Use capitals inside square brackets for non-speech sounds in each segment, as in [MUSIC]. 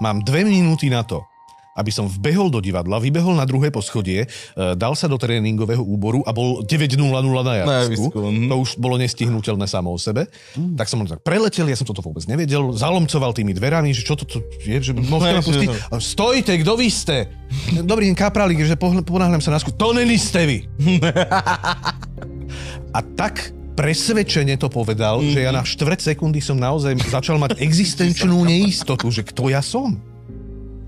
Mám dve minúty na to, aby som vbehol do divadla, vybehol na druhé poschodie, e, dal sa do tréningového úboru a bol 9.00 na javisku. Mhm. To už bolo nestihnutelné samo o sebe. Mm. Tak som tak preletel, ja som toto vôbec nevedel, zalomcoval tými dverami, že čo to, to je, že [LAUGHS] môžete ma pustiť. Stojte, kto vy ste? Dobrý deň, kapralík, že ponáhľam sa na skúšku. To není ste vy! [LAUGHS] a tak presvedčene to povedal, mm-hmm. že ja na mhm. štvrť sekundy som naozaj začal mať existenčnú [LAUGHS] neistotu, že kto ja som.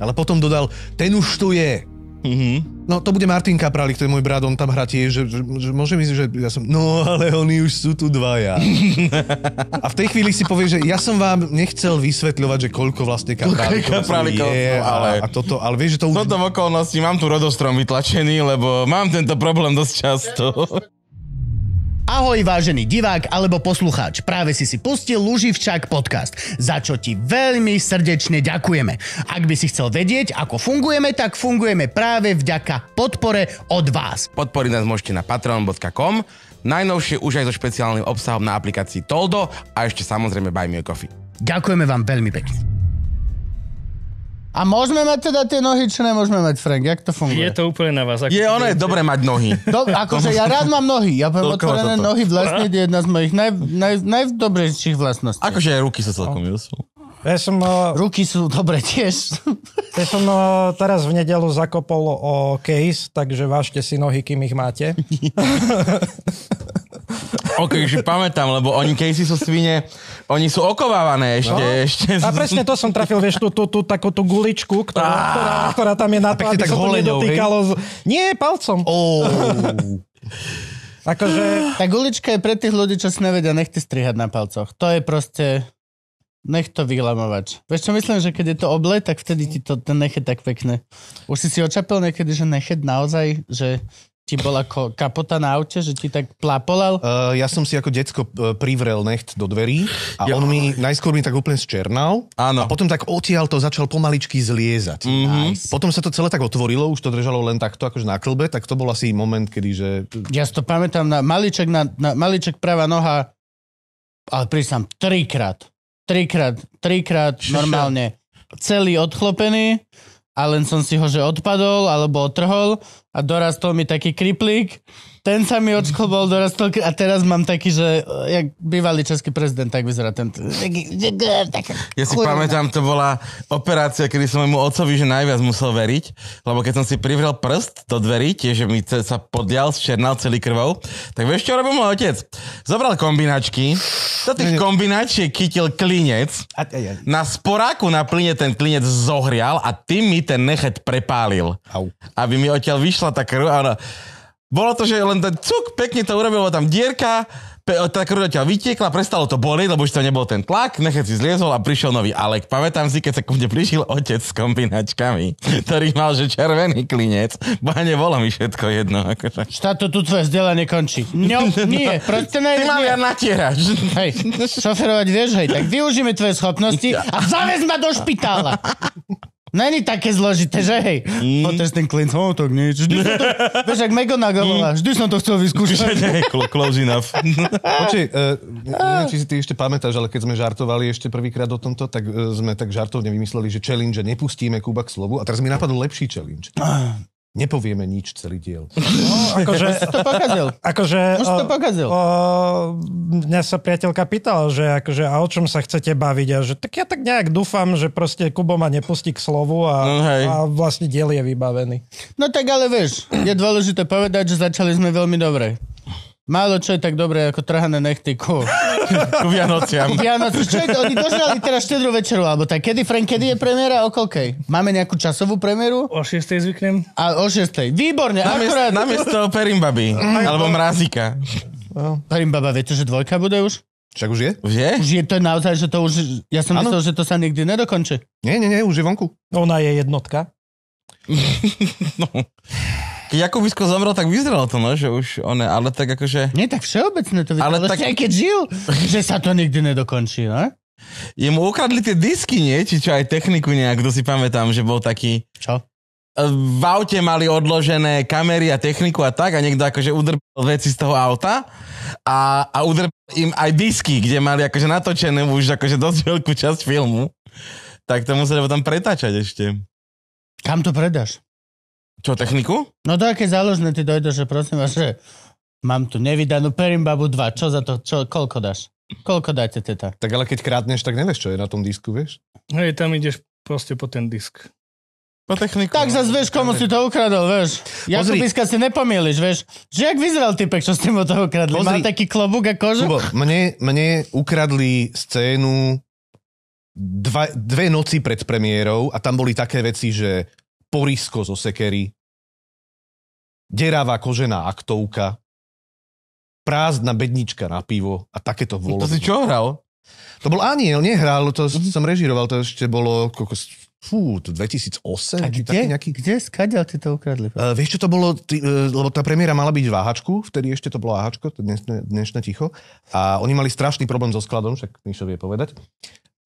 Ale potom dodal, ten už tu je. Mm-hmm. No to bude Martin Kapralik, to je môj brat, on tam hrá tiež, že, že, že môže myslieť, že ja som, no ale oni už sú tu dvaja. [LAUGHS] A v tej chvíli si povie, že ja som vám nechcel vysvetľovať, že koľko vlastne Kapralik je no, ale... A, a toto, ale vieš, že to už... Toto v okolnosti mám tu rodostrom vytlačený, lebo mám tento problém dosť často. [LAUGHS] Ahoj vážený divák alebo poslucháč, práve si si pustil Luživčák podcast, za čo ti veľmi srdečne ďakujeme. Ak by si chcel vedieť, ako fungujeme, tak fungujeme práve vďaka podpore od vás. Podporiť nás môžete na patreon.com, najnovšie už aj so špeciálnym obsahom na aplikácii Toldo a ešte samozrejme Buy Me Coffee. Ďakujeme vám veľmi pekne. A môžeme mať teda tie nohy, či nemôžeme mať, Frank? Jak to funguje? Je to úplne na vás. Ako je, ono je dobre mať nohy. [LAUGHS] Do, akože ja rád mám nohy. Ja poviem otvorené toto. nohy vlastne je jedna z mojich naj, naj, najdobrejších vlastností. Akože aj ruky sa celkom sú. Ja som... Eh, ruky sú dobre tiež. Ja som eh, teraz v nedelu zakopol o case, takže vážte si nohy, kým ich máte. [LAUGHS] ok, že pamätám, lebo oni casey sú svine oni sú okovávané ešte. No. ešte. A presne to som trafil, vieš, tú, tú, tú takú tú guličku, ktorá, ktorá, ktorá tam je na to, aby sa to nedotýkalo. Z... Nie, palcom. Oh. [LAUGHS] akože... Tá gulička je pre tých ľudí, čo si nevedia ty strihať na palcoch. To je proste... Nech to vylamovač. Vieš čo myslím, že keď je to oble, tak vtedy ti to ten nechet tak pekne. Už si si očapil niekedy, že nechet naozaj, že ti bola ko- kapota na aute, že ti tak plapolal? Uh, ja som si ako decko e, privrel necht do dverí a ja. on mi najskôr mi tak úplne zčernal Áno. a potom tak odtiaľ to začal pomaličky zliezať. Mm-hmm. Nice. Potom sa to celé tak otvorilo, už to držalo len takto akože na klbe, tak to bol asi moment, kedy že... Ja si to pamätám, na maliček, na, na maliček prava noha, ale prísam, trikrát, trikrát, trikrát Šiša. normálne celý odchlopený a len som si ho že odpadol alebo otrhol a dorastol mi taký kriplík ten sa mi očko do dorastol a teraz mám taký, že e, jak bývalý český prezident, tak vyzerá ten. ja si chujúna. pamätám, to bola operácia, kedy som môjmu otcovi že najviac musel veriť, lebo keď som si privrel prst do dverí, tiež mi sa podial, zčernal celý krvou, tak vieš, čo robil môj otec? Zobral kombinačky, do tých kombinačiek kytil klinec, na sporáku na plyne ten klinec zohrial a tým mi ten nechet prepálil. Aby mi odtiaľ vyšla tá krv a ono, bolo to, že len ten cuk, pekne to urobilo tam dierka, tá ťa vytiekla, prestalo to boliť, lebo už to nebol ten tlak, nechec si zliezol a prišiel nový Alek. Pamätám si, keď sa ku mne prišiel otec s kombinačkami, ktorý mal, že červený klinec. ani bolo mi všetko jedno. Akože. Štáto tu tvoje zdieľa nekončí. No, [LAUGHS] nie, no, proste ne... Ty mám ja natierač. Hej, šoferovať vieš, hej, tak využíme tvoje schopnosti a zavez ma do špitála. Není také zložité, že hej. Mm. Potres ten klient, oh, tak nič. Vždy som to, vieš, jak McGonagallová, mm. vždy som to chcel vyskúšať. [LAUGHS] Nie, close enough. [LAUGHS] Počkej, uh, e, neviem, či si ty ešte pamätáš, ale keď sme žartovali ešte prvýkrát o tomto, tak uh, sme tak žartovne vymysleli, že challenge nepustíme Kuba k slovu. A teraz mi napadol lepší challenge. Ah nepovieme nič celý diel. No, akože, to pokazil. Akože, Už to pokazil. O, mňa sa priateľka pýtala, že akože, a o čom sa chcete baviť? A že tak ja tak nejak dúfam, že proste Kubo ma nepustí k slovu a, no, a vlastne diel je vybavený. No tak ale vieš, je dôležité povedať, že začali sme veľmi dobre. Málo čo je tak dobré ako trhané nechty ku, ku Vianociam. [LAUGHS] Vianoci, čo je to? Oni dožrali teraz štedru večeru, alebo tak. Kedy, Frank, kedy je premiéra? O koľkej? Máme nejakú časovú premiéru? O 6. zvyknem. A o 6. Výborne, na akurát. Namiesto Perimbaby, alebo Mrazika. Perimbaba, viete, že dvojka bude už? Však už je? Už je? Už je to naozaj, že to už... Ja som ano. myslel, že to sa nikdy nedokončí. Nie, nie, nie, už je vonku. Ona je jednotka. [LAUGHS] no. Keď Jakubisko zomrel, tak vyzeralo to, no, že už one, ale tak akože... Nie, tak všeobecne to vyzeralo, ale tak... Vlastne, aj keď žil, že sa to nikdy nedokončí, no? Jemu ukradli tie disky, nie? Či čo, aj techniku nejak, kto si pamätám, že bol taký... Čo? E, v aute mali odložené kamery a techniku a tak a niekto akože udrbal veci z toho auta a, a udrbal im aj disky, kde mali akože natočené už akože dosť veľkú časť filmu. Tak to museli potom pretáčať ešte. Kam to predáš? Čo, techniku? No také záložné ty dojde, že prosím vás, že mám tu nevydanú Perimbabu 2. Čo za to? Čo, koľko dáš? Koľko dáte teta? Tak ale keď krátneš, tak nevieš, čo je na tom disku, vieš? Hej, tam ideš proste po ten disk. Po techniku. Tak no. zase vieš, komu si to ukradol, vieš. Jakubiska si nepomíliš, vieš. Že jak vyzeral typek, čo ste mu to ukradli? Pozri. Mal taký klobúk a kožu? Kubo, mne, mne ukradli scénu dva, dve noci pred premiérou a tam boli také veci, že porisko zo sekery, deravá kožená aktovka, prázdna bednička na pivo a takéto voľby. To si čo hral? To bol Aniel, nehral, to mm-hmm. som režiroval, to ešte bolo kokos, fú, 2008. A kde, taký nejaký... kde skadial ty to ukradli? Uh, vieš, čo to bolo, ty, uh, lebo tá premiéra mala byť v Ahačku, vtedy ešte to bolo Ahačko, to dnešné, dnešné ticho. A oni mali strašný problém so skladom, však Míšo vie povedať.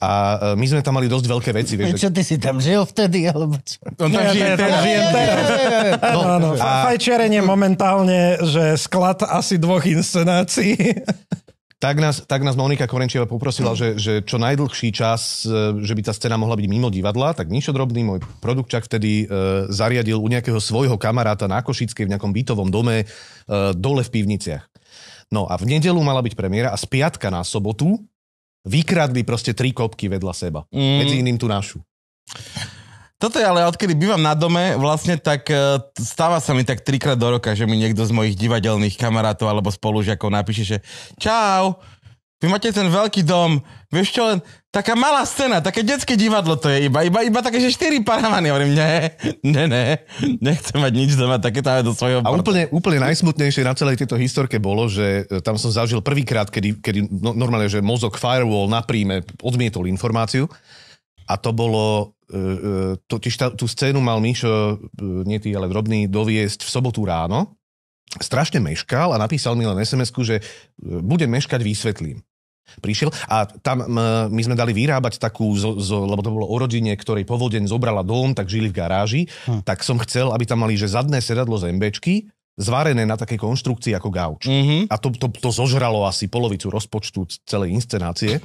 A e, my sme tam mali dosť veľké veci. Vieš, čo, ty si tam žil vtedy? Alebo čo? On tam žije, teraz, žijem no. A... Fajčerenie momentálne, že sklad asi dvoch inscenácií. Tak nás, tak nás Monika Korenčieva poprosila, no. že, že čo najdlhší čas, e, že by tá scéna mohla byť mimo divadla, tak Mišo Drobný, môj produkčak, vtedy e, zariadil u nejakého svojho kamaráta na Košickej v nejakom bytovom dome e, dole v Pivniciach. No a v nedelu mala byť premiéra a z piatka na sobotu vykradli proste tri kopky vedľa seba. Mm. Medzi iným tú našu. Toto je ale, odkedy bývam na dome, vlastne tak e, stáva sa mi tak trikrát do roka, že mi niekto z mojich divadelných kamarátov alebo spolužiakov napíše, že čau, vy máte ten veľký dom, vieš čo len, taká malá scéna, také detské divadlo to je iba, iba, iba také, že štyri paravany, hovorím, ne, ne, ne, nechcem mať nič doma, také tam do svojho... A úplne, úplne najsmutnejšie na celej tejto historke bolo, že e, tam som zažil prvýkrát, kedy, kedy no, normálne, že mozog firewall na príjme odmietol informáciu a to bolo, e, e, totiž tá, tú scénu mal Mišo, nie ty, ale drobný, doviesť v sobotu ráno, strašne meškal a napísal mi len sms že budem meškať, vysvetlím prišiel a tam my sme dali vyrábať takú, zo, zo, lebo to bolo o rodine, ktorej povodeň zobrala dom, tak žili v garáži, hm. tak som chcel, aby tam mali že zadné sedadlo z MBčky, zvarené na takej konštrukcii ako gauč. Mm-hmm. A to, to, to zožralo asi polovicu rozpočtu celej inscenácie.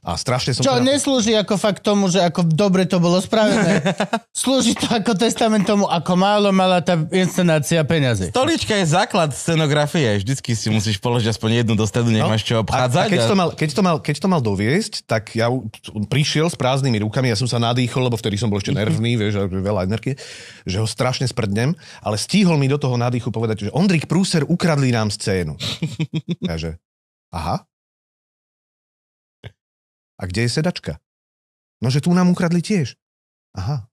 A strašne som... Čo teda... neslúži ako fakt tomu, že ako dobre to bolo spravené. [LAUGHS] slúži to ako testament tomu, ako málo mala tá inscenácia peňazí. Stolička je základ scenografie. Vždycky si musíš položiť aspoň jednu do stredu, nech no. máš čo obchádzať. A, a keď, to mal, keď, to mal, keď to mal doviesť, tak ja prišiel s prázdnymi rukami, ja som sa nadýchol, lebo vtedy som bol ešte nervný, [LAUGHS] vieš, veľa energie, že ho strašne sprdnem, ale stíhol mi do toho nadýchu povedať, že Ondrik Prúser ukradli nám scénu. Takže, [LAUGHS] aha, a kde je sedačka? No, že tu nám ukradli tiež. Aha.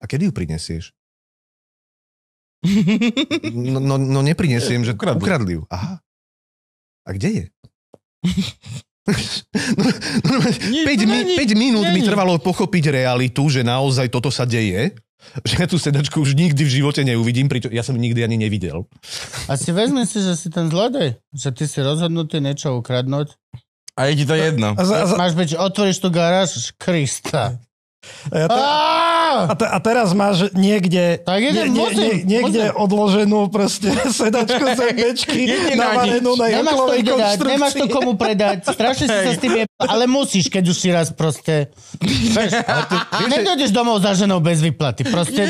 A kedy ju prinesieš? No, no, no neprinesiem, že ukradli. ukradli ju. Aha. A kde je? No, no, nie, 5, mi, 5 minút nie, mi trvalo pochopiť realitu, že naozaj toto sa deje. Že ja tú sedačku už nikdy v živote neuvidím, pričom ja som nikdy ani nevidel. A si vezme si, že si ten zlodej, že ty si rozhodnutý niečo ukradnúť a je ti to jedno. A, a, a, Máš byť, otvoríš tu garáž, Krista. A, te, a, te, a teraz máš niekde, tak nie, nie, nie, niekde môžem. odloženú proste [LAUGHS] sedačku zembečky [LAUGHS] navarenú na jatlovej konštrukcii. Nemáš to komu predať, strašne si sa s tým je... Ale musíš, keď už si raz proste... Nedôjdeš domov za ženou bez vyplaty, proste...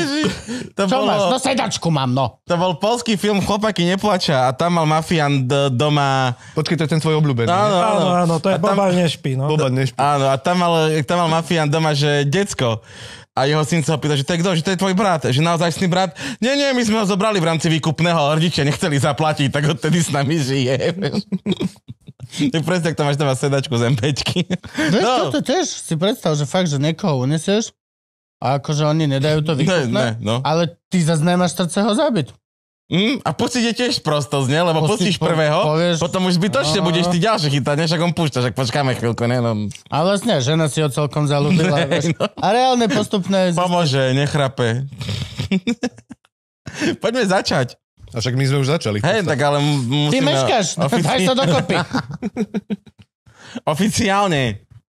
To čo bolo, máš? No sedačku mám, no. To bol polský film Chlopaky neplača a tam mal mafian d- doma... Počkej, to je ten tvoj obľúbený. Áno, áno, áno, to je Boba Nešpi, no. Boba Áno, a tam mal, tam mal doma, že decko. A jeho syn sa pýta, že to je kto, že to je tvoj brat, že naozaj sný brat. Nie, nie, my sme ho zobrali v rámci výkupného, rodičia nechceli zaplatiť, tak odtedy s nami žije. [LAUGHS] Ty presne, ak to máš tam sedačku z mp no. to tiež si predstav, že fakt, že niekoho unesieš a akože oni nedajú to výkupné, ne, ne, no. ale ty zase nemáš srdce ho zabiť. Mm, a pustiť je tiež prosto zne, Lebo pustíš, pustíš prvého, povieš, potom už zbytočne no. budeš ty ďalšie chytať, než ak on púšťa, že počkáme chvíľku, ne? No. A vlastne žena si ho celkom zalúbila. Ne, [LAUGHS] no. A reálne postupné... Pomôže, nechrape. [LAUGHS] Poďme začať. A však my sme už začali. Hej, tak ale musíme... Ty meškáš, ofici... daj to dokopy. [LAUGHS] Oficiálne.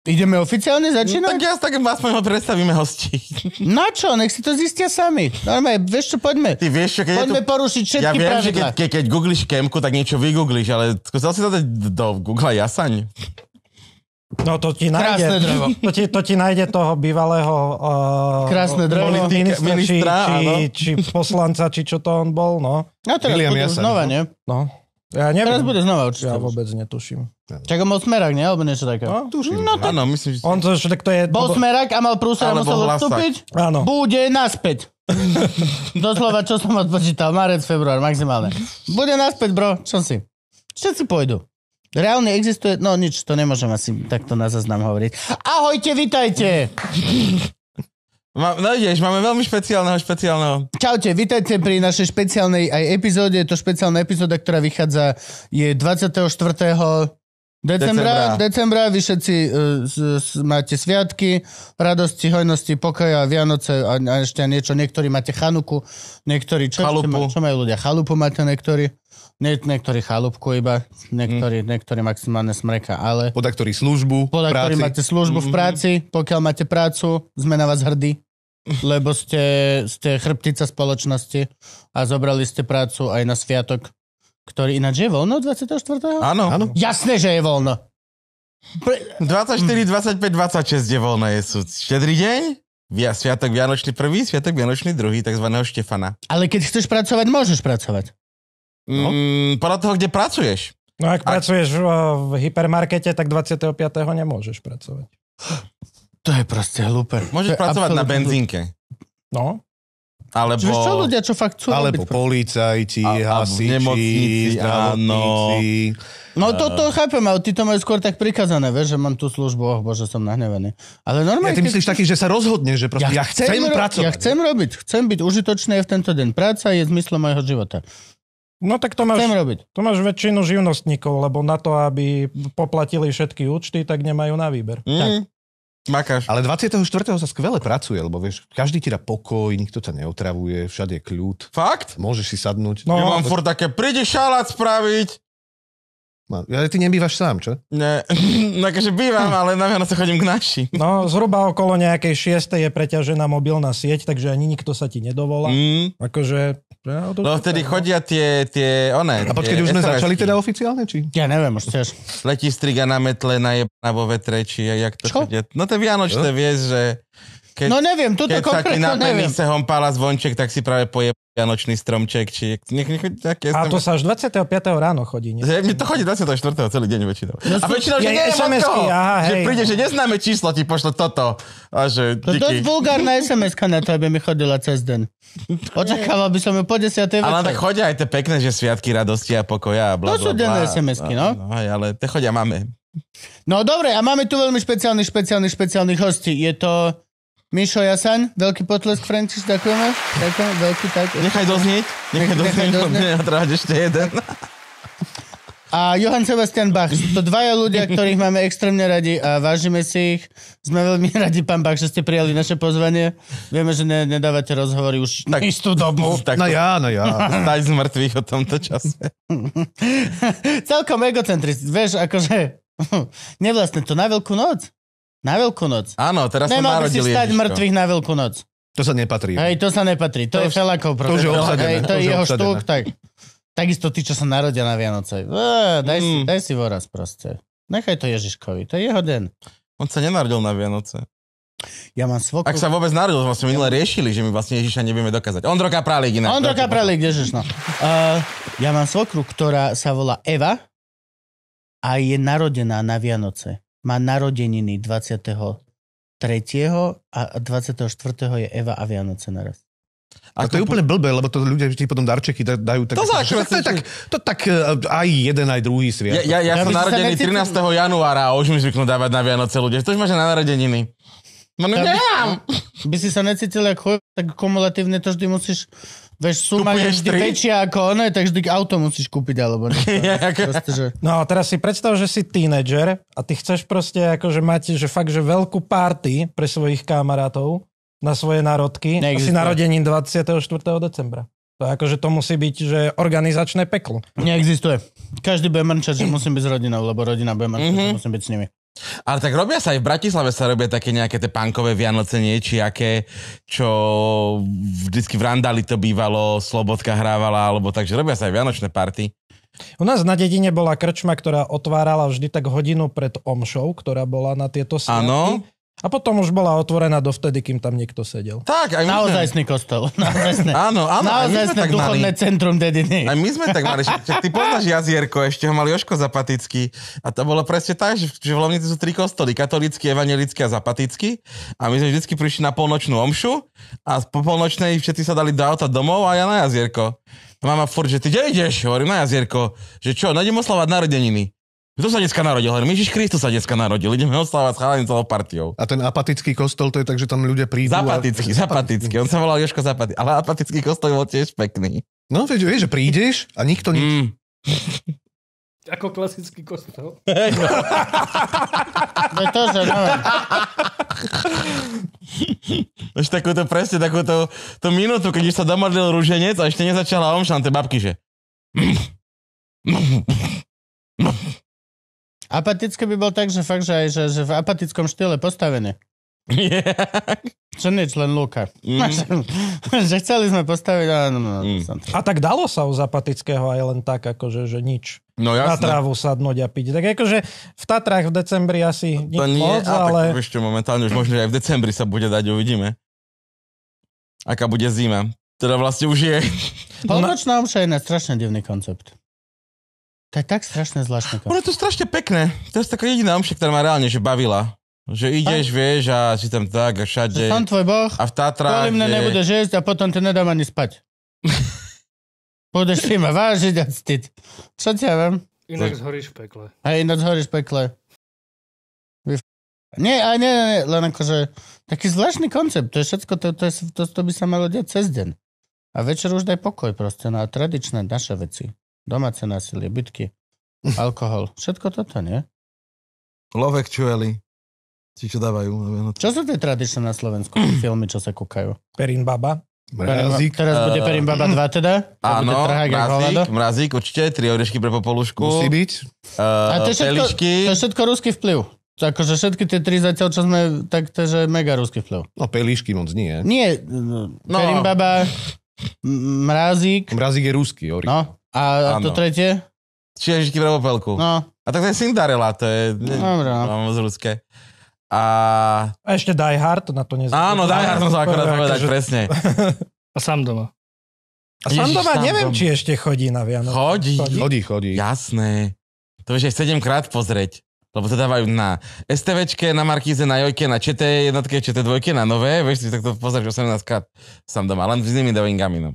Ideme oficiálne no, začínať? No, tak ja tak aspoň ho predstavíme hosti. Na čo? Nech si to zistia sami. Normálne, vieš čo, poďme. Ty vieš čo, keď poďme je tu... porušiť všetky Ja viem, pravidla. že keď, keď, keď googliš kemku, tak niečo vygoogliš, ale skúsal si to dať do Google jasaň. No to ti nájde, Krásne drevo. To ti, to ti nájde toho bývalého uh, Krásne drevo. Politika, ministra, ministra či, či, či, poslanca, či čo to on bol, no. No teraz William budú Jasaň, znova, no. nie? No. Ja neviem. Teraz bude znova určite. Ja vôbec netuším. Čak on bol smerak, nie? Alebo niečo také. No, tuším. No, tak... Áno, myslím, že... On to, že to je... Bol smerak a mal prúsa a musel odstúpiť? Áno. Bude naspäť. [LAUGHS] Doslova, čo som odpočítal. Marec, február, maximálne. Bude naspäť, bro. Čo si? Všetci pôjdu. Reálne existuje... No nič, to nemôžem asi takto na zaznám hovoriť. Ahojte, vitajte! no ideš, máme veľmi špeciálneho, špeciálneho. Čaute, vítajte pri našej špeciálnej aj epizóde. Je to špeciálna epizóda, ktorá vychádza, je 24. Decembra, decembra. decembra vy všetci uh, s, s, máte sviatky, radosti, hojnosti, pokoja, Vianoce a, a ešte niečo. Niektorí máte chanuku, niektorí čo, chalupu. Čo, čo majú ľudia? Chalupu máte niektorí. Nie, niektorí chalúbku iba, niektorí, mm. niektorí maximálne smreka, ale... Podľa ktorý službu Podľa práci. ktorý máte službu mm-hmm. v mhm. práci, pokiaľ máte prácu, sme na vás hrdí, lebo ste, ste chrbtica spoločnosti a zobrali ste prácu aj na sviatok, ktorý ináč je voľno 24. Áno. Áno. Jasné, že je voľno. Pre... 24, 25, 26 je voľno, je súd. Štedrý deň? Via, sviatok Vianočný prvý, sviatok Vianočný druhý, tzv. Štefana. Ale keď chceš pracovať, môžeš pracovať. No? Mm, podľa toho, kde pracuješ. No ak, ak pracuješ v, hypermarkete, tak 25. nemôžeš pracovať. To je proste hlúpe. Môžeš pracovať na benzínke. No. Alebo... Čiže čo ľudia, čo fakt chcú Alebo robiť? policajti, a, hasiči, nemocnici, áno. No to, to chápem, ale ty to majú skôr tak prikázané, vieš, že mám tú službu, oh bože, som nahnevaný. Ale normálne... Ja ty myslíš taký, že sa rozhodne, že proste ja, ja chcem, chcem ro- pracovať. Ja chcem robiť, chcem byť užitočný v tento deň. Práca je zmyslom mojho života. No tak to máš, robiť. to máš väčšinu živnostníkov, lebo na to, aby poplatili všetky účty, tak nemajú na výber. Mm. Tak. Makáš. Ale 24. sa skvele pracuje, lebo vieš, každý ti dá pokoj, nikto sa neotravuje, všade je kľud. Fakt? Môžeš si sadnúť. No, ja mám to... furt také, príde šalát spraviť, ale ty nebývaš sám, čo? Ne, [LAUGHS] no akože bývam, ale na Vianoce chodím k naši. No, zhruba okolo nejakej 6 je preťažená mobilná sieť, takže ani nikto sa ti nedovolá. Mm. Akože... Ja, no vtedy no. chodia tie, tie, one. A počkej, už sme začali teda oficiálne, či? Ja neviem, už tiež. Letí striga na metle, na jebna vo vetre, či jak to čo? chodia. No to je Vianočné, vieš, že keď, no neviem, toto keď konkrétne sa ti na neviem. penise hompala zvonček, tak si práve poje vianočný stromček. Či, nech, nech, tak ja a to sa až 25. ráno chodí. Nie? Mi to chodí 24. celý deň väčšinou. No, a väčšinou, že nie sms aha, hej. Že príde, že neznáme číslo, ti pošlo toto. A že, to je dosť vulgárna sms na to, aby mi chodila cez den. Očakával by som ju po 10. večer. Ale tak chodia aj tie pekné, že sviatky radosti a pokoja a bla, To sú denné sms no. no. ale te chodia máme. No dobre, a máme tu veľmi špeciálnych, špeciálnych, špeciálnych hostí. Je to... Mišo Jasaň, veľký potlesk Francis, ďakujeme. Ďakujeme, veľký tak. Nechaj doznieť, nechaj, nechaj doznieť, doznieť. ešte jeden. A Johan Sebastian Bach, sú to dvaja ľudia, ktorých máme extrémne radi a vážime si ich. Sme veľmi radi, pán Bach, že ste prijali naše pozvanie. Vieme, že ne, nedávate rozhovory už tak, istú dobu. [LAUGHS] Tak no ja, no ja. Staj z mŕtvych o tomto čase. [LAUGHS] Celkom egocentrist, Vieš, akože [LAUGHS] nevlastne to na veľkú noc. Na Veľkú noc. Áno, teraz Nemal sa narodil by si stať mŕtvych na Veľkú noc. To sa nepatrí. Hej, to sa nepatrí. To, to je felakov To že obsadené, Hej, to, to je jeho štúk, tak. Takisto tí, čo sa narodia na Vianoce. Vá, daj, si, Mm. daj si voraz proste. Nechaj to Ježiškovi, to je jeho den. On sa nenarodil na Vianoce. Ja mám svoku. Ak sa vôbec narodil, sme minule riešili, že my vlastne Ježiša nevieme dokázať. Ondro Kapralík inak. On Kapralík, Ježiš, no. Uh, ja mám svokru, ktorá sa volá Eva a je narodená na Vianoce má narodeniny 23. a 24. je Eva a Vianoce naraz. A to je úplne blbé, lebo to ľudia vždy potom darčeky dajú. Tak, to, tak, [LAUGHS] to, je tak, to tak e, aj jeden, aj druhý sviat. Ja, ja, ja, ja som narodený 13. 13. januára a už mi zvyknú dávať na Vianoce ľudia. To už máš na narodeniny. No, no, by, by si sa necítil ako tak kumulatívne to vždy musíš Veš, suma je vždy tri? väčšia ako ono, tak vždy auto musíš kúpiť, alebo niečo. [LAUGHS] proste, že... No a teraz si predstav, že si tínedžer a ty chceš proste akože mať, že fakt, že veľkú party pre svojich kamarátov na svoje národky. Neexistuje. Asi narodením 24. decembra. To je akože to musí byť, že organizačné peklo. Neexistuje. Každý bude mrčať, že musím byť s rodinou, lebo rodina bude mrčať, mm-hmm. že mhm. musím byť s nimi. Ale tak robia sa aj v Bratislave sa robia také nejaké tie pankové Vianoce nieči aké, čo vždycky v Randali to bývalo, Slobodka hrávala, alebo takže robia sa aj Vianočné party. U nás na dedine bola krčma, ktorá otvárala vždy tak hodinu pred omšou, ktorá bola na tieto sviatky. Áno. A potom už bola otvorená dovtedy, kým tam niekto sedel. Tak, aj my sme... kostol. [LAUGHS] Naozajstné, áno, áno. Naozajstné duchovné mali... centrum dediny. Aj my sme tak mali. Však, ty poznáš jazierko, ešte ho mal Joško Zapatický. A to bolo presne tak, že, že v Lomnici sú tri kostoly. Katolícky, evangelický a zapatický. A my sme vždy prišli na polnočnú omšu. A po polnočnej všetci sa dali do auta domov a ja na jazierko. Mama furt, že ty kde ideš? Hovorím na jazierko. Že čo, na oslavať narodeniny. Kto sa dneska narodil? Hovorím, Ježiš Kristus sa dneska narodil. Ideme oslávať s chalaním celou partiou. A ten apatický kostol, to je tak, že tam ľudia prídu. Zapatický, a... zapatický. On sa volal Joško Zapatý. Ale apatický kostol bol tiež pekný. No, vieš, vieš že prídeš a nikto nič. Mm. [LAUGHS] Ako klasický kostol. [LAUGHS] no to sa Až takúto, presne takúto tú minútu, keď už sa domodlil rúženec a ešte nezačala omša, tie babky, že... Apatické by bol tak, že fakt, že, aj, že, že v apatickom štýle postavené. Yeah. [LAUGHS] Čo nič, len Luka. Mm. [LAUGHS] že chceli sme postaviť... A, no, no, mm. a tak dalo sa u Zapatického aj len tak, akože, že nič. No jasné. Na trávu sadnúť a piť. Tak akože v Tatrách v decembri asi nič nie, moc, a ale... Tak, ešte momentálne už možno, že aj v decembri sa bude dať, uvidíme. Aká bude zima. Teda vlastne už je... Polnočná omša je na strašne divný koncept. To je tak strašne zvláštne. Ono je to strašne pekné. To je taká jediná omša, ktorá ma reálne že bavila. Že ideš, a... vieš, a si tam tak a všade. Že som tvoj boh, a v Tatra. ktorý mne kde... nebude žiť a potom te nedám ani spať. [LAUGHS] Budeš si ma vážiť a ctiť. Čo ťa viem? Inak zhoríš v pekle. A inak zhoríš v pekle. Nie, a nie, nie, len akože taký zvláštny koncept, to je všetko, to, to, je, to, to by sa malo diať cez deň. A večer už daj pokoj proste na no, tradičné naše veci domáce násilie, bitky, [LAUGHS] alkohol, všetko toto, nie? Love Actually. Ti čo dávajú? Čo sú tie tradičné na Slovensku [CLEARS THROAT] filmy, čo sa kúkajú? Perin Baba. Mrazík. Teraz bude Perin Baba 2 teda? Áno, mrazík, mrazík, určite. Tri orešky pre popolušku. Musí byť. Uh, A to je, všetko, teličky. to je všetko ruský vplyv. Akože všetky tie tri zatiaľ, čo sme, tak to je mega ruský vplyv. No pelíšky moc nie. Nie. No. Perin Baba, Mrazík. Mrazík je ruský, ori. No. A, a to tretie? Čiažičky v rovopelku. No. A tak to je Sindarela, to je Dobre. z ruské. A... a ešte Die Hard, to na to nezabudol. Áno, Die Hard som sa akorát povedať, že... Akože- presne. [LAUGHS] A sám doma. A sám doma neviem, dom. či ešte chodí na Vianoce. Chodí. Chodí, chodí. Jasné. To vieš aj 7 krát pozrieť. Lebo to dávajú na STVčke, na Markíze, na Jojke, na ČT jednotke, ČT dvojke, na nové. Vieš, si takto pozrieš 18 krát sám doma. Len s inými dovingami. No.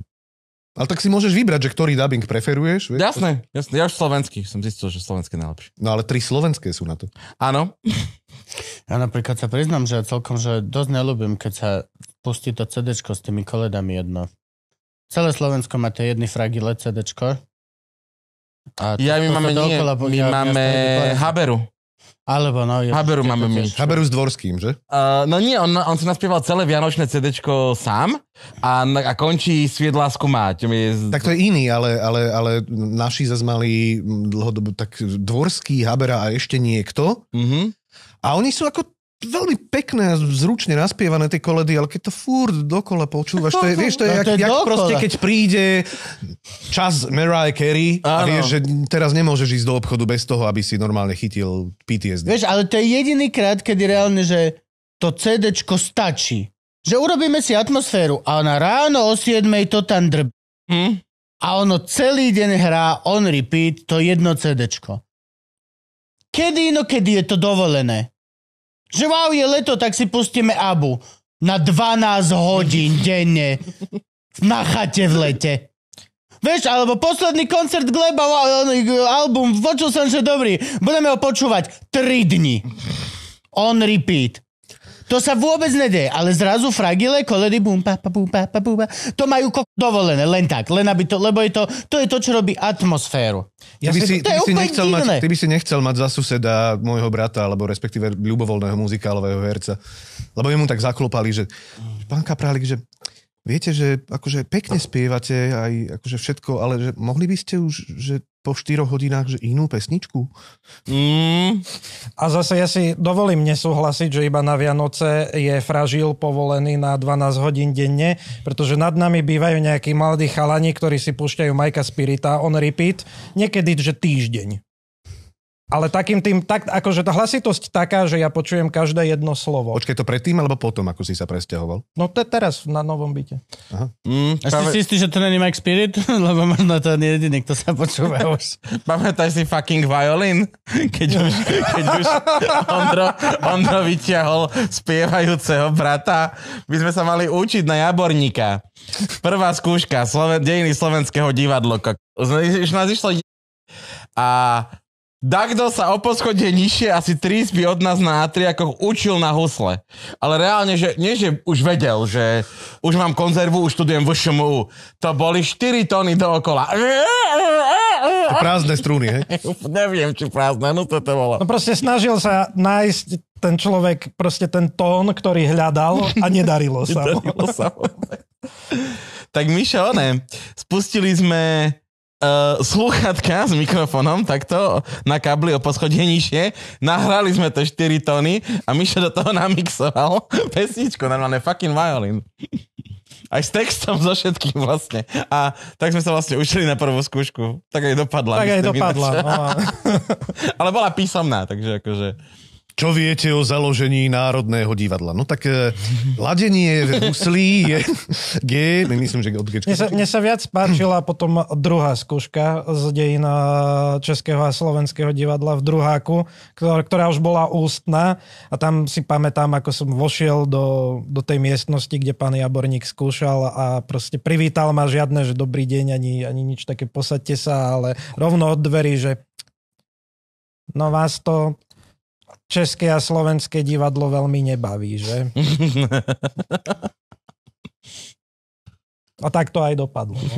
Ale tak si môžeš vybrať, že ktorý dubbing preferuješ. Vieš? Jasné, jasné. Ja už slovenský. Som zistil, že slovenské najlepšie. No ale tri slovenské sú na to. Áno. Ja napríklad sa priznám, že celkom, že dosť nelúbim, keď sa pustí to CD s tými koledami jedno. Celé Slovensko má tie jedny fragile CD. A ja my máme, nie, my máme Haberu. Alebo no... Ja Haberu máme my. Haberu s Dvorským, že? Uh, no nie, on, on si naspieval celé vianočné CD sám a, a končí lásku mať. Je... Tak to je iný, ale, ale, ale naši zase mali dlhodobo tak Dvorský, Habera a ešte niekto. Uh-huh. A oni sú ako veľmi pekné a zručne naspievané tie koledy, ale keď to furt dokola počúvaš, to je, [LAUGHS] vieš, to je, no, jak, to je jak proste, keď príde čas Mariah Carey a vieš, že teraz nemôžeš ísť do obchodu bez toho, aby si normálne chytil PTSD. Vieš, ale to je jediný krát, kedy reálne, že to CDčko stačí. Že urobíme si atmosféru a na ráno o 7 to tam drb. Hm? A ono celý deň hrá on repeat to jedno CDčko. Kedy inokedy je to dovolené? Že wow, je leto, tak si pustíme Abu. Na 12 hodín denne. Na chate v lete. Vieš, alebo posledný koncert Gleba, album, počul som, že dobrý. Budeme ho počúvať 3 dni. On repeat. To sa vôbec nedie, ale zrazu fragile, koledy, bum, pa, pa, bum, pa, pa, bum, pa, to majú ko- dovolené, len tak, len aby to, lebo je to, to je to, čo robí atmosféru. Ja ty by si, to ty, si nechcel mať, ty by si nechcel mať za suseda môjho brata, alebo respektíve ľubovoľného muzikálového herca. Lebo jemu tak zaklopali, že pán Kapralik, že viete, že akože pekne spievate aj akože všetko, ale že mohli by ste už že po 4 hodinách že inú pesničku? Mm. A zase ja si dovolím nesúhlasiť, že iba na Vianoce je fražil povolený na 12 hodín denne, pretože nad nami bývajú nejakí mladí chalani, ktorí si púšťajú Majka Spirita on repeat, niekedy že týždeň. Ale takým tým, tak, akože tá hlasitosť taká, že ja počujem každé jedno slovo. Počkaj, to predtým alebo potom, ako si sa presťahoval? No to teraz, na novom byte. Aha. Mm, A práve... si istý, že to není Mike Spirit? [LAUGHS] Lebo možno to nie jediný, niekto sa počúva [LAUGHS] už. Pamätáš si fucking violin? [LAUGHS] Keď už, keď už Ondro, Ondro vyťahol spievajúceho brata. My sme sa mali učiť na jaborníka. Prvá skúška, Sloven, dejiny slovenského divadlo. Už nás išlo a Dagdo sa o poschodie nižšie asi tri by od nás na atriakoch učil na husle. Ale reálne, že nie, že už vedel, že už mám konzervu, už študujem v ŠMU. To boli 4 tony dookola. To prázdne strúny, hej? [LAUGHS] Neviem, či prázdne, no to to bolo. No proste snažil sa nájsť ten človek, proste ten tón, ktorý hľadal a nedarilo [LAUGHS] sa nedarilo sa tak Mišo, ne, spustili sme uh, eh, sluchatka s mikrofonom takto na kabli o poschodie nižšie. Nahrali sme to 4 tóny a Mišo do toho namixoval [LAUGHS] pesničku, normálne fucking violin. Aj s textom so všetkým vlastne. A tak sme sa vlastne učili na prvú skúšku. Tak aj dopadla. Tak aj dopadla. No, [LAUGHS] ale bola písomná, takže akože... Čo viete o založení Národného divadla? No tak e, ladenie huslí je G, [LAUGHS] myslím, že od G. Mne sa, mne sa viac páčila potom druhá skúška z dejina Českého a Slovenského divadla v druháku, ktorá, ktorá už bola ústna a tam si pamätám, ako som vošiel do, do tej miestnosti, kde pán Jaborník skúšal a proste privítal ma žiadne, že dobrý deň, ani, ani nič také, posadte sa, ale rovno od dverí, že no vás to české a slovenské divadlo veľmi nebaví, že? A tak to aj dopadlo. No.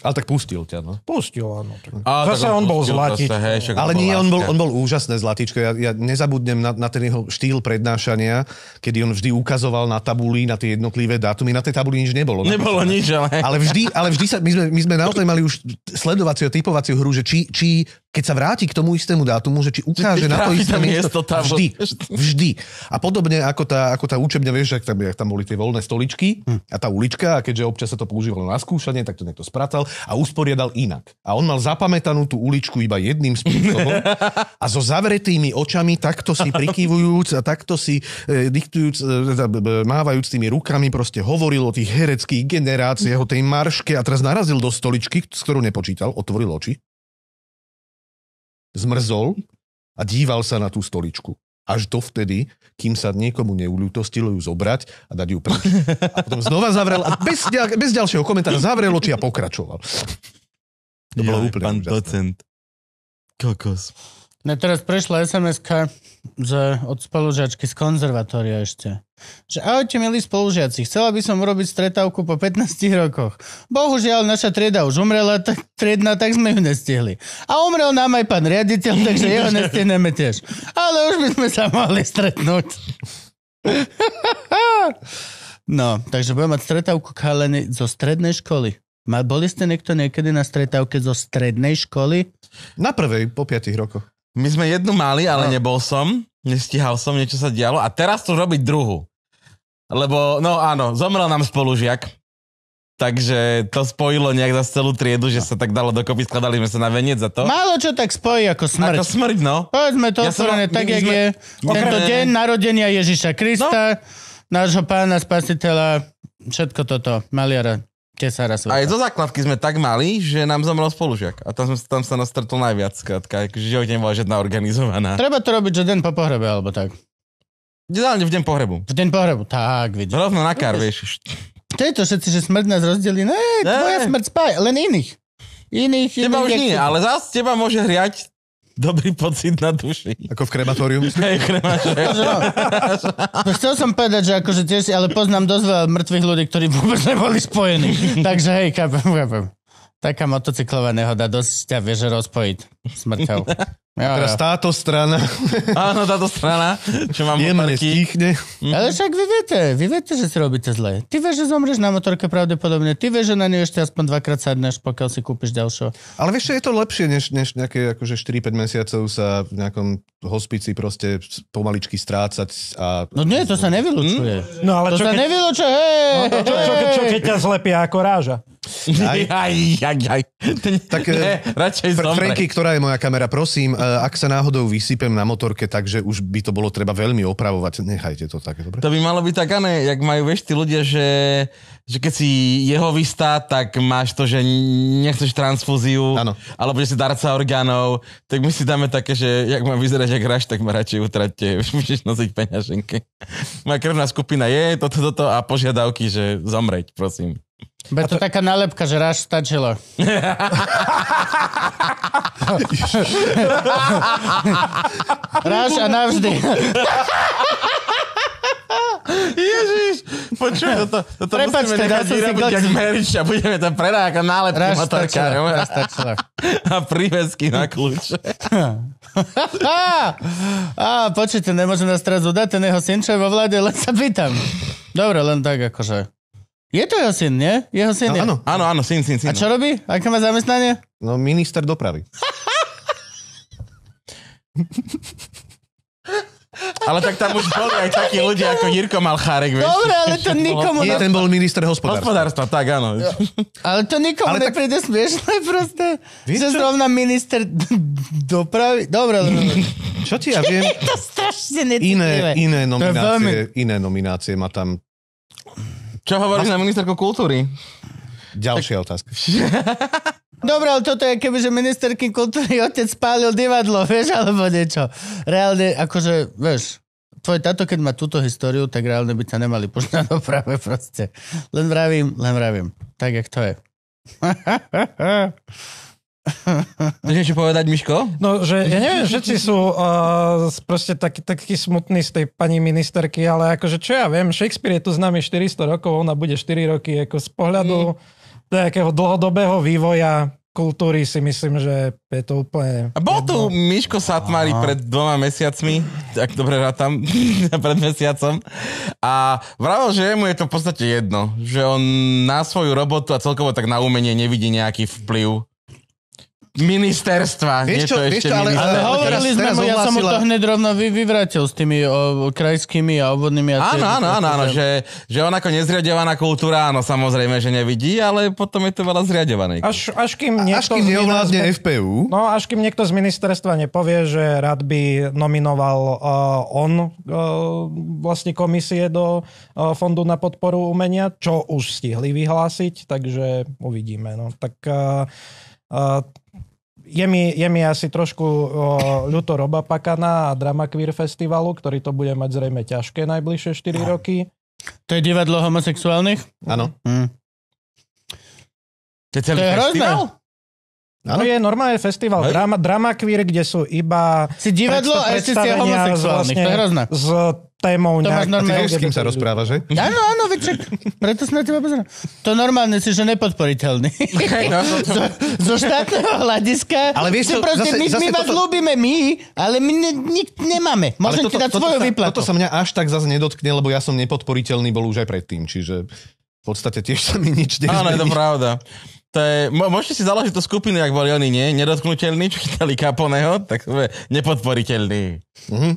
Ale tak pustil ťa, no. Pustil, áno. A, Zase on bol zlatičko. Hej, Ale nie, on bol, on bol úžasné zlatičko. Ja, ja nezabudnem na, na ten jeho štýl prednášania, kedy on vždy ukazoval na tabuli, na tie jednotlivé dátumy. Na tej tabuli nič nebolo. Nebolo nič, ale... Ale vždy, ale vždy sa, my sme, my sme naozaj mali už sledovaciu a typovaciu hru, že či, či keď sa vráti k tomu istému dátumu, že či ukáže na to isté miesto, miesto tam, vždy, vždy. A podobne ako tá, ako tá učebňa, vieš, ak tam, ak tam boli tie voľné stoličky hm. a tá ulička, a keďže občas sa to používalo na skúšanie, tak to niekto spracal a usporiadal inak. A on mal zapamätanú tú uličku iba jedným spôsobom a so zavretými očami takto si prikývujúc a takto si e, diktujúc, e, teda, mávajúc tými rukami, proste hovoril o tých hereckých generáciách, o tej marške a teraz narazil do stoličky, s ktorou nepočítal, otvoril oči zmrzol a díval sa na tú stoličku. Až dovtedy, kým sa niekomu neulutostilo ju zobrať a dať ju preč. A potom znova zavrel a bez, bez ďalšieho komentára zavrel oči a pokračoval. To bolo úplne pán úžasné. docent. Kokos. No teraz prešla sms že od spolužiačky z konzervatória ešte. Že ahojte milí spolužiaci, chcela by som urobiť stretávku po 15 rokoch. Bohužiaľ naša trieda už umrela, tak triedna, tak sme ju nestihli. A umrel nám aj pán riaditeľ, takže jeho [LAUGHS] nestihneme tiež. Ale už by sme sa mohli stretnúť. [LAUGHS] no, takže budem mať stretávku kaleny zo strednej školy. Boli ste niekto niekedy na stretávke zo strednej školy? Na prvej, po 5 rokoch. My sme jednu mali, ale no. nebol som. Nestíhal som, niečo sa dialo. A teraz to robiť druhu. Lebo, no áno, zomrel nám spolužiak. Takže to spojilo nejak za celú triedu, že no. sa tak dalo dokopy, skladali sme sa na veniec za to. Málo čo tak spojí ako smrť. Ako smrť, no. Povedzme to ja otvorené, tak, jak sme... je. Tento ne, deň narodenia Ježiša Krista, no. nášho pána spasiteľa, všetko toto, maliara. Tesára sveta. Aj zo základky sme tak mali, že nám zomrel spolužiak. A tam, sme, tam sa nás stretol najviac, skratka. Akože životne nebola žiadna organizovaná. Treba to robiť, že den po pohrebe, alebo tak. Ideálne v deň pohrebu. V deň pohrebu, tak, vidíš. Rovno na kar, vieš. to všetci, že smrť nás rozdelí. Ne, tvoja smrť spája, len iných. Iných, iných. Teba už nie, ale zás teba môže hriať dobrý pocit na duši. Ako v krematóriu? Hej, krematóriu. [LAUGHS] No, chcel som povedať, že akože tiež, ale poznám dosť veľa mŕtvych ľudí, ktorí vôbec neboli spojení. [LAUGHS] Takže hej, kapem, kapem. Taká motocyklová nehoda dosť ťa vie, že rozpojiť smrťou. [LAUGHS] Ja, teraz ja. táto strana. [LAUGHS] Áno, táto strana, čo mám Jemne stíchne. Mhm. Ale však vy viete, vy viete, že si robíte zle. Ty vieš, že zomrieš na motorke pravdepodobne. Ty vieš, že na nej ešte aspoň dvakrát sadneš, pokiaľ si kúpiš ďalšieho. Ale vieš, je to lepšie, než, než nejaké akože 4-5 mesiacov sa v nejakom hospici proste pomaličky strácať. A... No nie, to sa nevylučuje. Hm? No ale to čo sa keď... nevylučuje, Hey, no, to, čo, čo, čo, čo, keď ťa zlepia ako ráža. Aj. aj, aj, aj. Tak, ne, eh, radšej fr- Franky, ktorá dobrá je moja kamera, prosím, e, ak sa náhodou vysypem na motorke, takže už by to bolo treba veľmi opravovať, nechajte to také, dobre? To by malo byť tak, ne, jak majú, vieš, tí ľudia, že že keď si jehovista, tak máš to, že nechceš transfúziu, ano. alebo že si darca orgánov, tak my si dáme také, že jak má vyzerať, jak hráš, tak ma radšej [LAUGHS] už môžeš nosiť peňaženky. Moja krvná skupina je toto, toto a požiadavky, že zomreť, prosím. Bude to, to taká nálepka, že ráš stačilo. [LAUGHS] ráš a navždy. [LAUGHS] Ježiš, počuj, toto, toto Prepačte, musíme nechať vyrobiť jak merič a budeme tam prerákať nálepky motorka. motorkárom. A prívesky na kľúče. [LAUGHS] a počujte, nemôžem nás teraz udať, ten jeho syn, čo je vo vláde, len sa pýtam. Dobre, len tak akože. Je to jeho syn, nie? Jeho syn no, je. Áno, áno, áno, syn, syn, syn. A čo robí? Aké má zamestnanie? No, minister dopravy. [LAUGHS] Ale tak tam už boli aj takí ľudia, ako Jirko Malchárek. Vieš? Dobre, ale to nikomu... Nie, ten bol minister hospodárstva. Hospodárstva, tak áno. Jo. Ale to nikomu ale nepríde tak... smiešné proste. Víš, že zrovna minister [LAUGHS] dopravy... Dobre, ale... Čo ti ja viem? to strašne necitlivé. Iné, iné nominácie, veľmi... iné nominácie má tam... Čo hovoríš Mas... na ministerku kultúry? Ďalšia tak... otázka. [LAUGHS] Dobre, ale toto je keby, že ministerky kultúry otec spálil divadlo, [LAUGHS] vieš, alebo niečo. Reálne, akože, vieš, tvoj tato, keď má túto históriu, tak reálne by sa nemali pušť do práve proste. Len vravím, len vravím. Tak, jak to je. Chceš [LAUGHS] povedať, Miško? No, že ja neviem, všetci sú uh, proste taký, taký smutný z tej pani ministerky, ale akože čo ja viem, Shakespeare je tu s nami 400 rokov, ona bude 4 roky, ako z pohľadu... Mm nejakého dlhodobého vývoja kultúry si myslím, že je to úplne... A bol tu Miško Satmári pred dvoma mesiacmi, tak dobre rátam, [LAUGHS] pred mesiacom. A vravel, že mu je to v podstate jedno, že on na svoju robotu a celkovo tak na umenie nevidí nejaký vplyv ministerstva. Vieš čo, ešte vieš čo, ale, ale, hovorili sme mu, ja som mu to hneď rovno vy, vyvratil s tými o, krajskými a obvodnými. Áno, áno, áno, áno, áno, že, že on ako nezriadovaná kultúra, áno, samozrejme, že nevidí, ale potom je to veľa zriadovaný. Až, až kým, niekto až kým FPU. No, až kým niekto z ministerstva nepovie, že rád by nominoval uh, on uh, vlastne komisie do uh, Fondu na podporu umenia, čo už stihli vyhlásiť, takže uvidíme. No. Tak uh, uh, je mi, je mi asi trošku o, ľuto Roba Pakana a Drama Queer Festivalu, ktorý to bude mať zrejme ťažké najbližšie 4 no. roky. To je divadlo homosexuálnych? Áno. Mm. To je celý to je festival? Ano? To je normálne festival, drama, drama queer, kde sú iba... Si divadlo a ešte si homosexuálny. vlastne to je vlastne hrozné. Z témou. To nejak... normálne... s kým sa rozpráva, že? No, áno, áno, večer. Preto sme na teba pozerali. To normálne si, že nepodporiteľný. No. zo, zo štátneho hľadiska. Ale vieš, to, proste, zase, my, zase my vás toto... ľúbime my, ale my ne, nikt nemáme. Môžem toto, ti dať svoju výplatu. Toto sa mňa až tak zase nedotkne, lebo ja som nepodporiteľný bol už aj predtým, čiže v podstate tiež sa mi nič nezmení. Áno, je to pravda. To je, môžete si založiť tú skupinu, ak boli oni, nie? Nedotknutelní, [LAUGHS] čo chytali Kaponeho, tak sme nepodporiteľní. Mm-hmm.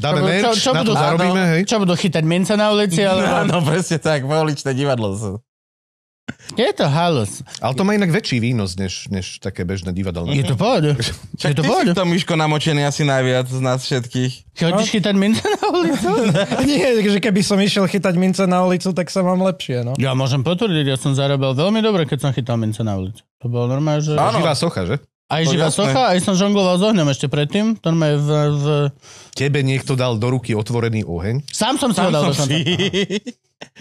Dáme čo, merch, čo, čo na budú, to zarobíme, áno, no. hej? Čo budú chytať mince na ulici? [LAUGHS] Ale... Áno, no, presne tak, pouličné divadlo. sú. Je to halus. Ale to má inak väčší výnos, než, než také bežné divadelné. Je to pohode. Čak [LAUGHS] je to pohode. to Miško namočený asi najviac z nás všetkých. Chodíš no? chytať mince na ulicu? [LAUGHS] Nie, že keby som išiel chytať mince na ulicu, tak sa mám lepšie, no. Ja môžem potvrdiť, ja som zarobil veľmi dobre, keď som chytal mince na ulicu. To bolo normálne, že... Áno. Živá socha, že? Aj živá socha, aj som žongloval s ohňom ešte predtým. To je v, v... Tebe niekto dal do ruky otvorený oheň? Sám som si Sám ho dal. Som si.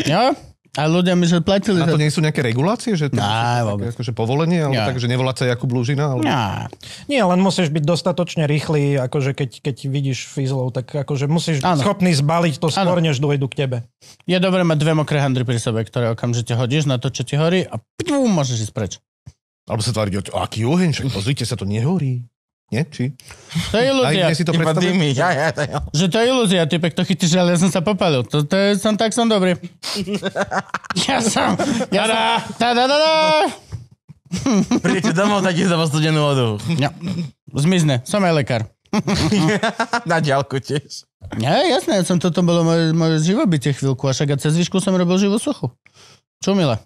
Ja? A ľudia mi, že platili... A to nie sú nejaké regulácie? Že to Ná, také, akože povolenie? Alebo tak, že nevolá sa Jakub Lužina? Alebo... Ja. Nie, len musíš byť dostatočne rýchly, akože keď, keď vidíš fízlov, tak akože musíš byť ano. schopný zbaliť to skôr, než dojdu k tebe. Je dobré mať dve mokré handry pri sebe, ktoré okamžite hodíš na to, čo ti horí a pňu, môžeš ísť preč. Alebo sa tváriť, aký oheň, však pozrite sa, to nehorí. Nie? Či? To je ilúzia. Aj, si to dými. Ja, ja, ja. Že to je ilúzia, typek to chytíš, ale ja som sa popalil. To, to je, som tak som dobrý. [LAUGHS] ja som... Ja som... Tadadada! Prídete domov, dajte doma studenú vodu. Ja. Zmizne. Som aj lekár. [LAUGHS] Na ďalku tiež. Ja, jasné, ja som toto bolo moje, moje živobytie chvíľku, a však a cez výšku som robil živú suchu. Čumila.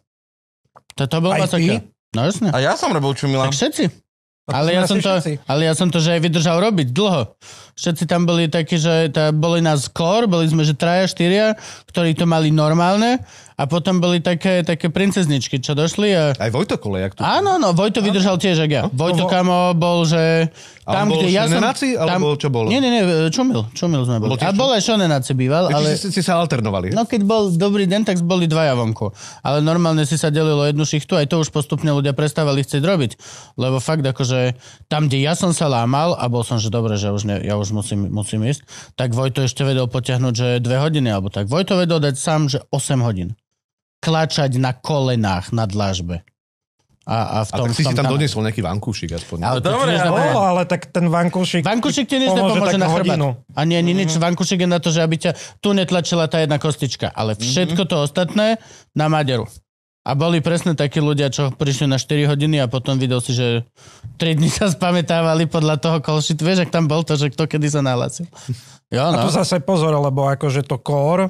Toto bol masaker. No jasne. A ja som robil čumila. Tak všetci. Ale ja, som to, ale ja som to, že aj vydržal robiť dlho. Všetci tam boli takí, že tá, boli nás skôr, boli sme, že traja, štyria, ktorí to mali normálne a potom boli také, také princezničky, čo došli. A... Aj Vojto jak Tu... Áno, no, Vojto vydržal tiež, ak ja. No? Vojto no, kamo bol, že... Tam, bol kde ja som... Naci, alebo tam... čo bolo? Nie, nie, nie, čumil, čumil sme boli. a bol aj šonenáci býval, ale... Si, si, sa alternovali. No keď bol dobrý deň, tak boli dvaja vonku. Ale normálne si sa delilo jednu šichtu, aj to už postupne ľudia prestávali chcieť robiť. Lebo fakt akože tam, kde ja som sa lámal a bol som, že dobre, že už ne, ja už musím, musím ísť, tak Vojto ešte vedel potiahnuť, že dve hodiny alebo tak. Vojto vedel dať sám, že 8 hodín klačať na kolenách na dlažbe. A, a v tom, a tak si tom, si tam, tam doniesol nejaký vankúšik aspoň. Ale Dobre, ale... O, ale tak ten vankúšik... Vankúšik ti nič nepomôže na chrbát. Ani A nie, nie nič. Vankúšik je na to, že aby ťa tu netlačila tá jedna kostička. Ale mhm. všetko mm-hmm. to ostatné na maderu. A boli presne takí ľudia, čo prišli na 4 hodiny a potom videl si, že 3 dní sa spamätávali podľa toho kolšit. Vieš, ak tam bol to, že kto kedy sa nalazil. Ja, no. A tu zase pozor, lebo akože to kór,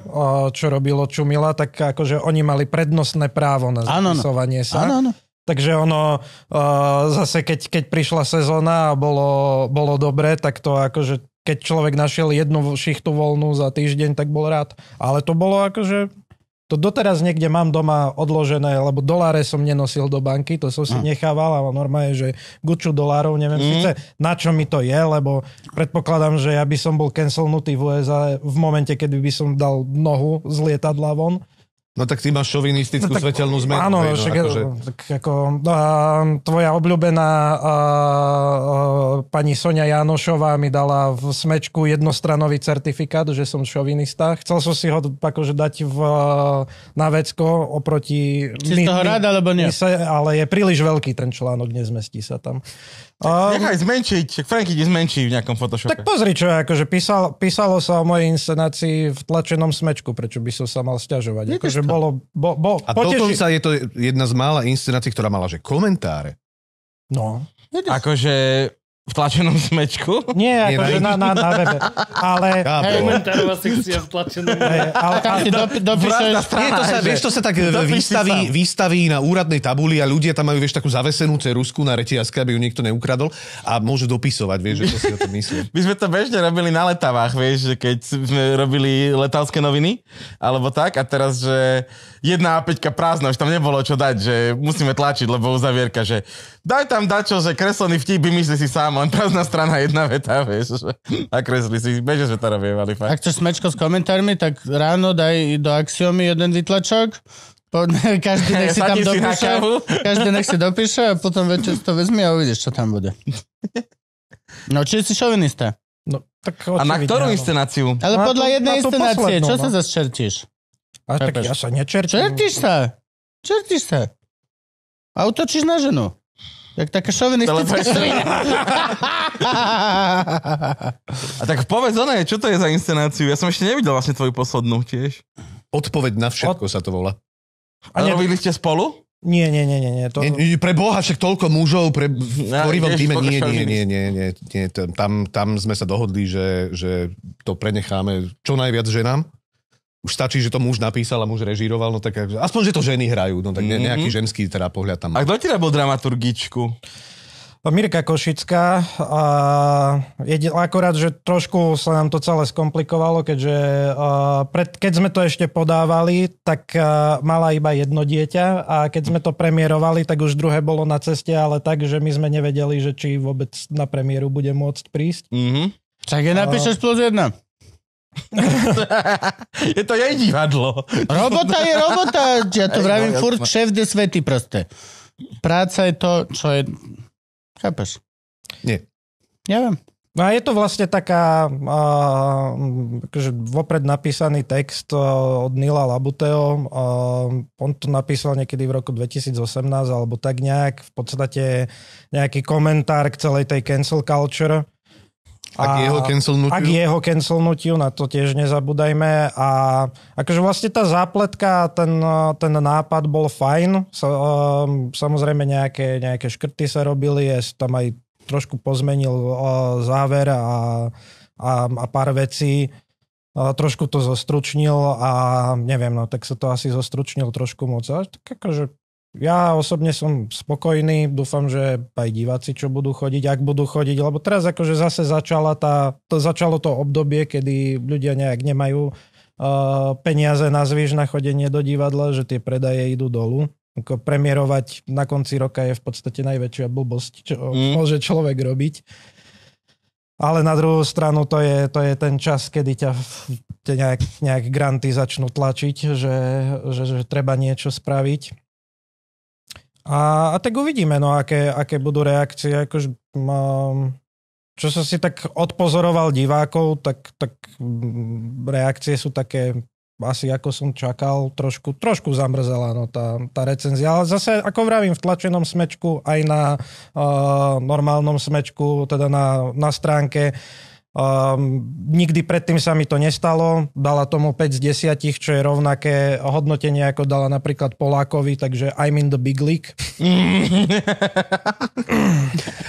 čo robilo Čumila, tak akože oni mali prednostné právo na no. zapisovanie ano, sa. Áno, ano. Takže ono, zase keď, keď prišla sezóna a bolo, bolo dobre, tak to akože, keď človek našiel jednu šichtu voľnú za týždeň, tak bol rád. Ale to bolo akože to doteraz niekde mám doma odložené, lebo doláre som nenosil do banky, to som si mm. nechával, ale normálne, že guču dolárov, neviem mm. síce na čo mi to je, lebo predpokladám, že ja by som bol cancelnutý v USA v momente, kedy by som dal nohu z lietadla von. No tak ty máš šovinistickú no, tak, svetelnú zmenu. Áno, hej, no, však, akože... tak ako, no, a, tvoja obľúbená a, a, pani Sonia Janošová mi dala v smečku jednostranový certifikát, že som šovinista. Chcel som si ho akože dať v, na vecko oproti... Si my, z toho rád, alebo nie? My sa, ale je príliš veľký ten článok, nezmestí sa tam. Um, Nechaj zmenšiť, Franky ti zmenší v nejakom Photoshope. Tak pozri, čo je, akože písal, písalo sa o mojej inscenácii v tlačenom smečku, prečo by som sa mal sťažovať. Akože bolo, bo, bo, A poteši... dokonca je to jedna z mála inscenácií, ktorá mala, že komentáre. No. Akože v tlačenom smečku? Nie, akože na, na, na webe. Ale... Komentárová sekcia v tlačenom webe. Ale, nie, to sa, vieš, to sa tak e, vystaví, vystaví na úradnej tabuli a ľudia tam majú, vieš, takú zavesenú cerusku na reťazke, aby ju niekto neukradol a môžu dopisovať, vieš, že to si o tom myslí. [LAUGHS] My sme to bežne robili na letavách, vieš, keď sme robili letalské noviny, alebo tak, a teraz, že jedna a peťka prázdna, už tam nebolo čo dať, že musíme tlačiť, lebo uzavierka, že daj tam dačo, že kreslený vtip vymyslí si sám, len prázdna strana jedna veta, vieš, že kresli si, beže, že to robievali. Fakt. Ak chceš smečko s komentármi, tak ráno daj do axiomy jeden vytlačok, po, [LAUGHS] každý nech si tam dopíše, každý nech si dopíše a potom večer to vezmi a uvidíš, čo tam bude. [LAUGHS] No, či si šovinista? No, tak a na ktorú inscenáciu? Ale no, podľa to, jednej inscenácie, čo no. sa zase čertíš? A tak ja sa nečertím. Čertíš sa! Čertíš sa! A utočíš na ženu. Tak taká šovinistická svinia. [LAUGHS] A tak povedz, ona, čo to je za inscenáciu? Ja som ešte nevidel vlastne tvoju poslednú tiež. Odpoveď na všetko Od... sa to volá. A, robili ste spolu? Nie, nie, nie, nie. nie, to... pre Boha však toľko mužov pre, v tvorivom týme. Nie, nie, nie, nie, nie, nie. Tam, tam sme sa dohodli, že, že to prenecháme čo najviac ženám už stačí, že to muž napísal a muž režíroval, no tak aspoň, že to ženy hrajú, no tak mm-hmm. nejaký mhm. ženský teda pohľad tam. A kto teda bol dramaturgičku? Mirka Košická. A jedin, akorát, že trošku sa nám to celé skomplikovalo, keďže pred, keď sme to ešte podávali, tak mala iba jedno dieťa a keď sme to premiérovali, tak už druhé bolo na ceste, ale tak, že my sme nevedeli, že či vôbec na premiéru bude môcť prísť. Mm-hmm. Tak je napíšeš plus jedna je to jej divadlo. Robota je robota. Ja to vravím no, furt, šéf de svety proste. Práca je to, čo je... Chápeš? Nie. Neviem. No a je to vlastne taká uh, akože vopred napísaný text uh, od Nila Labuteo. Uh, on to napísal niekedy v roku 2018 alebo tak nejak. V podstate nejaký komentár k celej tej cancel culture. A jeho cancelnutiu? Ak jeho cancelnutiu, na to tiež nezabúdajme. A akože vlastne tá zápletka, ten, ten nápad bol fajn. Um, samozrejme nejaké, nejaké škrty sa robili, ja tam aj trošku pozmenil uh, záver a, a, a pár vecí. Trošku to zostručnil a neviem, no tak sa to asi zostručnil trošku moc. A tak akože ja osobne som spokojný, dúfam, že aj diváci, čo budú chodiť, ak budú chodiť, lebo teraz akože zase začala tá, to, začalo to obdobie, kedy ľudia nejak nemajú uh, peniaze na zvyš na chodenie do divadla, že tie predaje idú dolu. Ako premiérovať na konci roka je v podstate najväčšia blbosť, čo mm. môže človek robiť. Ale na druhú stranu to je, to je ten čas, kedy ťa nejak, nejak granty začnú tlačiť, že, že, že treba niečo spraviť. A, a tak uvidíme, no, aké, aké budú reakcie. Akož, um, čo som si tak odpozoroval divákov, tak, tak mm, reakcie sú také asi ako som čakal, trošku, trošku zamrzela no, tá, tá recenzia. Ale zase, ako vravím, v tlačenom smečku, aj na uh, normálnom smečku, teda na, na stránke, uh, Um, nikdy predtým sa mi to nestalo. Dala tomu 5 z 10, čo je rovnaké hodnotenie, ako dala napríklad Polákovi, takže I'm in the big league.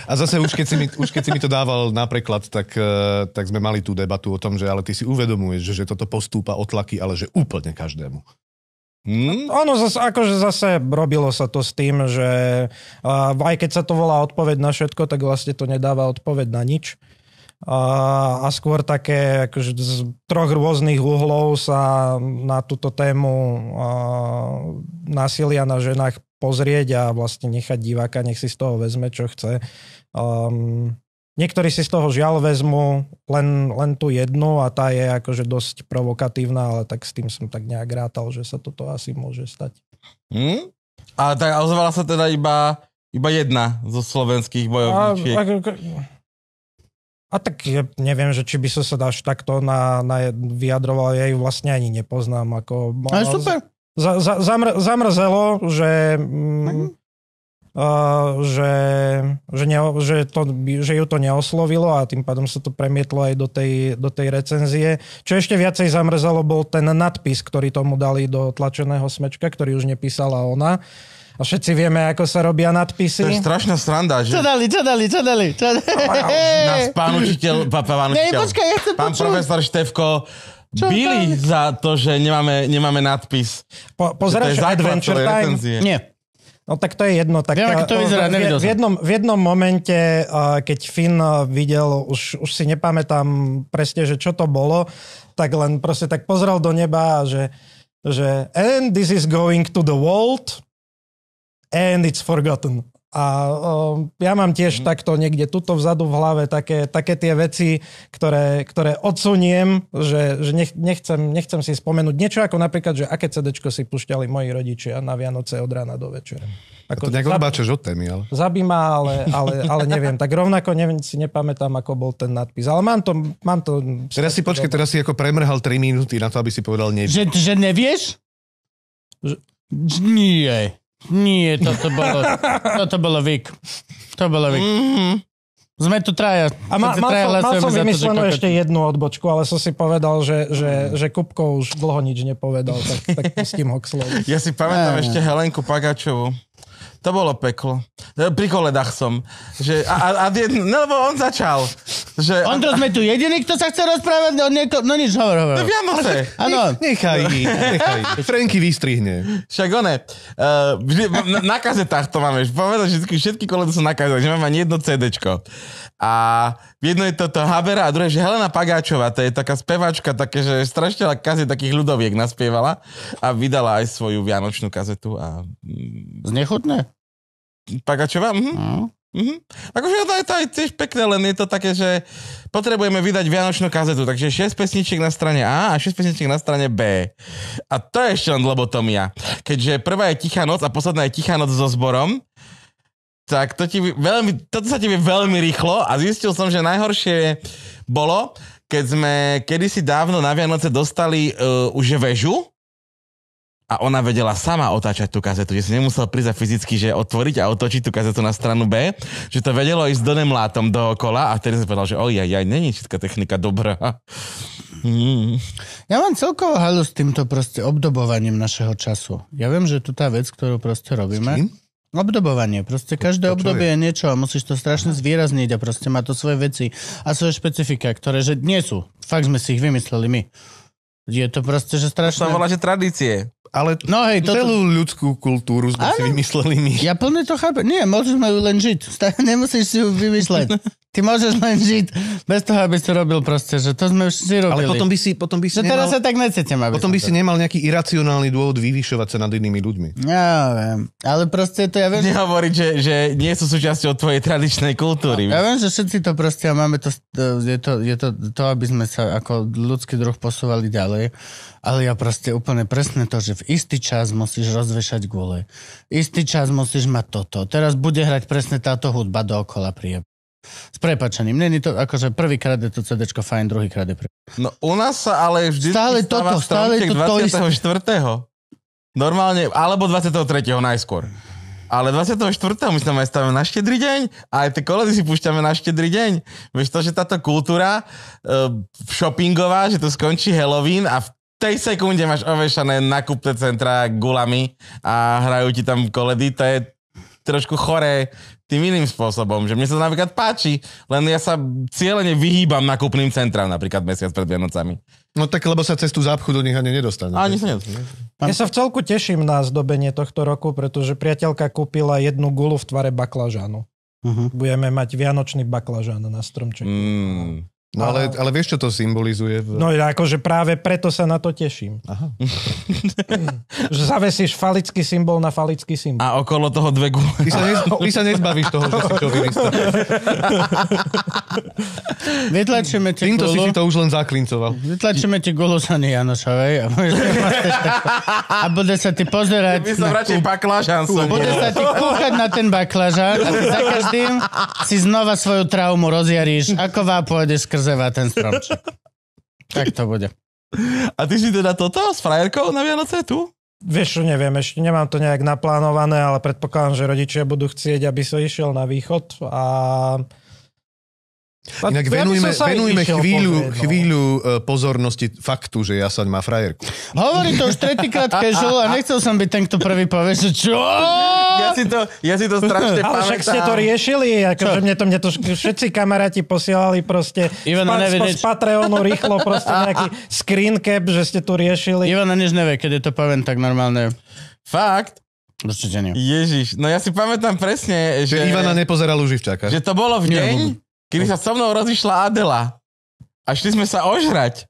A zase už keď si mi, už keď si mi to dával napríklad, tak, e, tak sme mali tú debatu o tom, že ale ty si uvedomuješ, že, že toto postúpa tlaky, ale že úplne každému. Hmm? Ono zase, akože zase robilo sa to s tým, že uh, aj keď sa to volá odpoveď na všetko, tak vlastne to nedáva odpoveď na nič a, a skôr také akože z troch rôznych uhlov sa na túto tému a, násilia na ženách pozrieť a vlastne nechať diváka, nech si z toho vezme, čo chce. Um, niektorí si z toho žiaľ vezmu len, len tú jednu a tá je akože dosť provokatívna, ale tak s tým som tak nejak rátal, že sa toto asi môže stať. Hmm? A tak ozvala sa teda iba, iba jedna zo slovenských bojovníčiek. A, a tak ja neviem, že či by som sa až takto na, na vyjadroval, ja ju vlastne ani nepoznám. Ako, Ale super. Za, za, zamr, zamrzelo, že, mm, uh, že, že, ne, že, to, že ju to neoslovilo a tým pádom sa to premietlo aj do tej, do tej recenzie. Čo ešte viacej zamrzalo, bol ten nadpis, ktorý tomu dali do tlačeného smečka, ktorý už nepísala ona. Uh, a no všetci vieme, ako sa robia nadpisy. To je strašná sranda, že? Čo dali, čo dali, čo dali? Čo dali? Nás pán učiteľ, pán, pán učiteľ, Nej, počkaj, ja chcem pán profesor Števko byli za to, že nemáme, nemáme nadpis. Po, pozeráš Adventure Time? Retenzie. Nie. No tak to je jedno. Tak, Viem, to eh, vyzerá, v, v, jednom, v jednom momente, eh, keď Finn eh, videl, už, už si nepamätám presne, že čo to bolo, tak len proste tak pozrel do neba, že, že and this is going to the world and it's forgotten. A uh, ja mám tiež mm. takto niekde tuto vzadu v hlave také, také tie veci, ktoré, ktoré odsuniem, že, že nech, nechcem, nechcem si spomenúť niečo ako napríklad, že aké CD si pušťali moji rodičia na Vianoce od rána do večera. Ako, to nejak odbáčeš od témy, ale... Zabí ma, ale, ale, ale neviem. Tak rovnako neviem, si nepamätám, ako bol ten nadpis. Ale mám to... Mám to teraz si počkaj, teraz si ako premrhal 3 minúty na to, aby si povedal niečo. Že, že nevieš? Že... Nie. Nie, toto bolo, toto bolo Vik. To bolo Vik. Mm-hmm. Sme tu traja. A ma, mal, traja mal som vymyslenú to, ešte jednu odbočku, ale som si povedal, že, že, že Kupko už dlho nič nepovedal, tak, tak pustím ho k slovu. Ja si pamätám ne, ešte ne. Helenku Pagačovu. To bolo peklo. Pri koledách som. Že, a, a, a no, lebo on začal. Že, on to sme tu jediný, kto sa chce rozprávať, no, nieko, no nič hovor, hovor. No Vianoce. Áno. Nech, nechaj, nechaj. Franky vystrihne. Však one, uh, vždy, na, na kazetách to máme. Povedal, že všetky koledy sú na kazetách, že máme ani jedno CDčko. A jedno je toto Habera a druhé, že Helena Pagáčová, to je taká spevačka, také, že strašne kaze takých ľudoviek naspievala a vydala aj svoju vianočnú kazetu. A... Znechutné? Pagačová? Mhm. No. Mhm. Akože to je, to je tiež pekné, len je to také, že potrebujeme vydať Vianočnú kazetu, takže 6 pesničiek na strane A a 6 pesničiek na strane B. A to je ešte len lobotomia. Keďže prvá je Tichá noc a posledná je Tichá noc so zborom, tak to ti veľmi, toto sa ti veľmi rýchlo a zistil som, že najhoršie bolo, keď sme kedysi dávno na Vianoce dostali uh, už väžu, a ona vedela sama otáčať tú kazetu, že si nemusel prísť fyzicky, že otvoriť a otočiť tú kazetu na stranu B, že to vedelo ísť donem látom dookola a vtedy som povedal, že oj, aj, aj, není všetká technika dobrá. Mm. Ja mám celkovo halu s týmto proste obdobovaním našeho času. Ja viem, že to tá vec, ktorú proste robíme... Obdobovanie. Proste každé to, to obdobie je? je niečo a musíš to strašne zvýrazniť a proste má to svoje veci a svoje špecifika, ktoré že nie sú. Fakt sme si ich vymysleli my. Je to proste, že strašné... To sa volá, že tradície. Ale no hej, toto... celú ľudskú kultúru sme ano, si vymysleli my. Ja plne to chápem. Nie, môžeme ju len žiť. [LAUGHS] Nemusíš si ju vymysleť. [LAUGHS] Ty môžeš len žiť bez toho, aby si robil proste, že to sme už si robili. Ale potom by si, potom by si nemal, teraz sa tak necítim, aby Potom by to... si nemal nejaký iracionálny dôvod vyvyšovať sa nad inými ľuďmi. Ja viem. Ale proste to ja viem... Nehovoriť, že, že nie sú súčasťou tvojej tradičnej kultúry. Ja viem, že všetci to proste a máme to, je to, je to, to aby sme sa ako ľudský druh posúvali ďalej. Ale ja proste úplne presne to, že v istý čas musíš rozvešať gule. Istý čas musíš mať toto. Teraz bude hrať presne táto hudba dookola príjem. S prepačením. Není to, akože prvýkrát je to CD fajn, druhýkrát je pre... No u nás sa ale vždy stále toto, stále to, to 24. Normálne, alebo 23. najskôr. Ale 24. my sa aj stavíme na štedrý deň a aj tie koledy si púšťame na štedrý deň. Vieš to, že táto kultúra uh, shoppingová, že to skončí Halloween a v tej sekunde máš ovešané nakupné centra gulami a hrajú ti tam koledy, to je trošku choré tým iným spôsobom, že mne sa to napríklad páči, len ja sa cieľene vyhýbam nakupným centrám napríklad mesiac pred Vianocami. No tak lebo sa cestu zápchu do nich ani nedostane. Ani sa nedostane. Ja sa v celku teším na zdobenie tohto roku, pretože priateľka kúpila jednu gulu v tvare baklažánu. Uh-huh. Budeme mať vianočný baklažán na stromček. Mm. No ale, ale vieš, čo to symbolizuje? V... No akože práve preto sa na to teším. Aha. [LAUGHS] že zavesíš falický symbol na falický symbol. A okolo toho dve gule. Ty sa, nez, ty sa nezbavíš toho, že si to vymyslel. Vytlačíme [LAUGHS] ti Týmto golo. si si to už len zaklincoval. Vytlačíme ti golo Janošovej. A, bude sa ti pozerať... My sa radšej baklažansom. Bude sa ti kúchať na ten baklažan a za každým si znova svoju traumu rozjaríš. Ako vám pôjde skr- okrzeva ten stromček. [LAUGHS] tak to bude. A ty si teda toto s frajerkou na Vianoce tu? Vieš, neviem, ešte nemám to nejak naplánované, ale predpokladám, že rodičia budú chcieť, aby som išiel na východ a Inak venujme, ja venujme chvíľu, pozrieť, no. chvíľu e, pozornosti faktu, že Jasaň má frajerku. Hovorí to už tretíkrát casual a nechcel som byť ten, kto prvý povie, že čo? Ja si to, ja si to strašne pamätám. Ale však ste to riešili, akože mne to, mne to všetci kamaráti posielali proste Ivana nevie, z, z Patreonu rýchlo proste nejaký screen cap, že ste tu riešili. Ivana než nevie, keď je to poviem tak normálne. Fakt, Ježiš, no ja si pamätám presne, že... Ivana nepozeral uživčáka. Že to bolo v deň, kedy hm. sa so mnou rozišla Adela a šli sme sa ožrať.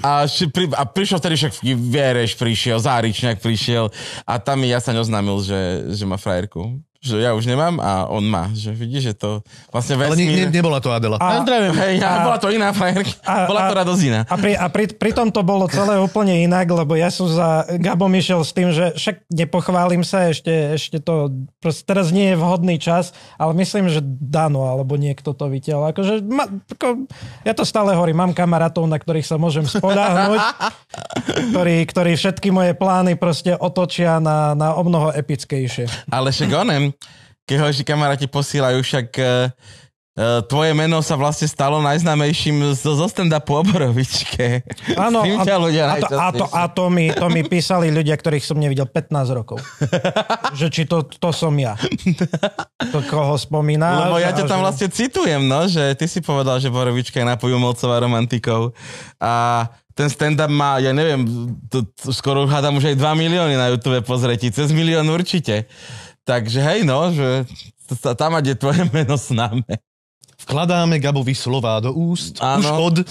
A, pri, a prišiel vtedy však Viereš prišiel, Záričňák prišiel a tam mi ja sa oznámil, že, že má frajerku že ja už nemám a on má. Že vidíš, že to vlastne vesmír... Ale ne, ne, nebola to Adela. A, Nezdravím. Hej, a, a, bola to iná frajerka. A, bola to radosť iná. A, pri, a pri, pri tom to bolo celé úplne inak, lebo ja som za Gabom išiel s tým, že však nepochválim sa, ešte, ešte to proste teraz nie je vhodný čas, ale myslím, že Dano alebo niekto to videl. Akože, ma, ako, ja to stále hovorím, mám kamarátov, na ktorých sa môžem spodáhnuť, [LAUGHS] ktorí, ktorí všetky moje plány proste otočia na, na o mnoho epickejšie. Ale však onem, keď ho kamaráti posílajú, však uh, tvoje meno sa vlastne stalo najznámejším zo, zo stand-upu oborovičke. Áno, [LAUGHS] a, ľudia a, to, a, to, a to, mi, to mi písali ľudia, ktorých som nevidel 15 rokov. [LAUGHS] že či to, to som ja. To koho spomína. Lebo ja ťa tam že... vlastne citujem, no, že ty si povedal, že borovička je napoju molcová romantikou. A ten stand-up má, ja neviem, to, to, skoro hádam už aj 2 milióny na YouTube pozretí. Cez milión určite. Takže hej no, že tam, kde tvoje [LAUGHS] meno známe. Vkladáme Gabovi slová do úst. Áno. Už od... [LAUGHS]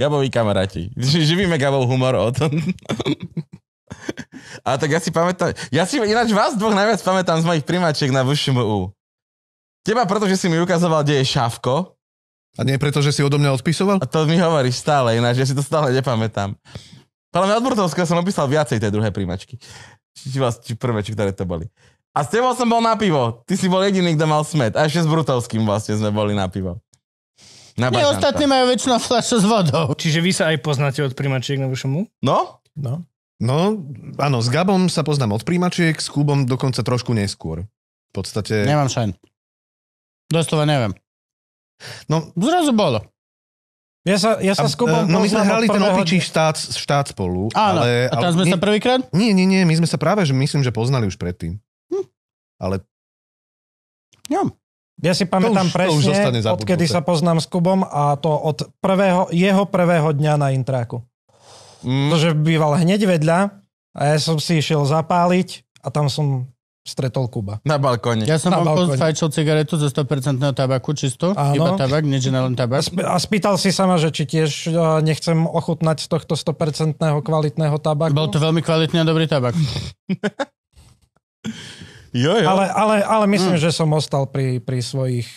Gabovi kamaráti. Živíme Gabov humor od... A tak ja si pamätám... Ja si ináč vás dvoch najviac pamätám z mojich primačiek na VŠMU. Teba, pretože si mi ukazoval, kde je šávko. A nie preto, že si odo mňa odpisoval? A to mi hovoríš stále, ináč ja si to stále nepamätám. Podľa mňa od som opísal viacej tej druhej primačky. Či, vás, či prvé, či ktoré to boli. A s tebou som bol na pivo. Ty si bol jediný, kto mal smet. A ešte s Brutovským vlastne sme boli na pivo. Na Nie, ostatní majú väčšinu fľašu s vodou. Čiže vy sa aj poznáte od primačiek na vašomu? No? No. No, áno, s Gabom sa poznám od príjmačiek, s Kubom dokonca trošku neskôr. V podstate... Nemám šajn. Dostova neviem. No, zrazu bolo. Ja sa, ja sa a, s Kubom e, No my sme hrali ten opičí štát, štát spolu. Áno, ale, a tam sme nie, sa prvýkrát? Nie, nie, nie, my sme sa práve, že myslím, že poznali už predtým. Hm. Ale... Ja. No. Ja si pamätám to už, presne, to odkedy sa poznám s Kubom a to od prvého, jeho prvého dňa na intráku. Mm. To, že býval hneď vedľa a ja som si išiel zapáliť a tam som stretol Kuba. Na balkóne. Ja som na fajčil cigaretu zo 100% tabaku, čisto. Áno. Iba tabak, nič iné, len tabak. A spýtal si sa že či tiež e, nechcem ochutnať z tohto 100% kvalitného tabaku. Bol to veľmi kvalitný a dobrý tabak. jo, jo. Ale, ale, ale myslím, mm. že som ostal pri, pri svojich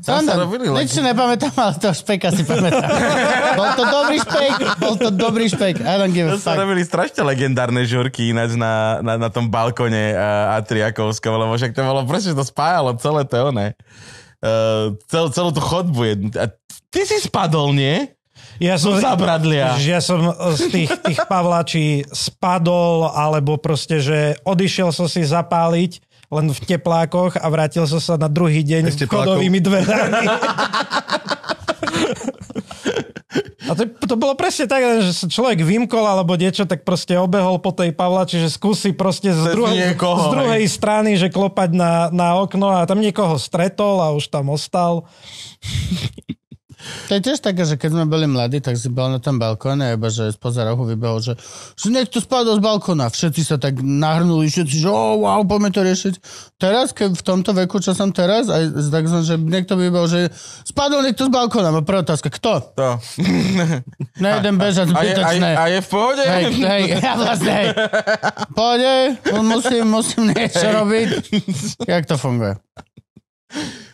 Sanda, Nič si nepamätám, ale to špejka si pamätám. bol to dobrý špejk, bol to dobrý špejk. I don't give a fuck. To sa robili strašne legendárne žurky ináč na, na, na tom balkone uh, Atriakovského, lebo však to bolo presne, to spájalo celé to, ne? Uh, cel, celú tú chodbu. Je, A ty si spadol, nie? Ja som, zabradlia. ja som z tých, tých pavlačí spadol, alebo proste, že odišiel som si zapáliť len v teplákoch a vrátil som sa na druhý deň s chodovými dverami. A to, to bolo presne tak, že sa človek vymkol alebo niečo, tak proste obehol po tej Pavla, čiže skúsi proste z, druhej, niekoho, z druhej strany, že klopať na, na okno a tam niekoho stretol a už tam ostal. To je tiež také, že keď sme boli mladí, tak si bol na tom balkóne, iba že spoza rohu vybehol, že, že niekto spadol z balkóna. Všetci sa tak nahrnuli, všetci, že oh, wow, poďme to riešiť. Teraz, keď v tomto veku, čo som teraz, aj tak som, že niekto vybehol, že spadol niekto z balkóna. A prvá otázka, kto? To. Na jeden bežať A, a, a, je v pohode? Hej, hej, ja vlastne, hej. [LAUGHS] Pohode, no musím, musím niečo robiť. Jak to funguje?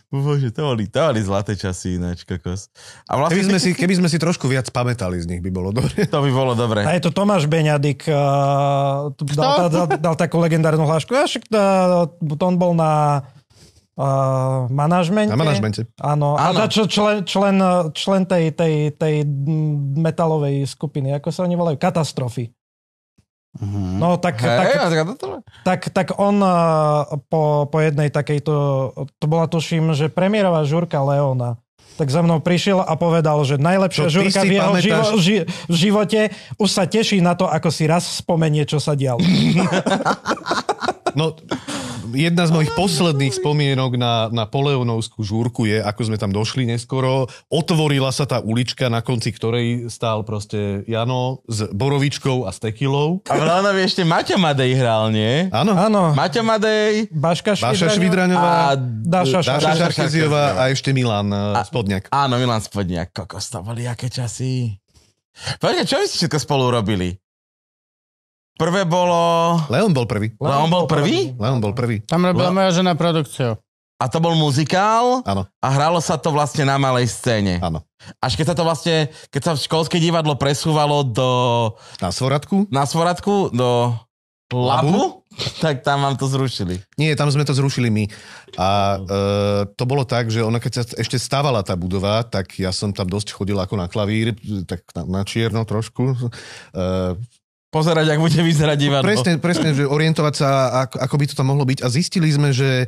Bože, to boli, to boli zlaté časy ináč, kokos. A vlastne... keby, sme si, keby sme si trošku viac pamätali z nich, by bolo dobre. To by bolo dobre. A je to Tomáš Beňadik, uh, dal, dal, dal, dal takú legendárnu hlášku. Ja však, uh, on bol na uh, manažmente. Na manažmente. áno. A čo, člen, člen, člen tej, tej, tej metalovej skupiny, ako sa oni volajú? Katastrofy. Mm-hmm. No tak, hey, tak, tak, tak on po, po jednej takejto, to bola tuším, že premiérová žurka Leona, tak za mnou prišiel a povedal, že najlepšia to žurka v jeho živo, ži, v živote už sa teší na to, ako si raz spomenie, čo sa dialo. [LAUGHS] No, jedna z mojich posledných spomienok na, na Poleonovskú žúrku je, ako sme tam došli neskoro, otvorila sa tá ulička, na konci ktorej stál proste Jano s borovičkou a s tekilou. A v Lánovi ešte Maťa Madej hral, nie? Áno. Áno. Maťa Madej, Baška Švidraňová, a Daša, Dáša Šarkeziová a ešte Milan e, a, Spodňak. Áno, Milan Spodniak, Kokos, to boli aké časy. Poďme, čo vy ste všetko spolu robili? Prvé bolo... Leon bol prvý. Leon bol prvý? Leon bol prvý. Tam robila Le... moja žena produkciu. A to bol muzikál Áno. a hralo sa to vlastne na malej scéne. Áno. Až keď sa to vlastne, keď sa školské divadlo presúvalo do... Na Svoradku? Na Svoradku, do Labu? Labu? [LAUGHS] Tak tam vám to zrušili. Nie, tam sme to zrušili my. A e, to bolo tak, že ona keď sa ešte stávala tá budova, tak ja som tam dosť chodil ako na klavír, tak na, na čierno trošku. E, pozerať, ak bude vyzerať divadlo. Presne, presne, že orientovať sa, ako, ako by to tam mohlo byť. A zistili sme, že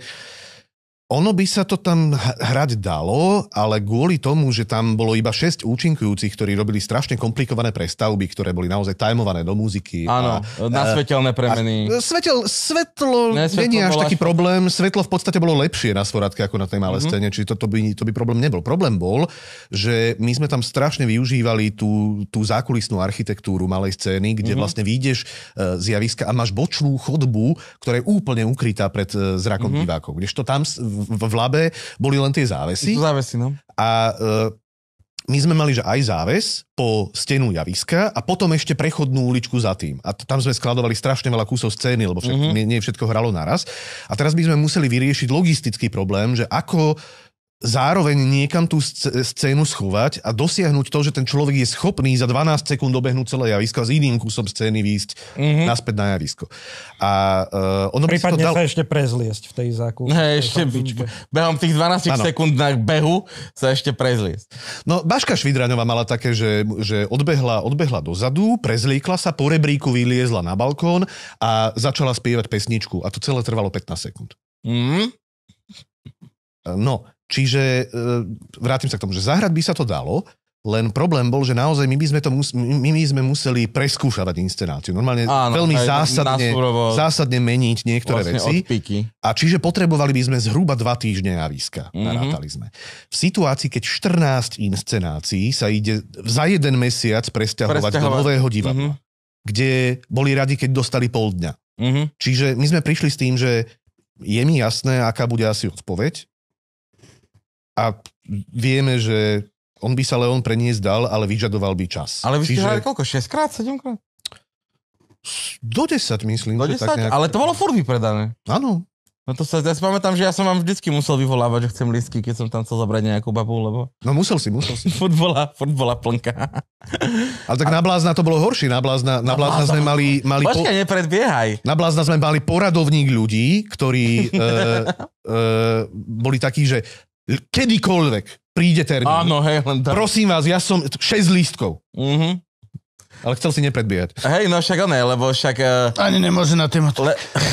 ono by sa to tam hrať dalo, ale kvôli tomu, že tam bolo iba 6 účinkujúcich, ktorí robili strašne komplikované prestavby, ktoré boli naozaj tajmované do muziky. Áno, a, na svetelné premeny. A svetel, svetlo ne, svetlo nie je až taký špatná. problém. Svetlo v podstate bolo lepšie na Svoradke ako na tej malej mm-hmm. scéne, čiže to, to, by, to by problém nebol. Problém bol, že my sme tam strašne využívali tú, tú zákulisnú architektúru malej scény, kde mm-hmm. vlastne vyjdeš e, z javiska a máš bočnú chodbu, ktorá je úplne ukrytá pred e, zrakom mm-hmm. divákov. Kdežto tam v, v labe boli len tie závesy. Závesy, no. A uh, my sme mali, že aj záves po stenu javiska a potom ešte prechodnú uličku za tým. A tam sme skladovali strašne veľa kusov scény, lebo všetko, mm-hmm. nie, nie všetko hralo naraz. A teraz by sme museli vyriešiť logistický problém, že ako zároveň niekam tú scénu schovať a dosiahnuť to, že ten človek je schopný za 12 sekúnd dobehnúť celé javisko a s iným kusom scény výjsť mm-hmm. naspäť na javisko. A uh, ono Prípadne by dal... sa ešte prezliesť v tej záku. Hey, ešte Behom tých 12 ano. sekúnd na behu sa ešte prezliesť. No, Baška Švidraňová mala také, že, že odbehla, odbehla dozadu, prezliekla sa, po rebríku vyliezla na balkón a začala spievať pesničku. A to celé trvalo 15 sekúnd. Mm-hmm. No, Čiže e, vrátim sa k tomu, že zahrať by sa to dalo, len problém bol, že naozaj my by sme, to mus, my by sme museli preskúšavať inscenáciu. Normálne Áno, veľmi zásadne, zásadne meniť niektoré vlastne veci. Odpíky. A čiže potrebovali by sme zhruba dva týždne javiska. Mm-hmm. sme. V situácii, keď 14 inscenácií sa ide za jeden mesiac presťahovať, presťahovať. do nového mhm. divadla, mm-hmm. kde boli radi, keď dostali pol dňa. Mm-hmm. Čiže my sme prišli s tým, že je mi jasné, aká bude asi odpoveď, a vieme, že on by sa Leon preniesť dal, ale vyžadoval by čas. Ale vy ste hrali koľko? 6 krát, 7 krát? Do 10 myslím. Do 10? Tak nejak... Ale to bolo furt vypredané. Áno. No to sa, ja si pamätám, že ja som vám vždycky musel vyvolávať, že chcem lístky, keď som tam chcel zabrať nejakú babu, lebo... No musel si, musel si. [LAUGHS] futbola, futbola plnka. Ale tak a... na blázna to bolo horšie. Na blázna, na blázna sme mali... mali Počkaj, po... nepredbiehaj. Na blázna sme mali poradovník ľudí, ktorí e, [LAUGHS] e, boli takí, že kedykoľvek príde termín. Áno, hej, len tak. Prosím vás, ja som 6 lístkov. Mhm. Ale chcel si nepredbiehať. Hej, no však ne, lebo však... Uh... Ani nemôže na téma. Le...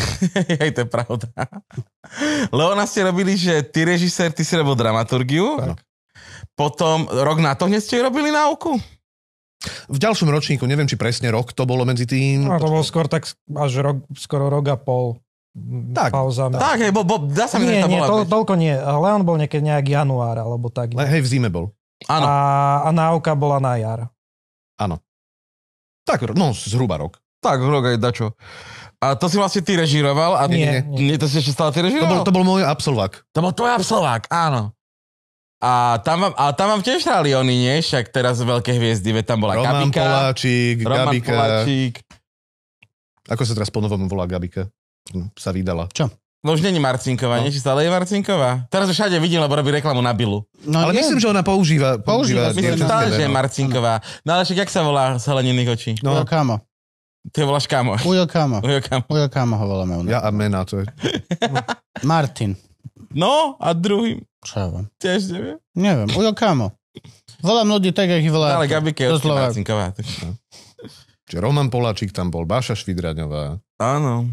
[LAUGHS] Hej, to je pravda. Lebo nás ste robili, že ty režisér, ty si robil dramaturgiu. Ano. Potom rok na to hneď ste robili náuku. V ďalšom ročníku, neviem či presne rok to bolo medzi tým. No, to bol skôr tak až rok, skoro rok a pol tak, pauzami. Tak, hej, bo, bo dá sa mi, nie, že to nie, bola... to, toľko nie. Leon bol niekedy nejak január, alebo tak. Ne? Hej, v zime bol. Áno. A, a náuka bola na jar. Áno. Tak, no, zhruba rok. Tak, rok aj dačo. A to si vlastne ty režíroval? A nie, nie. nie to si ešte stále ty režíroval? To bol, to bol môj absolvák. To bol tvoj absolvák, áno. A tam a tam vám tiež hrali oni, nie? Však teraz veľké hviezdy, veď tam bola Roman Gabika. Poláčik, Roman Gabika. Poláčik. Ako sa teraz po novom volá Gabika? No, sa vydala. Čo? No už není Marcinková, no. nie? Či stále je Marcinková? Teraz všade vidím, lebo robí reklamu na Bilu. No, ale je. myslím, že ona používa... používa, používa myslím stále, že je Marcinková. No ale však jak sa volá z Heleniných očí? No, no. kámo. Ty ho voláš kámo. Ujo kámo. Ujo kámo. Ujo kámo ho voláme. Ono. Ja a mena, to je. [LAUGHS] Martin. No a druhý. Čo ja vám? Tiež neviem. Neviem. Ujo kámo. Volám ľudí tak, jak ich volá. Ale Gabike je Marcinková. Tak... Čiže Roman Poláčik tam bol, Báša Švidraňová. Áno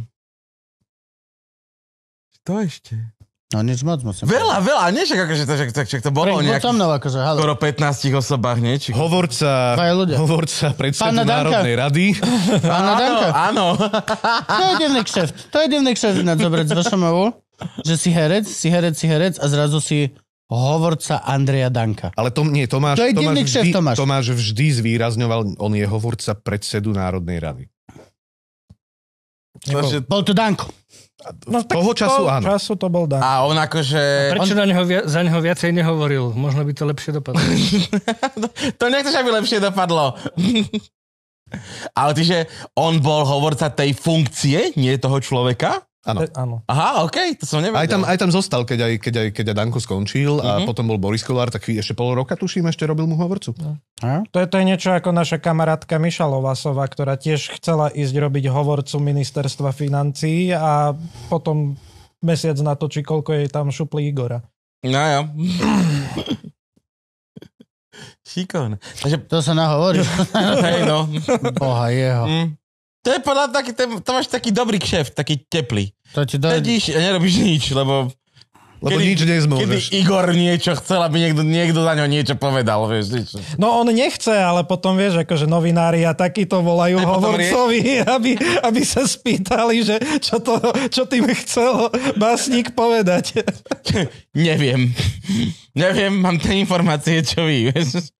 to ešte? No nič moc musím. Veľa, veľa, nie, však akože to, to, však to bolo nejakých mnou, akože, skoro 15 osobách, nie? Či... Hovorca, hovorca predsedu Národnej rady. [LAUGHS] Pána Danka. Áno, To je divný kšeft, to je divný kšeft na zobrať z VŠMU, že si herec, si herec, si herec a zrazu si hovorca Andreja Danka. Ale to nie, Tomáš, To je Tomáš, divný kšeft, vždy, Tomáš. Tomáš vždy zvýrazňoval, on je hovorca predsedu Národnej rady. Nebol, Takže bol to Danko. No, toho času áno. času to bol Dan. A on akože... A prečo on... Na neho, za neho viacej nehovoril? Možno by to lepšie dopadlo. [LAUGHS] to nechceš, aby lepšie dopadlo. [LAUGHS] Ale tyže on bol hovorca tej funkcie, nie toho človeka? Áno. E, áno. Aha, OK, to som nevedel. Aj tam, aj tam zostal, keď aj, keď aj, keď aj Danko skončil a mm-hmm. potom bol Boris Kolár, tak ešte pol roka, tuším, ešte robil mu hovorcu. Ja. No. To, je, to je niečo ako naša kamarátka Miša Lovasová, ktorá tiež chcela ísť robiť hovorcu ministerstva financií a potom mesiac na to, či koľko jej tam šupli Igora. No ja. Šikovné. Takže... To sa nahovorí. [LAUGHS] Hej, no. Boha jeho. Mm. To je podľa taký, to, máš taký dobrý kšeft, taký teplý. To ti do... Sedíš a nerobíš nič, lebo lebo kedy, nič nezmôžeš. Kedy Igor niečo chcel, aby niekto, niekto za ňo niečo povedal, vieš. Niečo. No on nechce, ale potom vieš, akože novinári a takýto volajú Aj hovorcovi, [LAUGHS] aby, aby sa spýtali, že čo, to, čo tým chcel básnik povedať. [LAUGHS] Neviem. Neviem, mám tie informácie, čo vy, vieš.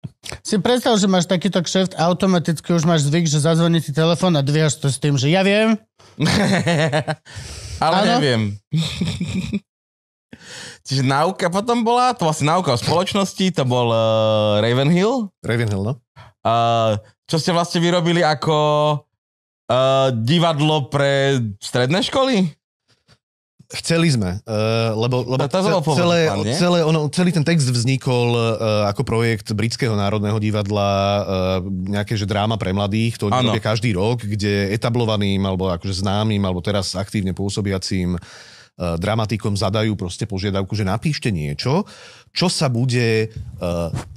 Si predstav, že máš takýto kšeft, automaticky už máš zvyk, že zazvoní ti telefón a dvíhaš to s tým, že ja viem. [LAUGHS] Ale ano? neviem. Čiže náuka potom bola, to vlastne náuka o spoločnosti, to bol uh, eh, Ravenhill. Ravenhill, no. Uh, čo ste vlastne vyrobili ako uh, divadlo pre stredné školy? Chceli sme, uh, lebo, lebo no tá, celé, povedal, celé, celé, ono, celý ten text vznikol uh, ako projekt Britského národného divadla, uh, nejaké že dráma pre mladých, to je každý rok, kde etablovaným alebo akože známym alebo teraz aktívne pôsobiacím uh, Eh, dramatikom zadajú proste požiadavku, že napíšte niečo, čo sa bude eh,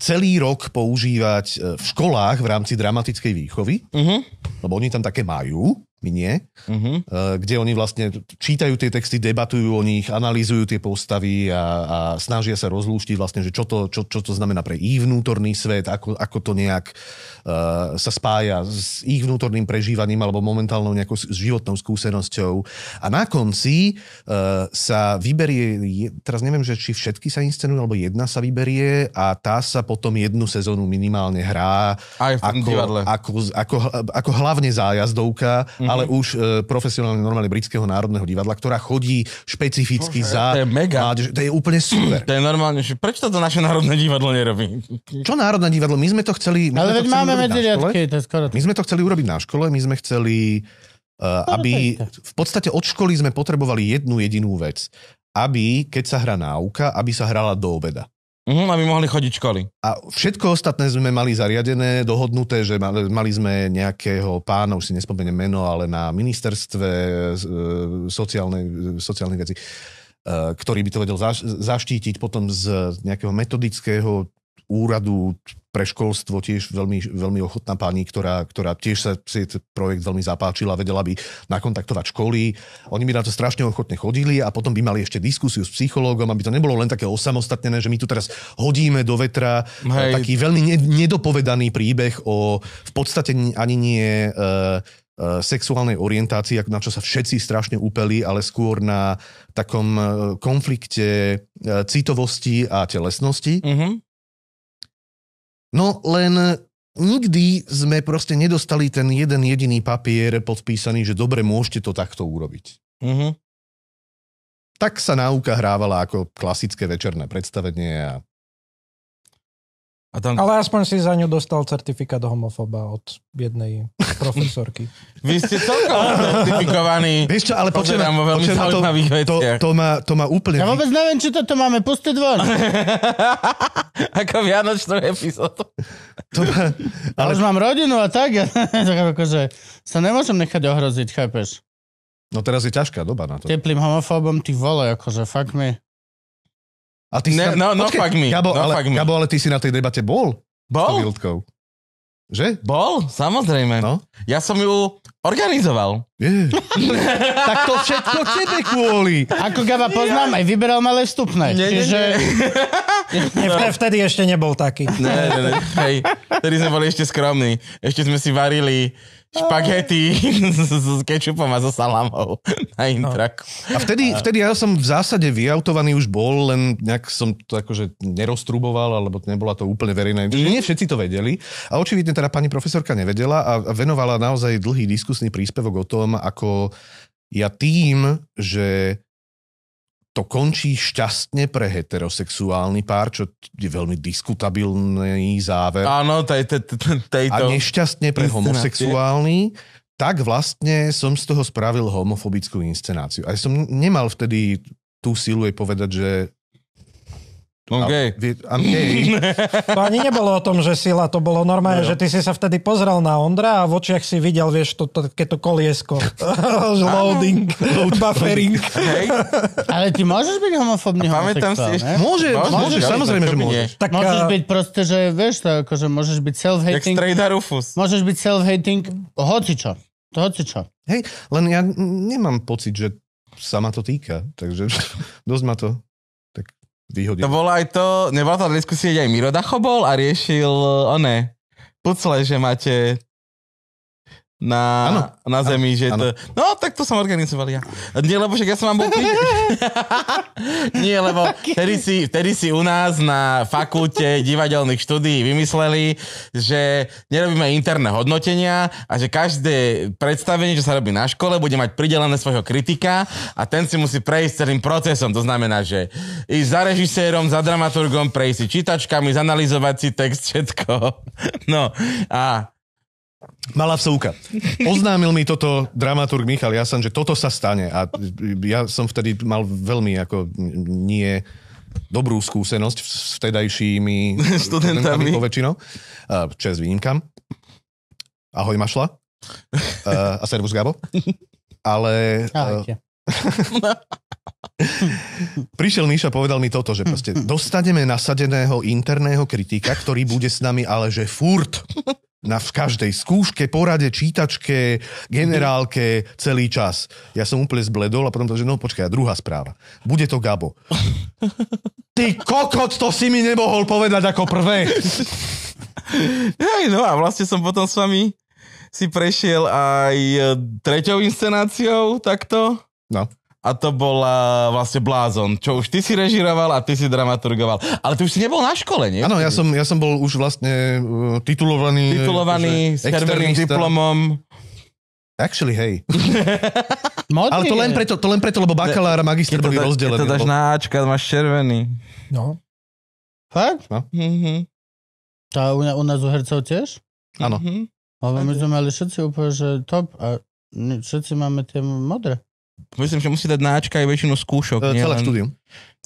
celý rok používať eh, v školách v rámci dramatickej výchovy, uh-huh. lebo oni tam také majú, my nie, uh-huh. kde oni vlastne čítajú tie texty, debatujú o nich, analýzujú tie postavy a, a snažia sa rozlúštiť vlastne, že čo to, čo, čo to znamená pre ich vnútorný svet, ako, ako to nejak uh, sa spája s ich vnútorným prežívaním alebo momentálnou nejakou životnou skúsenosťou. A na konci uh, sa vyberie, teraz neviem, že či všetky sa inscenujú, alebo jedna sa vyberie a tá sa potom jednu sezónu minimálne hrá Aj v ako, divadle. Ako, ako, ako hlavne zájazdovka mhm mm-hmm. ale už e, profesionálne normálne Britského národného divadla, ktorá chodí špecificky Bože, za... To je mega. Mládež, to je úplne super. To je normálne, že prečo to naše národné divadlo nerobí? Čo národné divadlo? My sme to chceli... My ale to máme riadky, to je skoro... My sme to chceli urobiť na škole, my sme chceli... Uh, aby v podstate od školy sme potrebovali jednu jedinú vec. Aby, keď sa hrá náuka, aby sa hrala do obeda. Mhm, aby mohli chodiť školy. A všetko ostatné sme mali zariadené, dohodnuté, že mali sme nejakého pána, už si nespomeniem meno, ale na ministerstve e, sociálnej, sociálnej veci, e, ktorý by to vedel zaštítiť potom z nejakého metodického úradu pre školstvo tiež veľmi, veľmi ochotná pani, ktorá, ktorá tiež sa si projekt veľmi zapáčila, vedela by nakontaktovať školy. Oni by na to strašne ochotne chodili a potom by mali ešte diskusiu s psychológom, aby to nebolo len také osamostatnené, že my tu teraz hodíme do vetra e, Hej. taký veľmi nedopovedaný príbeh o v podstate ani nie... E, e, sexuálnej orientácii, na čo sa všetci strašne upeli, ale skôr na takom e, konflikte citovosti a telesnosti. Mm-hmm. No len e, nikdy sme proste nedostali ten jeden jediný papier podpísaný, že dobre, môžete to takto urobiť. Uh-huh. Tak sa náuka hrávala ako klasické večerné predstavenie a a tam... Ale aspoň si za ňu dostal certifikát homofoba od jednej [LAUGHS] profesorky. Vy ste celkom certifikovaní. Vieš čo, ale počujem, počujem to, to, to, má, to má úplne... Ja vôbec neviem, či toto máme, puste dvor. [LAUGHS] Ako vianočnú epizódu. To má, ale... Už mám rodinu a tak, ja, [LAUGHS] tak akože sa nemôžem nechať ohroziť, chápeš? No teraz je ťažká doba na to. Teplým homofóbom, ty vole, akože, fakt my. A ty ne, si na... no, no, fuck me. Gabo, no, ale, me. Gabo, ale ty si na tej debate bol. Bol? Že? Bol, samozrejme. No? Ja som ju organizoval. Yeah. [LAUGHS] tak to všetko tebe kvôli. Ako Gaba poznám, yeah. aj vyberal malé stupne. Nie, čiže... nie, nie. No. Vtedy ešte nebol taký. Ne, ne, ne. Hej, vtedy sme boli ešte skromní. Ešte sme si varili špagety ah. [LAUGHS] s kečupom a so salamou na no. intraku. No. A vtedy, vtedy ja som v zásade vyautovaný už bol, len nejak som to akože neroztruboval, alebo nebola to úplne verejné. Mm. Nie všetci to vedeli. A očividne teda pani profesorka nevedela a venovala naozaj dlhý diskusný príspevok o tom, ako ja tým, že to končí šťastne pre heterosexuálny pár, čo je veľmi diskutabilný záver. Áno, tejto... A nešťastne pre homosexuálny, tak vlastne som z toho spravil homofobickú inscenáciu. A som nemal vtedy tú silu jej povedať, že on a, gay. I'm gay. [LAUGHS] To ani nebolo o tom, že sila, to bolo normálne, no, no, že ty si sa vtedy pozrel na Ondra a v očiach si videl, vieš, to, to, to koliesko. [LAUGHS] [LAUGHS] Loading, buffering. Okay. Ale ty môžeš byť homofóbny homosexuál, si ešte... Môže, môžeš, môžeš, samozrejme, že môžeš. Tak, môžeš byť proste, že vieš to, akože môžeš byť self-hating. Jak Rufus. Môžeš byť self-hating hocičo. To hocičo. Hej, len ja nemám pocit, že sa ma to týka, takže dosť ma to vyhodil. To bolo aj to, nebola to diskusia, kde aj Miro Dacho bol a riešil, eh, ne, pucle, že máte na, ano, na zemi, ano, že ano. to... No, tak to som organizoval ja. Nie, lebo však ja som vám bol... [LAUGHS] Nie, lebo [LAUGHS] vtedy si, vtedy si u nás na fakulte divadelných štúdií vymysleli, že nerobíme interné hodnotenia a že každé predstavenie, čo sa robí na škole, bude mať pridelené svojho kritika a ten si musí prejsť celým procesom. To znamená, že ísť za režisérom, za dramaturgom, prejsť si čítačkami, zanalizovať si text, všetko. [LAUGHS] No a Malá vsovka. Oznámil mi toto dramaturg Michal Jasan, že toto sa stane a ja som vtedy mal veľmi ako nie dobrú skúsenosť s vtedajšími [LAUGHS] študentami poväčšinou, čes výnimkám. Ahoj Mašla a servus Gabo. Ale... Prišiel Míša, povedal mi toto, že proste dostaneme nasadeného interného kritika, ktorý bude s nami ale že furt na v každej skúške, porade, čítačke, generálke, celý čas. Ja som úplne zbledol a potom to, že no počkaj, druhá správa. Bude to Gabo. Ty kokot, to si mi nemohol povedať ako prvé. Hej, no a vlastne som potom s vami si prešiel aj treťou inscenáciou takto. No a to bola vlastne Blázon, čo už ty si režiroval a ty si dramaturgoval. Ale ty už si nebol na škole, nie? Áno, ja som, ja som bol už vlastne e, titulovaný... Titulovaný, s e, červeným diplomom. Actually, hej. [LAUGHS] Ale to len, preto, to len preto, lebo bakalár a magister boli rozdelený. to dáš lebo... na Ačka, máš červený. No. Fakt? No. Mm-hmm. Tá u, u nás u hercov tiež? Áno. Mm-hmm. Ale my sme mali všetci úplne, že top a všetci máme tie modré. Myslím, že musí dať náčka aj väčšinu skúšok. celé štúdium.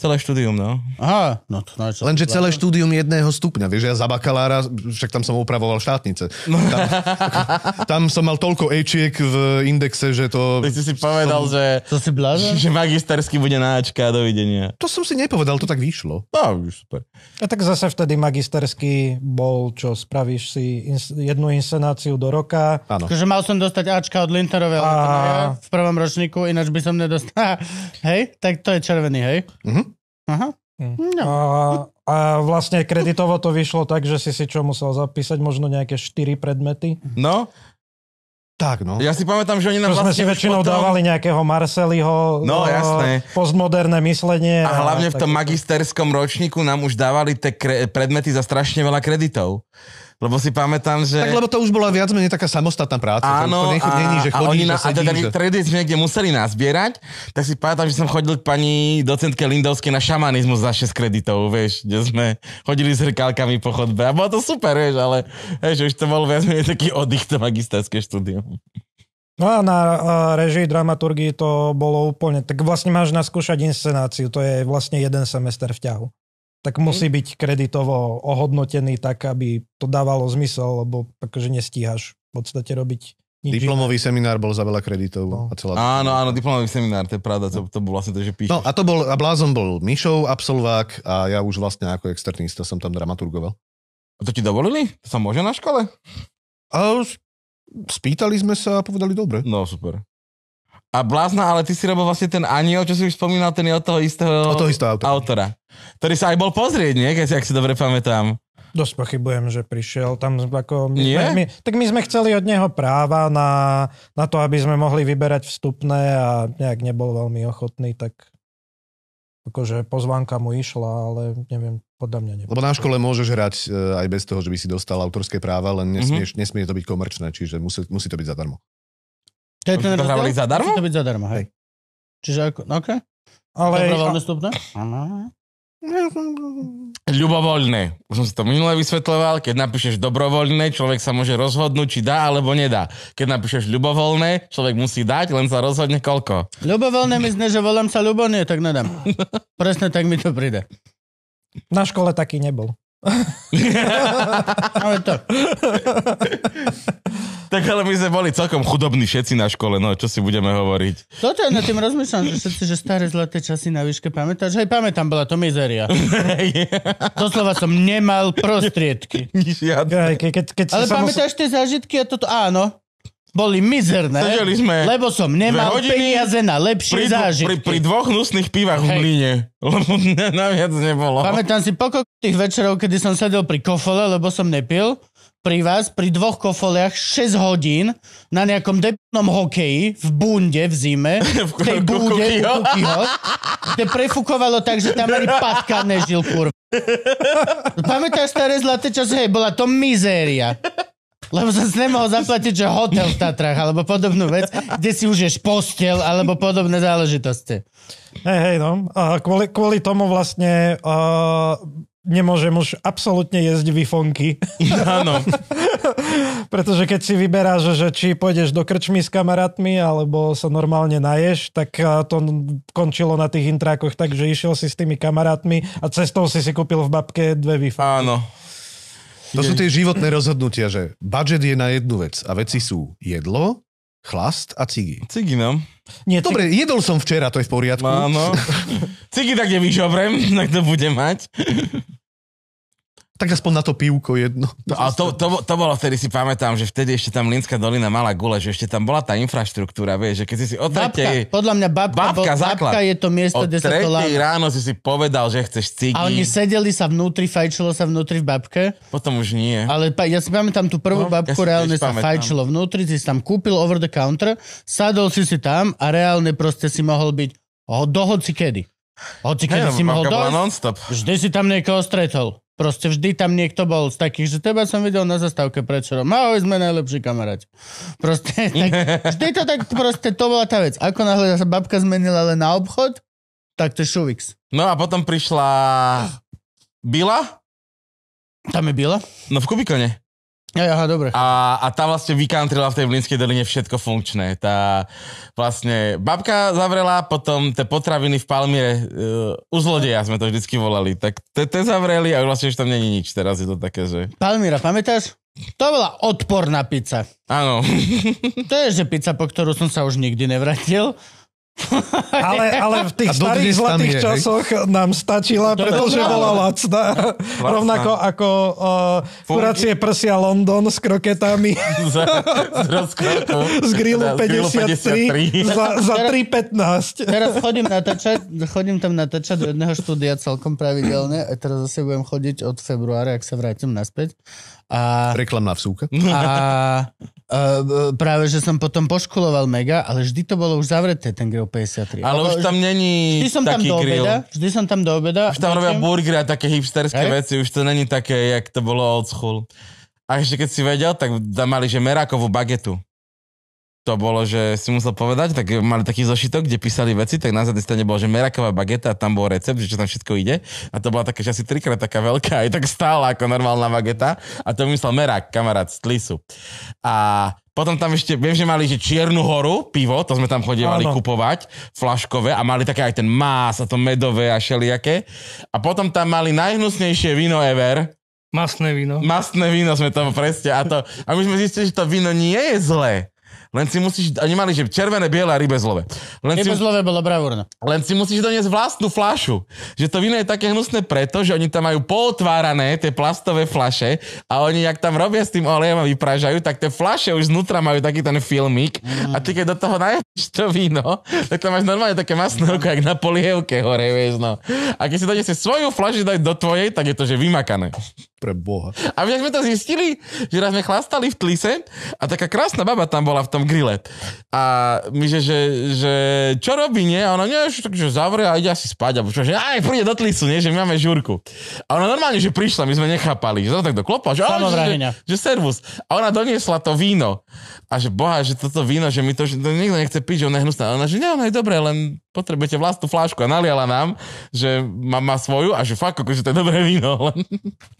Celé štúdium, no. Aha, no to na Lenže celé štúdium jedného stupňa, vieš, ja za bakalára, však tam som upravoval štátnice. Tam, [LAUGHS] tam som mal toľko Ečiek v indexe, že to... Ty si si povedal, som... že... To si bláža? [LAUGHS] Že magisterský bude na Ačka, dovidenia. To som si nepovedal, to tak vyšlo. No, super. A tak zase vtedy magisterský bol, čo spravíš si ins- jednu inscenáciu do roka. Áno. Takže mal som dostať Ačka od Linterovej a... v prvom ročníku, ináč by som nedostal. [LAUGHS] hej, tak to je červený, hej? Mm-hmm. Aha. No. A, a vlastne kreditovo to vyšlo tak, že si si čo musel zapísať, možno nejaké 4 predmety. No. Tak, no. Ja si pamätám, že oni nám vlastne... sme si vlastne väčšinou potom... dávali nejakého Marceliho, no, eh, jasné. postmoderné myslenie. A hlavne a v tom tak... magisterskom ročníku nám už dávali tie kre- predmety za strašne veľa kreditov. Lebo si pamätám, že... Tak lebo to už bola viac menej taká samostatná práca. Áno, to nechod, a, není, že chodíš, a oni na, a teda že... tredy sme niekde museli nazbierať, tak si pamätám, že som chodil k pani docentke Lindovskej na šamanizmus za 6 kreditov, vieš, kde sme chodili s hrkálkami po chodbe a bolo to super, vieš, ale vieš, už to bol viac menej taký oddych to magisterské štúdium. No a na režii dramaturgii to bolo úplne... Tak vlastne máš naskúšať inscenáciu, to je vlastne jeden semester v ťahu tak mhm. musí byť kreditovo ohodnotený tak, aby to dávalo zmysel, lebo akože nestíhaš v podstate robiť nič Diplomový iné. seminár bol za veľa kreditov. No. A celá... Áno, áno, diplomový seminár, to je pravda, to, to bol vlastne to, že píšeš. No a to bol, a blázon bol Mišov, absolvák a ja už vlastne ako externista som tam dramaturgoval. A to ti dovolili? To sa môže na škole? A spýtali sme sa a povedali dobre. No super. A blázna, ale ty si robil vlastne ten aniel, čo si už spomínal, ten je od toho istého, od toho istého autora. autora. Ktorý sa aj bol pozrieť, nie? Keď si, ak si dobre pamätám. Dosť pochybujem, že prišiel tam ako... My sme, my, tak my sme chceli od neho práva na, na to, aby sme mohli vyberať vstupné a nejak nebol veľmi ochotný, tak akože pozvánka mu išla, ale neviem, podľa mňa nie. Lebo na škole môžeš hrať eh, aj bez toho, že by si dostal autorské práva, len nesmie, mm-hmm. nesmie to byť komerčné, čiže musí, musí to byť zadarmo. To je ten to hrávali zadarmo? Musí to byť zadarmo, hej. Čiže ako, no OK. Ale... Dobrovoľné vstupné? Ľubovoľné. Už som si to minule vysvetľoval, keď napíšeš dobrovoľné, človek sa môže rozhodnúť, či dá alebo nedá. Keď napíšeš ľubovoľné, človek musí dať, len sa rozhodne koľko. Ľubovoľné mi zne, že volám sa ľubovne, tak nedám. [LAUGHS] Presne tak mi to príde. Na škole taký nebol. [LAUGHS] ale to. tak ale my sme boli celkom chudobní všetci na škole, no čo si budeme hovoriť. Toto ja na tým rozmýšľam, že všetci, že staré zlaté časy na výške pamätáš, aj pamätám, bola to mizeria. Doslova som nemal prostriedky. ja... Ke, ke, ke, ale pamätáš tie zážitky a toto, áno, boli mizerné, Sedeli sme lebo som nemal hodiny, peniaze na lepšie pri, zážitky. Pri, pri dvoch hnusných pivách Hej. v mlyne, lebo naviac nebolo. Pamätám si pokok tých večerov, kedy som sedel pri kofole, lebo som nepil, pri vás, pri dvoch kofoliach 6 hodín na nejakom debnom hokeji v bunde v zime, [LAUGHS] v tej bunde Kukyho, kde prefukovalo tak, že tam ani patka nežil, kurva. [LAUGHS] Pamätáš staré zlaté časy? Hej, bola to mizéria lebo som si nemohol zaplatiť, že hotel v Tatrách, alebo podobnú vec, kde si už ješ postel, alebo podobné záležitosti. Hej, hej, no. A kvôli, kvôli tomu vlastne uh, nemôžem už absolútne jesť vifonky. [LAUGHS] Áno. [LAUGHS] Pretože keď si vyberáš, že či pôjdeš do krčmy s kamarátmi, alebo sa normálne naješ, tak to končilo na tých intrákoch tak, že išiel si s tými kamarátmi a cestou si si kúpil v babke dve vifonky. Áno, to sú tie životné rozhodnutia, že budget je na jednu vec a veci sú jedlo, chlast a cigy. Cigy, no. Nie, Dobre, cigy... jedol som včera, to je v poriadku. Áno. [LAUGHS] Cigy tak nevyžobrem, [LAUGHS] tak to bude mať tak aspoň na to pivko jedno. To, no, a to, to, to bolo vtedy, si pamätám, že vtedy ešte tam Linská dolina mala gule, že ešte tam bola tá infraštruktúra, vieš, že keď si si o babka, Podľa mňa babka, babka, základ. babka je to miesto, kde sa to láme. ráno si si povedal, že chceš cigiť. A oni sedeli sa vnútri, fajčilo sa vnútri v babke. Potom už nie. Ale pa, ja si pamätám tú prvú no, babku, ja reálne sa pamätám. fajčilo vnútri, si tam kúpil over the counter, sadol si si tam a reálne proste si mohol byť oh, do kedy. Hoci kedy hey, si mohol dojsť, vždy si tam niekoho stretol. Proste vždy tam niekto bol z takých, že teba som videl na zastávke predšerom. Ahoj, sme najlepší kamaráti. Proste, [LAUGHS] tak, vždy to tak, proste to bola tá vec. Ako náhle sa babka zmenila len na obchod, tak to je Šuvix. No a potom prišla Bila? Tam je Bila? No v Kubikone. Aha, dobre. A, a tá vlastne vykantrila v tej Blinskej doline všetko funkčné. Tá vlastne babka zavrela, potom tie potraviny v Palmire, uh, eh, u zlodeja sme to vždycky volali, tak te, zavreli a vlastne už tam není nič, teraz je to také, že... Palmira, pamätáš? To bola odporná pizza. Áno. to je, že pizza, po ktorú som sa už nikdy nevratil. [LAUGHS] ale, ale v tých starých zlatých je, časoch hej? nám stačila, pretože bola lacná. Rovnako ako uh, kuracie prsia London s kroketami [LAUGHS] z, z, grillu 53, teda 53. za, za 3,15. Teraz chodím natáčať, chodím tam natáčať do jedného štúdia celkom pravidelne a teraz zase budem chodiť od februára, ak sa vrátim naspäť. A, Reklamná vsúka. A, Uh, práve, že som potom poškoloval mega, ale vždy to bolo už zavreté, ten grill 53. Ale, už tam není vždy som taký tam do grill. Obeda, vždy som tam do obeda. Už tam robia burgery a také hipsterské hey? veci, už to není také, jak to bolo old school. A ešte keď si vedel, tak tam mali, že merákovú bagetu to bolo, že si musel povedať, tak mali taký zošitok, kde písali veci, tak na zadnej strane bolo, že meraková bageta a tam bol recept, že čo tam všetko ide. A to bola také, že asi trikrát taká veľká, aj tak stála ako normálna bageta. A to myslel merak, kamarát z Tlisu. A potom tam ešte, viem, že mali že Čiernu horu, pivo, to sme tam chodievali Áno. kupovať, flaškové a mali také aj ten más a to medové a šeliaké. A potom tam mali najhnusnejšie víno ever. Masné víno. Masné víno sme tam presne. A, to, a my sme zistili, že to víno nie je zlé. Len si musíš, oni mali, že červené, biele a rybezlové. Len rybezlové si, bolo bravúrne. Len si musíš doniesť vlastnú flašu. Že to víno je také hnusné preto, že oni tam majú pootvárané tie plastové flaše a oni, jak tam robia s tým olejom a vypražajú, tak tie flaše už znútra majú taký ten filmik mm. a ty keď do toho najedíš to víno, tak tam máš normálne také masné ruko, jak na polievke hore, vieš, no. A keď si doniesieš svoju flašu dať do tvojej, tak je to, že vymakané. Pre boha. A my sme to zistili, že raz sme chlastali v Tlise a taká krásna baba tam bola v tom tom grille. A my, že, že, že čo robí, nie? A ona, nie, že, že zavrie a ide asi spať. A čo, že aj príde do tlicu, nie? Že my máme žurku. A ona normálne, že prišla, my sme nechápali. Že to tak doklopal, Že, že, že, že servus. A ona doniesla to víno a že boha, že toto víno, že mi to, že to nikto nechce piť, že ono je hnusné. A ona, že nie, ono je dobré, len potrebujete vlastnú flášku. A naliala nám, že má, má svoju a že fakt, akože to je dobré víno. [LAUGHS] Len.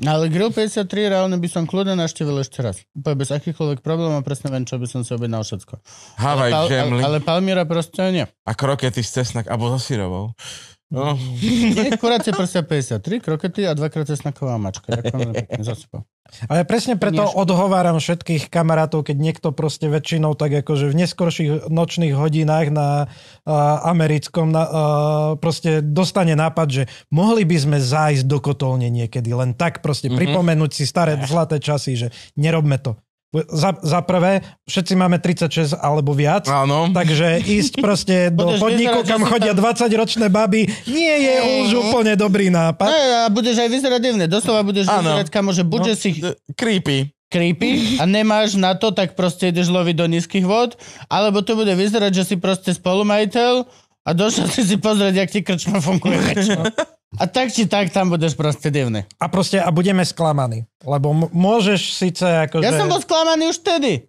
Ale Grill 53 reálne by som kľudne naštevil ešte raz. Úplne bez akýchkoľvek problémov, presne viem, čo by som si objednal všetko. Havaj, ale, pal, ale, ale Palmira proste nie. A krokety z cesnak, alebo so No, [LAUGHS] kuracie prsia 53, krokety a dvakrát cesnaková mačka. pekne Ale presne preto odhováram všetkých kamarátov, keď niekto proste väčšinou tak akože v neskorších nočných hodinách na uh, americkom na, uh, proste dostane nápad, že mohli by sme zájsť do kotolne niekedy, len tak proste mm-hmm. pripomenúť si staré zlaté časy, že nerobme to. Za, za prvé, všetci máme 36 alebo viac, Áno. takže ísť proste [LAUGHS] do budeš podniku, vyzerať, kam chodia tam... 20-ročné baby, nie je mm. už úplne dobrý nápad. Ne, a budeš aj vyzerať divne, doslova budeš Áno. vyzerať, kamo, že bude no. si... Creepy. Creepy a nemáš na to, tak proste ideš loviť do nízkych vod, alebo to bude vyzerať, že si proste spolumajiteľ a došiel si si pozrieť, jak ti krčma funguje. [LAUGHS] No. A tak či tak tam budeš proste divný. A proste a budeme sklamaní. Lebo m- môžeš síce ako... Ja že... som bol sklamaný už vtedy.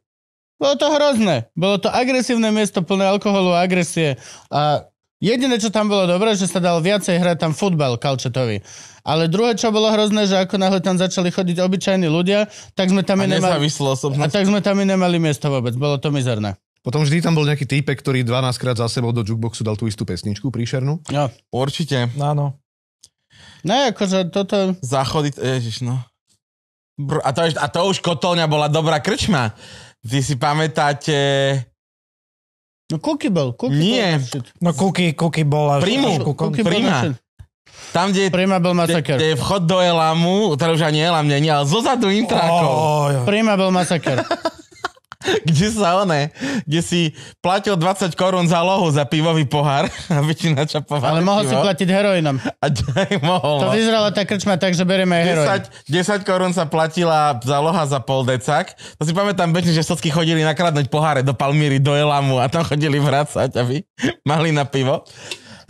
Bolo to hrozné. Bolo to agresívne miesto plné alkoholu a agresie. A jediné, čo tam bolo dobré, že sa dal viacej hrať tam futbal Kalčetovi. Ale druhé, čo bolo hrozné, že ako náhle tam začali chodiť obyčajní ľudia, tak sme tam a, nemali... a tak sme tam i nemali miesto vôbec. Bolo to mizerné. Potom vždy tam bol nejaký týpek, ktorý 12 krát za sebou do jukeboxu dal tú istú pesničku príšernú. Ja. No. Určite. Áno. Ne, akože toto... Záchody, ježiš, no. Br- a, to, a to už kotolňa bola dobrá krčma. Vy si pamätáte... No Kuky bol. Kuky Nie. Bol no Kuky, Kuky bola... Primu. Kuky Prima. Tam, kde, Prima bol masaker. Kde, je vchod do Elamu, teda už ani Elam není, ale zozadu intrákov. Oh, oh, Oh, Prima bol masaker. [LAUGHS] [LAUGHS] kde sa one, kde si platil 20 korún za lohu za pivový pohár a [LAUGHS] väčšina čapovala Ale mohol pivo. si platiť heroinom. A aj [LAUGHS] mohol. To no. vyzerala tá krčma tak, že berieme aj heroin. 10, 10 korún sa platila za loha za pol decak. To si pamätám bežne, že socky chodili nakradnúť poháre do Palmíry, do Elamu a tam chodili vrácať, aby mali na pivo.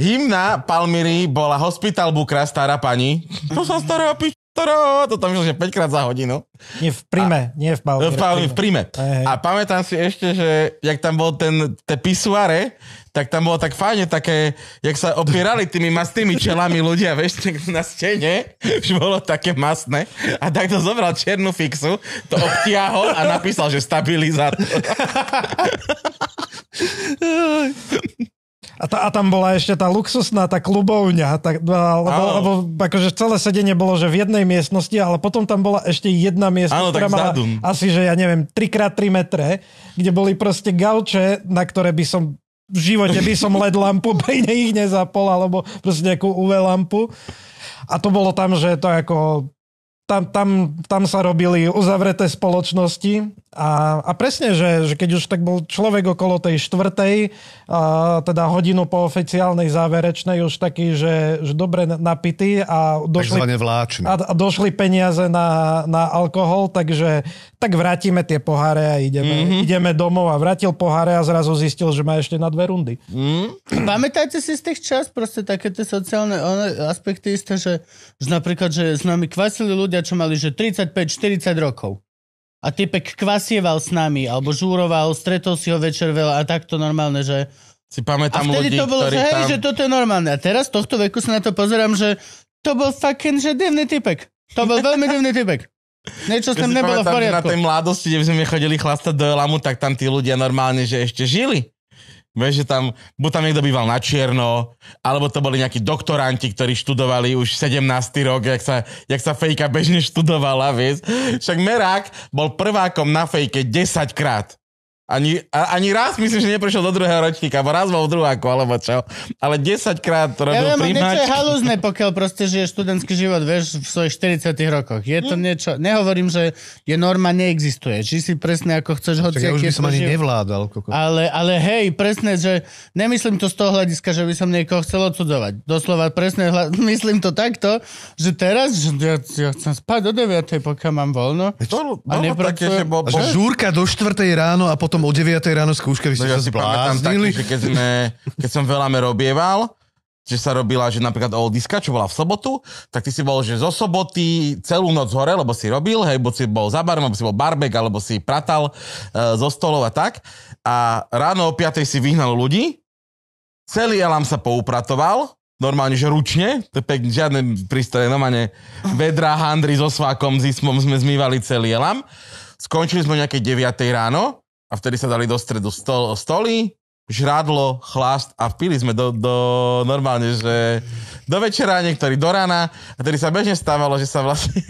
Hymna Palmíry bola Hospital Bukra, stará pani. To sa stará pič toro, to tam išlo, že 5 krát za hodinu. Nie v prime, a, nie v Pauli. V Pauli, v prime. Aj, aj. A pamätám si ešte, že jak tam bol ten, te pisuare, tak tam bolo tak fajne také, jak sa opierali tými [LAUGHS] mastými čelami ľudia, vieš, na stene, už bolo také masné. A tak to zobral čiernu fixu, to obtiahol a napísal, že stabilizátor. [LAUGHS] [LAUGHS] A, ta, a tam bola ešte tá luxusná, tá klubovňa, tá, no, lebo, oh. akože celé sedenie bolo, že v jednej miestnosti, ale potom tam bola ešte jedna miestnosť, ktorá mala asi, že ja neviem, 3x3 metre, kde boli proste gauče, na ktoré by som v živote by som led lampu [LAUGHS] iné ich nezapol, alebo proste nejakú UV lampu. A to bolo tam, že to ako tam, tam, tam sa robili uzavreté spoločnosti, a, a presne, že, že keď už tak bol človek okolo tej štvrtej, a, teda hodinu po oficiálnej záverečnej, už taký, že, že dobre napity a došli, a, a došli peniaze na, na alkohol, takže tak vrátime tie poháre a ideme, mm-hmm. ideme domov a vrátil poháre a zrazu zistil, že má ešte na dve rundy. Mm. Pamätajte si z tých čas proste také tie sociálne aspekty isté, že, že napríklad, že s nami kvasili ľudia, čo mali že 35-40 rokov a typek kvasieval s nami, alebo žúroval, stretol si ho večer veľa a takto normálne, že... Si pamätám a vtedy ľudí, to bolo, že hej, tam... že toto je normálne. A teraz tohto veku sa na to pozerám, že to bol fucking, že divný typek. To bol veľmi divný typek. Niečo s tým nebolo pamätám, v poriadku. Na tej mladosti, kde sme chodili chlastať do Elamu, tak tam tí ľudia normálne, že ešte žili. Vieš, že tam, buď tam niekto býval na čierno, alebo to boli nejakí doktoranti, ktorí študovali už 17. rok, jak sa, jak sa fejka bežne študovala, vieš. Však Merák bol prvákom na fejke 10 krát. Ani, a, ani raz myslím, že neprešiel do druhého ročníka, alebo raz bol v druháku, alebo čo. Ale 10 krát robil ja viem, niečo je halúzne, pokiaľ proste žiješ študentský život, vieš, v svojich 40 rokoch. Je to hm. niečo, nehovorím, že je norma neexistuje. Či si presne ako chceš hoci. Ja už by som ani živ... nevládal. Koko. Ale, ale hej, presne, že nemyslím to z toho hľadiska, že by som niekoho chcel odsudzovať. Doslova presne hla... [LAUGHS] myslím to takto, že teraz, že ja, ja chcem spať do 9, pokiaľ mám voľno. To, a nepracujem. Také, že bol... Žúrka do 4 ráno a potom potom o 9 ráno skúška, vy ste no, sa si Taký, že keď, sme, keď som veľa robieval, že sa robila, že napríklad oldiska, diska, čo bola v sobotu, tak ty si bol, že zo soboty celú noc hore, lebo si robil, hej, buď si bol za barom, alebo si bol barbek, alebo si pratal e, zo stolov a tak. A ráno o 5 si vyhnal ľudí, celý elam sa poupratoval, normálne, že ručne, to je pekne, žiadne prístroje, normálne vedra, handry so svákom, s ismom sme zmývali celý elam. Skončili sme nejaké 9 ráno, a vtedy sa dali do stredu stol, stoly, žradlo, chlast a pili sme do, do normálne, že do večera, niektorí do rána a tedy sa bežne stávalo, že sa vlastne [LAUGHS]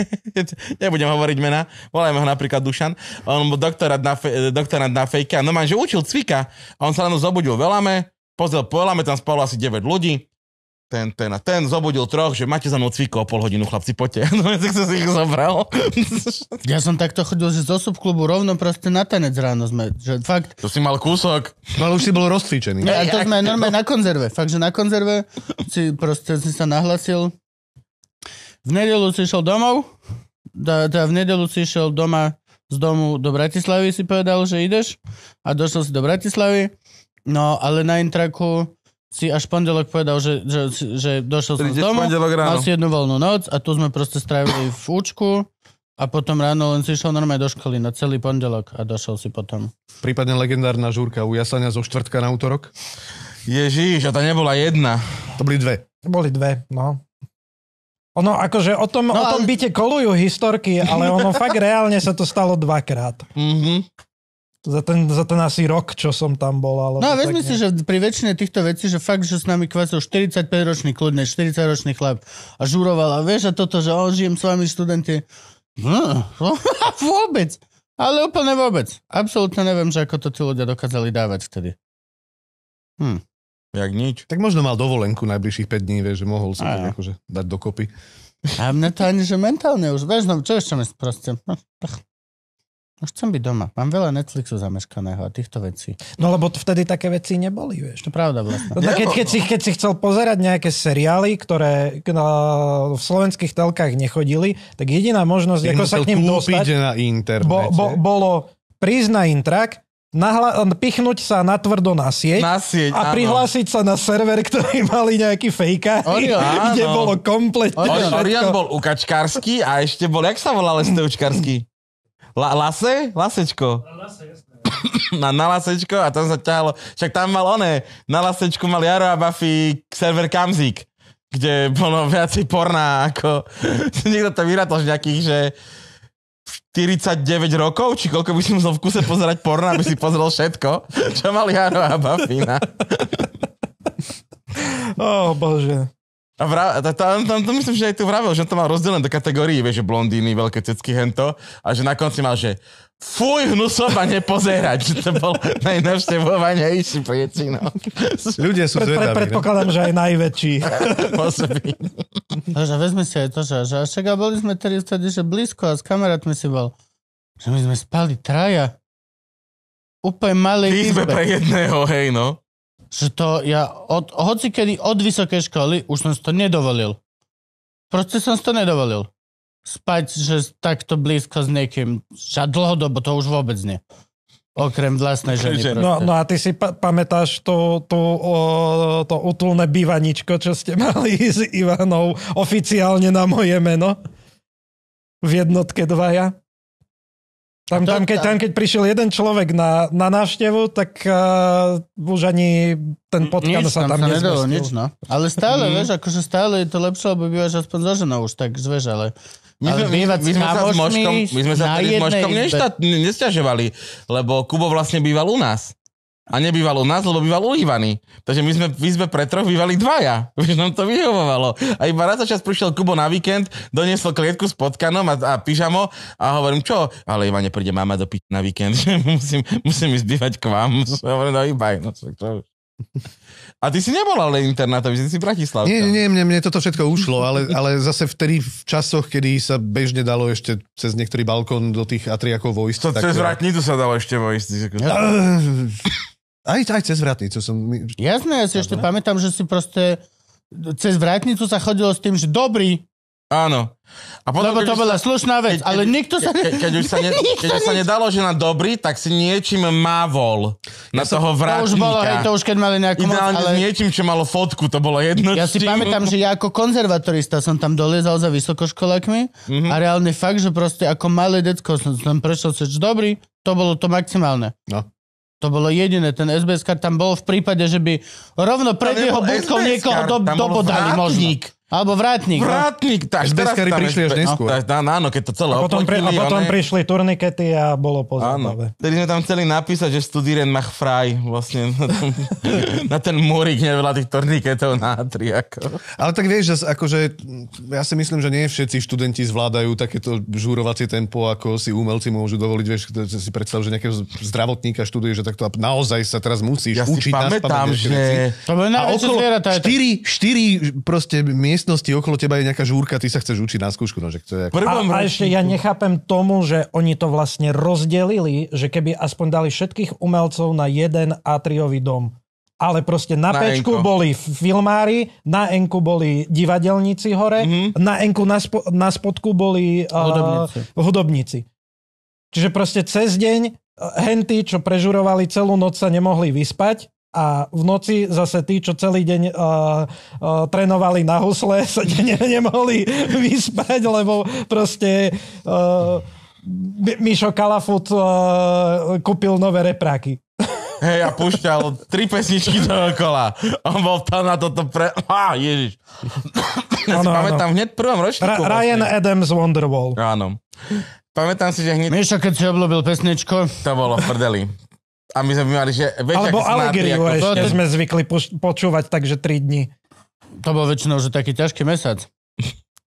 nebudem hovoriť mena, volajme ho napríklad Dušan, on bol doktorát na, fe, doktorát na fejke a normálne, že učil cvika a on sa len zobudil veľame, pozrel po veľame, tam spalo asi 9 ľudí, ten, ten a ten zobudil troch, že máte za mnou cvíko o pol hodinu, chlapci, poďte. [LAUGHS] No ja som si ich zobral. [LAUGHS] Ja som takto chodil, že z osob klubu rovno proste na tanec ráno sme. Že fakt... To si mal kúsok. No, ale už si bol rozcvičený. Ja, to sme normálne [LAUGHS] na konzerve. Fakt, že na konzerve si proste si sa nahlasil. V nedelu si išiel domov. Da, da, v nedelu si išiel doma z domu do Bratislavy si povedal, že ideš a došiel si do Bratislavy. No, ale na intraku si až pondelok povedal, že, že, že došiel som z domu, mal si jednu voľnú noc a tu sme proste strávili v účku a potom ráno len si išiel normálne do školy na celý pondelok a došiel si potom. Prípadne legendárna žúrka u Jasania zo štvrtka na útorok? Ježiš, a to nebola jedna. To boli dve. Boli dve, no. Ono, akože o tom, no, o tom ale... byte kolujú historky, ale ono fakt reálne sa to stalo dvakrát. Mhm za ten, za ten asi rok, čo som tam bol. Ale no a vezmi si, že pri väčšine týchto vecí, že fakt, že s nami kvasil 45-ročný kľudne, 40-ročný chlap a žuroval a vieš a toto, že on žijem s vami študenti. No, [LAUGHS] vôbec. Ale úplne vôbec. Absolútne neviem, že ako to tí ľudia dokázali dávať vtedy. Hm. Jak nič. Tak možno mal dovolenku najbližších 5 dní, vieš, že mohol si tak akože dať dokopy. A mne to ani, že mentálne už, vieš, no čo ešte mi proste, no, No chcem byť doma. Mám veľa Netflixu zameškaného a týchto vecí. No lebo vtedy také veci neboli, vieš. To pravda vlastne. No, keď, keď, si, keď si chcel pozerať nejaké seriály, ktoré na, v slovenských telkách nechodili, tak jediná možnosť, Ty ako sa k ním dostať, na internete. Bo, bo, bolo prísť na Intrak, nahla- pichnúť sa tvrdo na sieť, na sieť a áno. prihlásiť sa na server, ktorý [LAUGHS] mali nejaký fejka, [LAUGHS] kde bolo kompletne Orion, Orion bol ukačkársky a ešte bol, jak sa volal Lesteučkársky? La, lase? Lasečko. [COUGHS] Na, na, lasečko a tam sa ťahalo. Však tam mal oné. Na lasečku mal Jaro a Buffy server Kamzik kde bolo [LAUGHS] viacej porná ako... [LAUGHS] Niekto to vyrátal, že nejakých, že 49 rokov, či koľko by si musel v kuse pozerať porná, aby si pozrel všetko, čo mali Jaro a Buffy. Na... No? [LAUGHS] oh, bože. A vra, tam, tam, tam, tam myslím, že aj tu vravel, že on to mal rozdelené do kategórií, vieš, že blondíny, veľké cecky, hento. A že na konci mal, že fuj, hnusoba, no nepozerať. Že to bol [LAUGHS] najnavštevovanejší prieci. No. Ľudia sú zvedaví. Pred, pred, predpokladám, že aj najväčší. Takže [LAUGHS] no, vezme si aj to, že, že však a boli sme tedy vtedy, že blízko a s kamarátmi si bol. Že my sme spali traja. Úplne malej izbe. pre jedného, hej no. Že to ja od, hoci kedy od vysokej školy už som si to nedovolil. Proste som si to nedovolil. Spať, že takto blízko s niekým. Že dlhodobo to už vôbec nie. Okrem vlastnej ženy. No, no a ty si pa- pamätáš to, to, o, to utulné bývaničko, čo ste [LAUGHS] mali s Ivanou oficiálne na moje meno? V jednotke dvaja? Tam, tam, keď, tam, keď prišiel jeden človek na, na návštevu, tak uh, už ani ten potkan sa tam, tam nedalo, nič, no. Ale stále, mm. vieš, akože stále je to lepšie, lebo bývaš aspoň za ženou už, tak vieš, ale... My sme, my, my, sme sa s Možkom, my sme sa s moškom Možkom nestažovali, lebo Kubo vlastne býval u nás. A nebýval u nás, lebo býval u Ivany. Takže my sme v izbe pre troch bývali dvaja. Už [LAUGHS] nám to vyhovovalo. A iba raz za čas prišiel Kubo na víkend, doniesol klietku s potkanom a, a pyžamo a hovorím, čo? Ale Ivane, príde mama do na víkend, [LAUGHS] že musím, musím ísť bývať k vám. [LAUGHS] Hovorím, no iba, no, čo a ty si nebol ale internátový, ty si Bratislav. Nie, nie, mne, mne toto všetko ušlo, ale, ale zase vtedy v časoch, kedy sa bežne dalo ešte cez niektorý balkón do tých atriakov vojsť. To tak, cez vratnicu sa dalo ešte vojsť. Aj, aj cez vratnicu som... Jasné, ja si ešte pamätám, že si proste cez vratnicu sa chodilo s tým, že dobrý, Áno. A potom, Lebo to bola sa, slušná vec, keď, ale nikto sa... Ke, keď už sa, ne, [LAUGHS] keď už sa nedalo, že na dobrý, tak si niečím mávol na ja toho vratníka. To už bolo, hej, to už keď mali nejakú Ideálne moc, ale... niečím, čo malo fotku, to bolo jedno. Ja si pamätám, že ja ako konzervatorista som tam doliezal za vysokoškolákmi mm-hmm. a reálne fakt, že proste ako malé detko som tam prešiel, že dobrý, to bolo to maximálne. No. To bolo jediné, ten SBS tam bol v prípade, že by rovno pred jeho budkou niekoho do, dobodali možník. Alebo vrátnik. No. Vrátnik, tak Deskary prišli až neskôr. No. Tá, áno, keď to celé a potom, pri, a potom one... prišli turnikety a bolo po zábave. Tedy sme tam chceli napísať, že Studíren mach fraj vlastne na, tom, na ten múrik neveľa tých turniketov na tri. Ako. Ale tak vieš, že akože, ja si myslím, že nie všetci študenti zvládajú takéto žúrovacie tempo, ako si umelci môžu dovoliť. Vieš, si predstav, že nejakého zdravotníka študuje, že takto naozaj sa teraz musíš ja učiť. Ja si pamätám, že... A okolo 4, 4 proste miestnosti okolo teba je nejaká žúrka, ty sa chceš učiť na skúšku. No, že to je ako... a, a ešte ja nechápem tomu, že oni to vlastne rozdelili, že keby aspoň dali všetkých umelcov na jeden atriový dom. Ale proste na, na pečku boli filmári, na enku boli divadelníci hore, mm-hmm. na enku na, spo- na spodku boli uh, hudobníci. hudobníci. Čiže proste cez deň eh, henty, čo prežurovali celú noc, sa nemohli vyspať a v noci zase tí, čo celý deň uh, uh, trénovali na husle, [LAUGHS] sa ne- nemohli vyspať, lebo proste uh, Mišo Kalafut uh, kúpil nové repráky. Hej, a pušťal tri pesničky dookola. On bol tam na toto pre... Á, ah, ježiš. Ja si pamätám ano. hneď v prvom ročníku. Ra- vlastne. Ryan vlastne. Adams Wonderwall. Áno. Pamätám si, že hneď... Mišo, keď si obľúbil pesničko. To bolo v prdeli a my sme mali, že... Veď, Alebo Allegriu ešte to... sme zvykli poš- počúvať, takže 3 dní. To bol väčšinou že taký ťažký mesiac. [LAUGHS]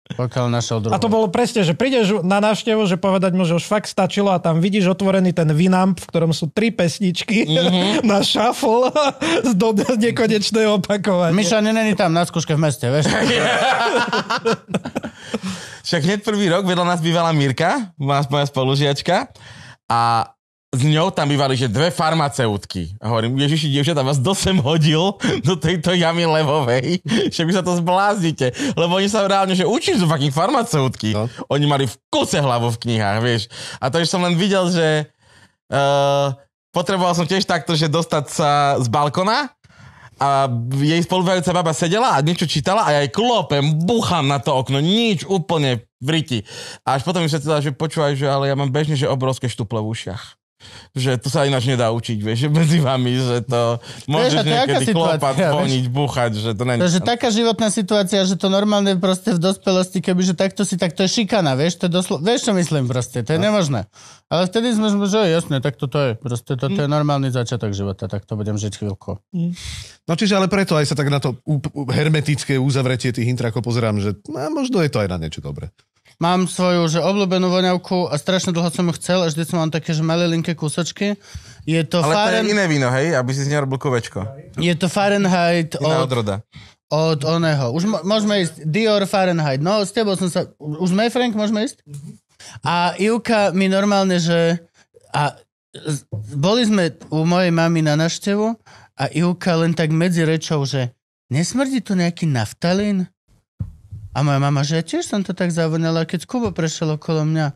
Pokiaľ našiel druhého. A to bolo presne, že prídeš na návštevu, že povedať mu, že už fakt stačilo a tam vidíš otvorený ten vinamp, v ktorom sú tri pesničky mm-hmm. [LAUGHS] na shuffle [LAUGHS] do nekonečného opakovania. Miša, není tam na skúške v meste, vieš? Však hneď prvý rok vedľa nás bývala Mirka, moja spolužiačka a s ňou tam bývali, že dve farmaceutky. A hovorím, Ježiši, dievčatá, vás dosem hodil do tejto jamy levovej, že vy sa to zbláznite. Lebo oni sa reálne, že učím sú fucking farmaceutky. No. Oni mali v kuse hlavu v knihách, vieš. A to som len videl, že uh, potreboval som tiež takto, že dostať sa z balkona a jej spolubajúca baba sedela a niečo čítala a ja jej klopem, buchám na to okno, nič úplne v riti. A až potom mi sa teda, že počúvaj, že ale ja mám bežne, že obrovské štuple v ušiach že to sa ináč nedá učiť, vieš, že medzi vami, že to môžeš Víš, niekedy klopať, zvoniť, buchať, že to není. Takže taká životná situácia, že to normálne proste v dospelosti, že takto si, tak to je šikana, vieš, to je doslo... vieš, čo myslím proste, to je no. nemožné. Ale vtedy sme, že jasne, tak toto je, proste toto je mm. normálny začiatok života, tak to budem žiť chvíľko. Mm. No čiže ale preto aj sa tak na to hermetické uzavretie tých intrakov pozerám, že no, možno je to aj na niečo dobré mám svoju že obľúbenú voňavku a strašne dlho som ju chcel a vždy som mám také, že malé linké kúsočky. Je to Ale Faren... to je iné víno, hej? Aby si z robil kovečko. Je to Fahrenheit Iná od... odroda. Od oného. Už mo- môžeme ísť. Dior Fahrenheit. No, s tebou som sa... Už sme, Frank, môžeme ísť? A Ivka mi normálne, že... A boli sme u mojej mamy na naštevu a Ivka len tak medzi rečou, že nesmrdí tu nejaký naftalín? A moja mama, že ja tiež som to tak zavonila, keď Kubo prešiel okolo mňa.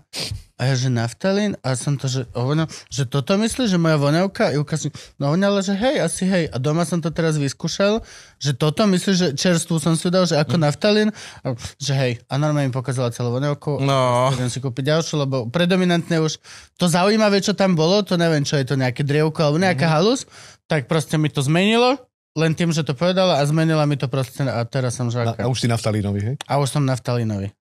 A ja, že naftalín, a som to, že, ovoňal, že toto myslíš, že moja vonavka, I ukazujem, no ona, že hej, asi hej. A doma som to teraz vyskúšal, že toto myslíš, že čerstvú som si dal, že ako mm. naftalín, a, že hej. A normálne mi pokazala celú vonavku. No. Chcem si kúpiť ďalšiu, lebo predominantne už to zaujímavé, čo tam bolo, to neviem, čo je to, nejaké drievko alebo nejaká mm-hmm. halus, tak proste mi to zmenilo len tým, že to povedala a zmenila mi to proste a teraz som žáka. A, a už si naftalínový, hej? A už som naftalínový.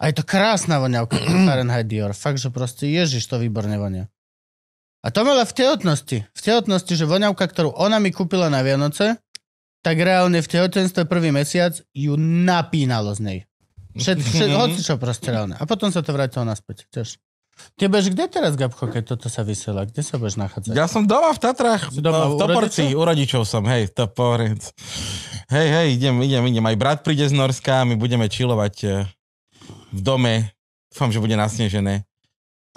A je to krásna voňavka [CLEARS THROAT] Fahrenheit Dior. Fakt, že proste ježiš, to výborne vonia. A to mala v tehotnosti. V tehotnosti, že voňavka, ktorú ona mi kúpila na Vianoce, tak reálne v tehotenstve prvý mesiac ju napínalo z nej. Všet, všet, [LAUGHS] hoci čo proste reálne. A potom sa to vrátilo naspäť. Tiež. Ty bež kde teraz, Gabko, keď toto sa vysiela? Kde sa budeš nachádzať? Ja som doma v Tatrach. doma no, v Toporci, u rodičov som, hej, Toporec. Hej, hej, idem, idem, idem. Aj brat príde z Norska, my budeme čilovať eh, v dome. Dúfam, že bude nasnežené.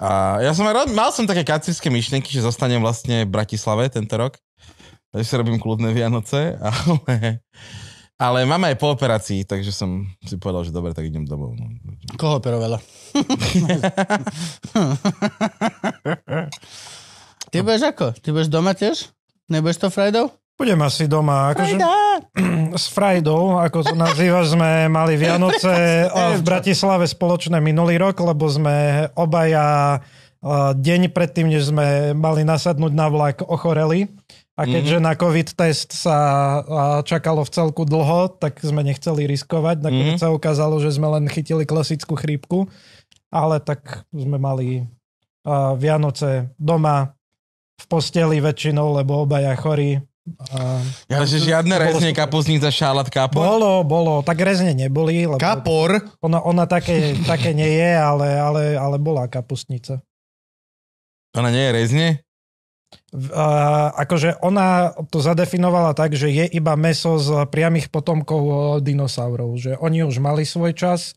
A ja som aj rád, mal som také kacivské myšlienky, že zostanem vlastne v Bratislave tento rok. Takže si robím kľudné Vianoce, [LAUGHS] ale ale mama je po operácii, takže som si povedal, že dobre, tak idem domov. No. Koho operovala? [LAUGHS] Ty budeš ako? Ty budeš doma tiež? Nebudeš to frajdov? Budem asi doma. Akože, [CLEARS THROAT] s Frajdou, ako to nazývaš, sme mali Vianoce [LAUGHS] v Bratislave spoločné minulý rok, lebo sme obaja eh, deň predtým, než sme mali nasadnúť na vlak, ochoreli. A keďže mm-hmm. na COVID test sa čakalo v celku dlho, tak sme nechceli riskovať. Nakoniec mm-hmm. sa ukázalo, že sme len chytili klasickú chrípku, ale tak sme mali a, Vianoce doma v posteli väčšinou, lebo obaja chorí. ja, že žiadne rezne, bolo, kapusnica, šálat, kapor? Bolo, bolo. Tak rezne neboli. Lebo kapor? Ona, ona také, také nie je, ale, ale, ale bola kapusnica. Ona nie je rezne? Uh, akože ona to zadefinovala tak, že je iba meso z priamých potomkov e, dinosaurov, že oni už mali svoj čas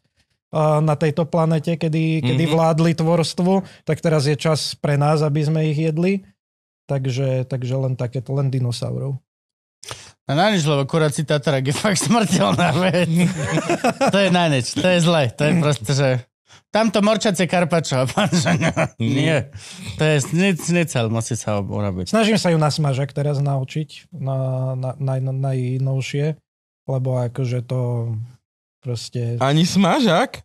uh, na tejto planete, kedy, kedy mm-hmm. vládli tvorstvu, tak teraz je čas pre nás, aby sme ich jedli. Takže, takže len takéto, len dinosaurov. A no na nič, lebo kurací tatarak je fakt smrteľná vec. [LAUGHS] to je na nič, to je zle, to je proste, že tamto morčacie Karpačo, [LAUGHS] mm. Nie. To je nic, ale musí sa urobiť. Snažím sa ju na smažek teraz naučiť, na, na, na, na, najnovšie, lebo akože to proste... Ani smažak?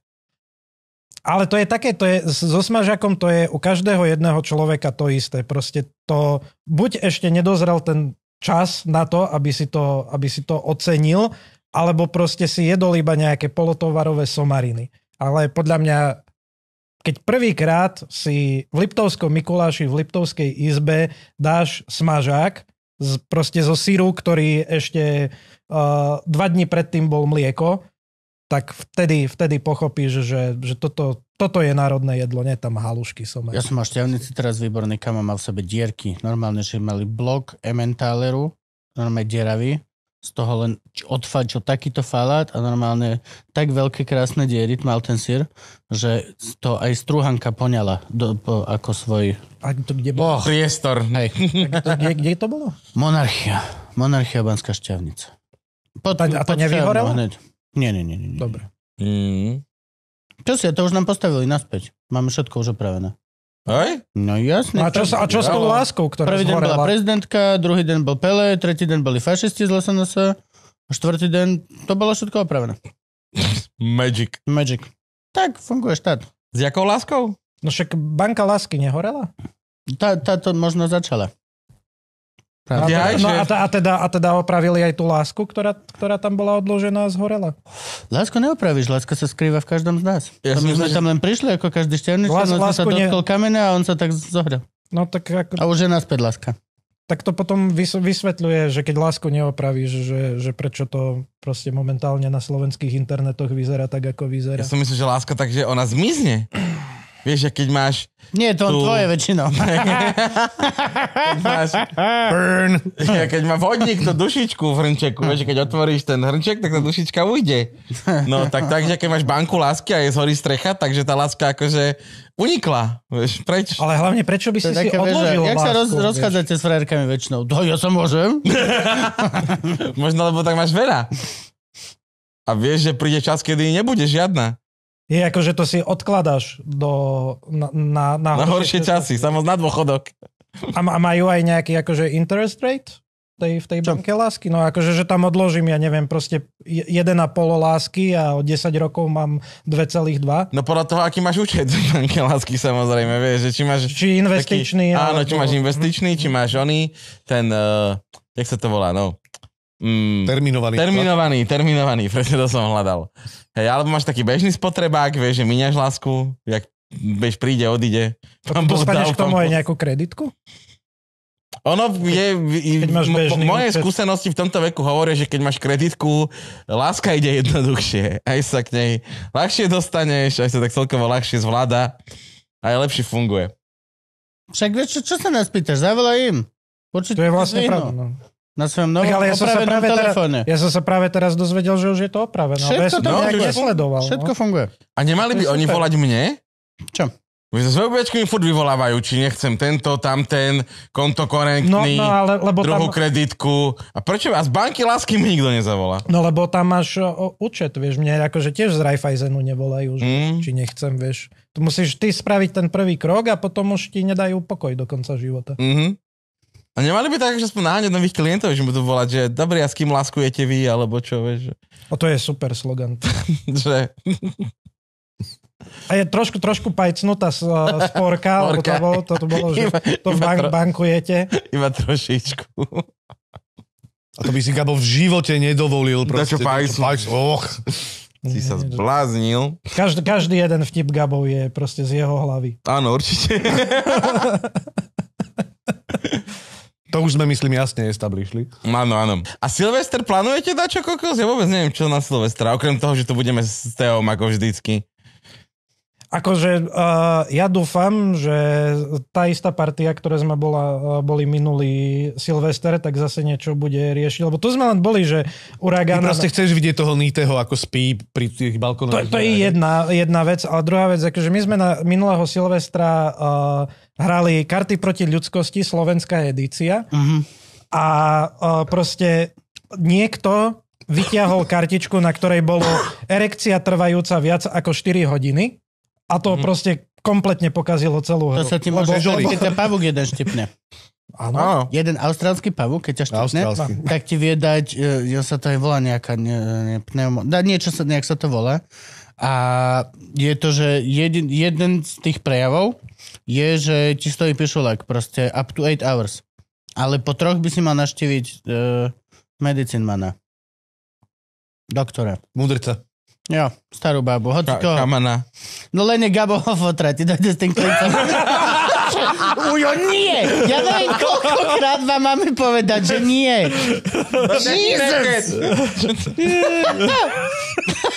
Ale to je také, to je, so smažakom to je u každého jedného človeka to isté. Proste to, buď ešte nedozrel ten čas na to, aby si to, aby si to ocenil, alebo proste si jedol iba nejaké polotovarové somariny ale podľa mňa, keď prvýkrát si v Liptovskom Mikuláši v Liptovskej izbe dáš smažák, z, proste zo síru, ktorý ešte uh, dva dní predtým bol mlieko, tak vtedy, vtedy pochopíš, že, že toto, toto je národné jedlo, nie tam halušky som. Ja som mal šťavnici teraz výborný, kam mal v sebe dierky. Normálne, že mali blok ementáleru, normálne dieravý, z toho len odfačil takýto falát a normálne tak veľké krásne diery mal ten sír, že to aj strúhanka poňala do, po, ako svoj a to kde bolo? Oh, priestor. Hej. To, kde, kde to bolo? Monarchia. Monarchia Banská šťavnica. Pod, a, to nevyhorelo? Nie, nie, nie, nie, nie. Dobre. Mm. Čo si, to už nám postavili naspäť. Máme všetko už opravené. Aj? No jasne. A čo, a čo s tou láskou, ktorá Prvý deň bola prezidentka, druhý deň bol Pele, tretí deň boli fašisti z LSNS, a štvrtý deň, to bolo všetko opravené. [LAUGHS] Magic. Magic. Tak funguje štát. S jakou láskou? No však banka lásky nehorela? Tá, táto možno začala. Pravda. ja, no a, a, teda, a teda opravili aj tú lásku, ktorá, ktorá tam bola odložená a zhorela? Lásku neopravíš, láska sa skrýva v každom z nás. Ja my sme že... tam len prišli ako každý šťavný, Lás, no sa dotkol kamene a on sa tak zohrel. No, tak ako... A už je naspäť láska. Tak to potom vysvetľuje, že keď lásku neopravíš, že, že prečo to proste momentálne na slovenských internetoch vyzerá tak, ako vyzerá. Ja som myslím, že láska takže ona zmizne. Vieš, keď máš... Nie, to tú... tvoje väčšinou. [LAUGHS] keď máš... Burn. keď má vodník tú dušičku v hrnčeku, vieš, keď otvoríš ten hrnček, tak tá dušička ujde. No, tak že keď máš banku lásky a je z hory strecha, takže tá láska akože unikla. Vieš, preč? Ale hlavne prečo by si si odložil Jak sa roz, rozchádzate s frajerkami väčšinou? To ja sa môžem. [LAUGHS] Možno, lebo tak máš veľa. A vieš, že príde čas, kedy nebude žiadna. Je ako, že to si odkladáš do, na, na, na, na horšie, časy, časy. na dôchodok. A, a majú aj nejaký akože interest rate tej, v tej Čo? banke lásky? No akože, že tam odložím, ja neviem, proste 1,5 lásky a o 10 rokov mám 2,2. No podľa toho, aký máš účet v banke lásky samozrejme, vieš, že či máš... Či investičný. Taký, áno, či máš investičný, či máš oný, ten, uh, jak sa to volá, no, Mm, terminovaný. Terminovaný, terminovaný, presne to som hľadal. Hej, alebo máš taký bežný spotrebák, vieš, že miniaš lásku, jak bež príde, odíde. Pán dostaneš k tomu aj nejakú kreditku? Ono je, keď máš bežný, moje skúsenosti v tomto veku hovoria, že keď máš kreditku, láska ide jednoduchšie. Aj sa k nej ľahšie dostaneš, aj sa tak celkovo ľahšie zvláda, aj lepšie funguje. Však vieš, čo, čo sa nás pýtaš? Zavolaj im. Určite to je vlastne pravda. No. Na svojom novom ale ja som sa práve telefóne. Teraz, ja som sa práve teraz dozvedel, že už je to opravené. Všetko to no, nesledoval. Všetko funguje. A nemali by oni volať mne? Čo? My sa s VBčkami furt vyvolávajú, či nechcem tento, tamten, konto korentný, no, no, ale, lebo druhú tam... kreditku. A prečo vás banky lásky mi nikto nezavolá? No lebo tam máš o, účet, vieš, mne akože tiež z Raiffeisenu nevolajú, že, mm. či nechcem, vieš. Tu musíš ty spraviť ten prvý krok a potom už ti nedajú pokoj do konca života. Mm-hmm. A nemali by tak, že aspoň naháňať nových klientov, že budú volať, že dobrý, a s kým láskujete vy, alebo čo, vieš. Že... O to je super slogan. [LAUGHS] že... A je trošku, trošku pajcnutá e, sporka, lebo to bolo, to, to bolo že iba, to iba bank, tro... bankujete. Iba trošičku. A to by si Gabo v živote nedovolil. Proste, Dačo pajcu. Pajc... Oh. Si sa zbláznil. Každý, každý jeden vtip Gabov je proste z jeho hlavy. Áno, určite. [LAUGHS] To už sme, myslím, jasne establishli. Áno, áno. A Silvester, plánujete dať čo kokos? Ja vôbec neviem, čo na Silvestra, okrem toho, že to budeme s Teom ako vždycky. Akože uh, ja dúfam, že tá istá partia, ktorá sme bola, uh, boli minulý Silvester, tak zase niečo bude riešiť. Lebo tu sme len boli, že uragán... Ty proste chceš vidieť toho Nítého, ako spí pri tých balkónoch. To, to je jedna, jedna vec. A druhá vec, akože my sme na minulého Silvestra uh, hrali Karty proti ľudskosti, slovenská edícia. Mm-hmm. A uh, proste niekto vyťahol kartičku, na ktorej bolo erekcia trvajúca viac ako 4 hodiny. A to mm-hmm. proste kompletne pokazilo celú hru. To sa ti môže žoliť. keď ťa pavúk jeden štipne. Áno. Jeden austrálsky pavúk, keď ťa štipne, tak ti vie dať, e, ja sa to aj volá nejaká ne, ne, pneumo, da, niečo sa, nejak sa to volá. A je to, že jeden, jeden z tých prejavov je, že ti stojí pišulek proste up to 8 hours. Ale po troch by si mal naštíviť uh, e, medicine Doktora. Mudrca. Jo, starú babu, hoci Ka- Kamana. No len je Gabo Hofotra, ty dojde s tým klincom. [LAUGHS] Ujo, nie! Ja neviem, koľkokrát vám máme povedať, že nie. Jesus! [LAUGHS]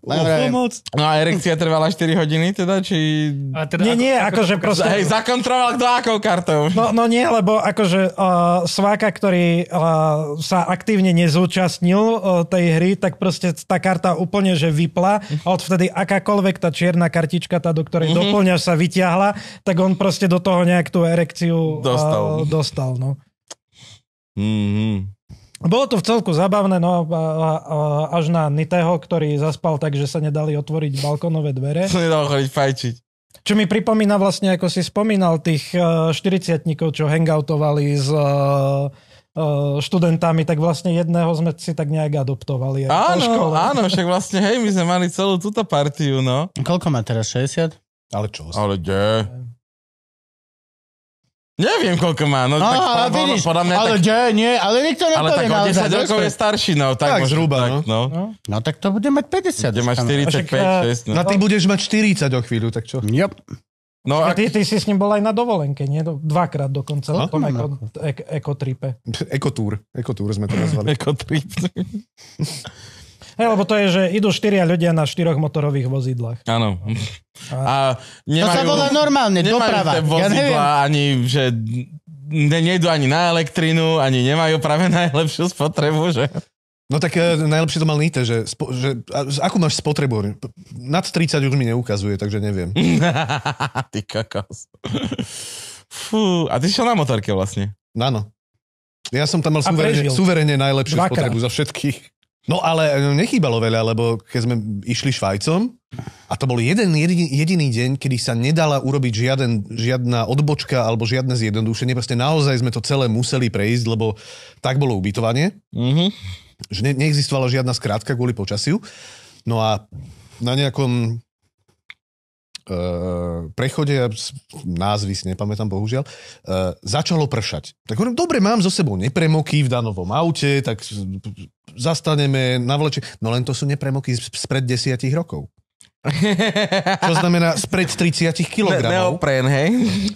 Dobre. Pomoc. No a erekcia trvala 4 hodiny teda, či... A teda nie, ako, nie, akože ako, proste... Hej, zakontroval kto akou kartou. No, no nie, lebo akože uh, sváka, ktorý uh, sa aktívne nezúčastnil uh, tej hry, tak proste tá karta úplne, že vypla a odvtedy akákoľvek tá čierna kartička, tá, do ktorej mm-hmm. doplňa sa vyťahla, tak on proste do toho nejak tú erekciu dostal. Uh, dostal no. Mm-hmm. Bolo to v celku zabavné, no až na Niteho, ktorý zaspal tak, že sa nedali otvoriť balkónové dvere. Sa nedalo chodiť fajčiť. Čo mi pripomína vlastne, ako si spomínal, tých 40 e, čo hangoutovali s e, e, študentami, tak vlastne jedného sme si tak nejak adoptovali. Áno, áno, však vlastne, hej, my sme mali celú túto partiu, no. Koľko má teraz, 60? Ale čo? Ale kde? Neviem, koľko má. No, Aha, tak, ale po, vidíš, podľa mňa, ale tak, nie, nie, ale nikto nepovie Ale tak o 10 rokov je starší, no. Tak, tak zhruba, tak, no. no. No tak to bude mať 50. Bude mať 45, a... 6. No. Na ty budeš mať 40 do chvíľu, tak čo? Yep. No, a ak... ty, ty si s ním bol aj na dovolenke, nie? Dvakrát dokonca, No, no. eko, no. ek, ekotripe. Ekotúr. Ekotúr sme to nazvali. [LAUGHS] Ekotrip. [LAUGHS] Hej, lebo to je, že idú štyria ľudia na štyroch motorových vozidlách. Áno. A nemajú, to sa volá normálne, nemajú doprava. Vozidla, ja neviem. ani, že ne, nejdu ani na elektrinu, ani nemajú práve [LAUGHS] najlepšiu spotrebu, že? No tak e, najlepšie to mal Nite, že, spo, že a, akú máš spotrebu? Nad 30 už mi neukazuje, takže neviem. [LAUGHS] ty kakos. Fú, a ty šiel na motorke vlastne? Áno. Ja som tam mal suverene, suverene najlepšiu spotrebu za všetkých. No ale e, nechýbalo veľa, lebo keď sme išli Švajcom, a to bol jeden jediný, jediný deň, kedy sa nedala urobiť žiaden, žiadna odbočka alebo žiadne zjednodušenie. Proste naozaj sme to celé museli prejsť, lebo tak bolo ubytovanie, mm-hmm. že ne, neexistovala žiadna skrátka kvôli počasiu. No a na nejakom Eh, prechode, ja názvy si nepamätám bohužiaľ, uh, začalo pršať. Tak hovorím, dobre, mám so sebou nepremoky v danovom aute, tak zastaneme, navleče. No len to sú nepremoky spred desiatich rokov. Čo znamená spred 30 kg. Neopren, hej.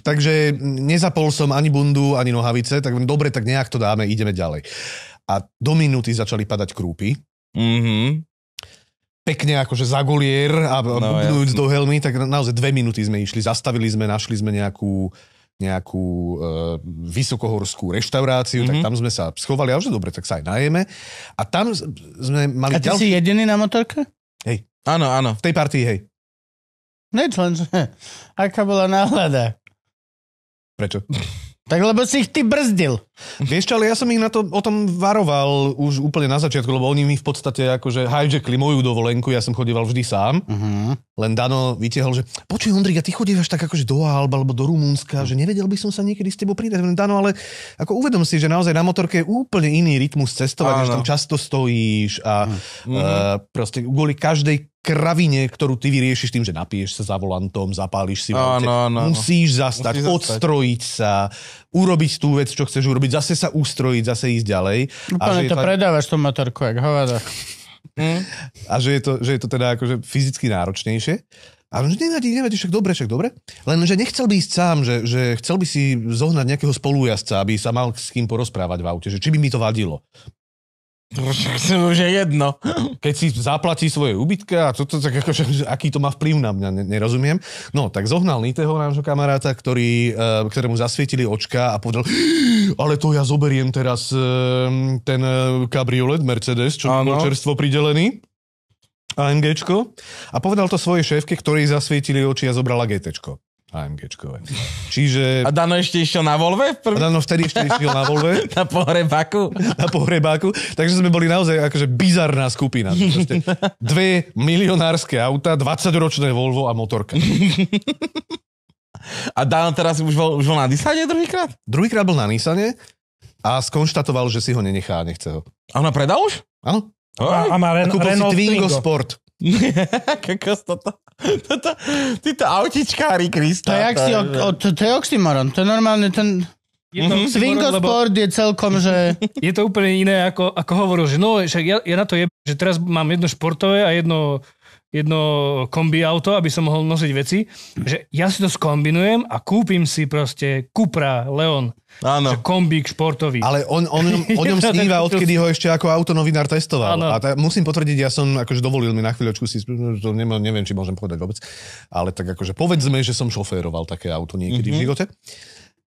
Takže nezapol som ani bundu, ani nohavice, tak dobre, tak nejak to dáme, ideme ďalej. A do minúty začali padať krúpy. Mm-hmm pekne akože za golier a no, bubnúť do helmy, tak naozaj dve minúty sme išli, zastavili sme, našli sme nejakú nejakú e, vysokohorskú reštauráciu, mm-hmm. tak mhm. tam sme sa schovali a už dobre, tak sa aj najeme. A tam sme mali... A ty ďalší... si jediný na motorke? Hej. Áno, áno. V tej partii, hej. Nečo, [LAUGHS] aká bola náhľada. Prečo? [LAUGHS] Tak lebo si ich ty brzdil. Vieš čo, ale ja som ich na to, o tom varoval už úplne na začiatku, lebo oni mi v podstate akože hijackli moju dovolenku, ja som chodíval vždy sám. Uh-huh. Len Dano vytiahol, že počuj Ondrik, a ty chodívaš tak akože do Alba alebo do Rumúnska, uh-huh. že nevedel by som sa niekedy s tebou pridať. Len Dano, ale ako uvedom si, že naozaj na motorke je úplne iný rytmus cestovať, že tam často stojíš a uh-huh. uh, proste kvôli každej kravine, ktorú ty vyriešiš tým, že napiješ sa za volantom, zapáliš si no, no, no. Musíš zastať, Musí odstrojiť sa, urobiť tú vec, čo chceš urobiť, zase sa ustrojiť, zase ísť ďalej. Úplne to tla... predávaš tú motorku, jak hovada. Hm? A že je, to, že je to teda akože fyzicky náročnejšie. A no, že nevadí, nevadí, však dobre, však dobre. Lenže nechcel by ísť sám, že, že chcel by si zohnať nejakého spolujazca, aby sa mal s kým porozprávať v aute, že či by mi to vadilo. To už je jedno. Keď si zaplatí svoje ubytka a toto, tak akože, aký to má vplyv na mňa, ne, nerozumiem. No, tak zohnal Niteho, nášho kamaráta, ktorý, eh, ktorému zasvietili očka a povedal, ale to ja zoberiem teraz eh, ten eh, kabriolet Mercedes, čo bol čerstvo pridelený. AMGčko. A povedal to svojej šéfke, ktorej zasvietili oči a zobrala GTčko. AMGčkové. Čiže... A Dano ešte išiel na Volve? Prv... A Dano vtedy ešte išiel na Volve. [LAUGHS] na pohrebáku. na pohrebáku. Takže sme boli naozaj akože bizarná skupina. Proste dve milionárske auta, 20-ročné Volvo a motorka. a Dano teraz už bol, už bol na Nissane druhýkrát? Druhýkrát bol na Nissane a skonštatoval, že si ho nenechá a nechce ho. A ona predal už? Áno. A, a má Ren- a Renault si Twingo, Twingo Sport. [LAUGHS] Kokos toto. toto títo autičkári, Krista. To je, to, je, o, to, to je oxymoron. To je normálne ten... Je mm-hmm. Swingo sport je celkom, že... [LAUGHS] Je to úplne iné, ako, ako hovoril, že no, však ja, ja na to je, že teraz mám jedno športové a jedno jedno kombi auto, aby som mohol nosiť veci, že ja si to skombinujem a kúpim si proste Cupra Leon. Áno. Že kombík športový. Ale on, on, on, on ňom sníva, [LAUGHS] odkedy ho ešte ako autonovinár testoval. Áno. A tá, musím potvrdiť, ja som, akože dovolil mi na chvíľočku si, no, to neviem, neviem, či môžem povedať vôbec, ale tak akože povedzme, že som šoféroval také auto niekedy mm-hmm. v mhm. živote.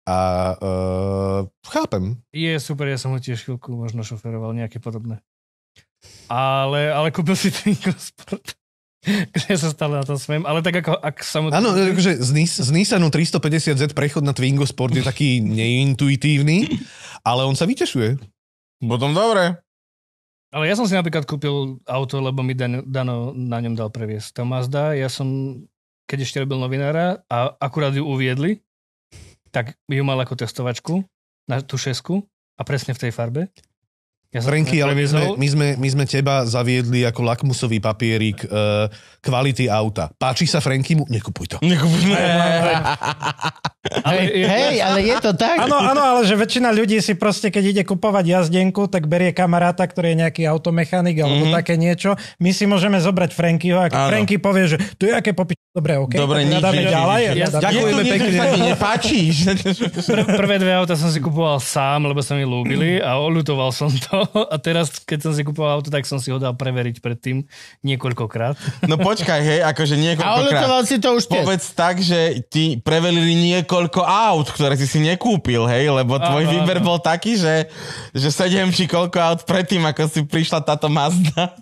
A uh, chápem. Je super, ja som ho tiež chvíľku možno šoféroval, nejaké podobné. Ale, ale kúpil si ten sport. [LAUGHS] Kde sa stále na to smiem, ale tak ako ak mu... Áno, akože z, z Nissanu 350Z prechod na Twingo Sport je taký neintuitívny, ale on sa vytešuje. Potom dobre. Ale ja som si napríklad kúpil auto, lebo mi Dan- Dano na ňom dal previesť. Tá Mazda, ja som, keď ešte robil novinára a akurát ju uviedli, tak ju mal ako testovačku na tú šesku a presne v tej farbe. Ja Renky, ale my sme, no. my, sme, my sme teba zaviedli ako lakmusový papierik uh, kvality auta. Páči sa Frankymu? Nekupuj to. Nekupuj to. hej, ale je to tak. Áno, áno, ale že väčšina ľudí si proste, keď ide kupovať jazdenku, tak berie kamaráta, ktorý je nejaký automechanik alebo mm-hmm. také niečo. My si môžeme zobrať Frankyho a Franky povie, že tu je aké popi Dobre, OK. Dobre, nič, dáme nič, ďalej. Nič, nič. Ďakujeme pekne. Sa nepáči. [LAUGHS] Pr- prvé dve auta som si kupoval sám, lebo sa mi lúbili a oľutoval som to. A teraz, keď som si kupoval auto, tak som si ho dal preveriť predtým niekoľkokrát. No počkaj, hej, akože niekoľkokrát. A oľutoval si to už tiež. Povedz tak, že ti preverili niekoľko aut, ktoré si si nekúpil, hej, lebo tvoj áno, výber áno. bol taký, že, že sedem či koľko aut predtým, ako si prišla táto Mazda.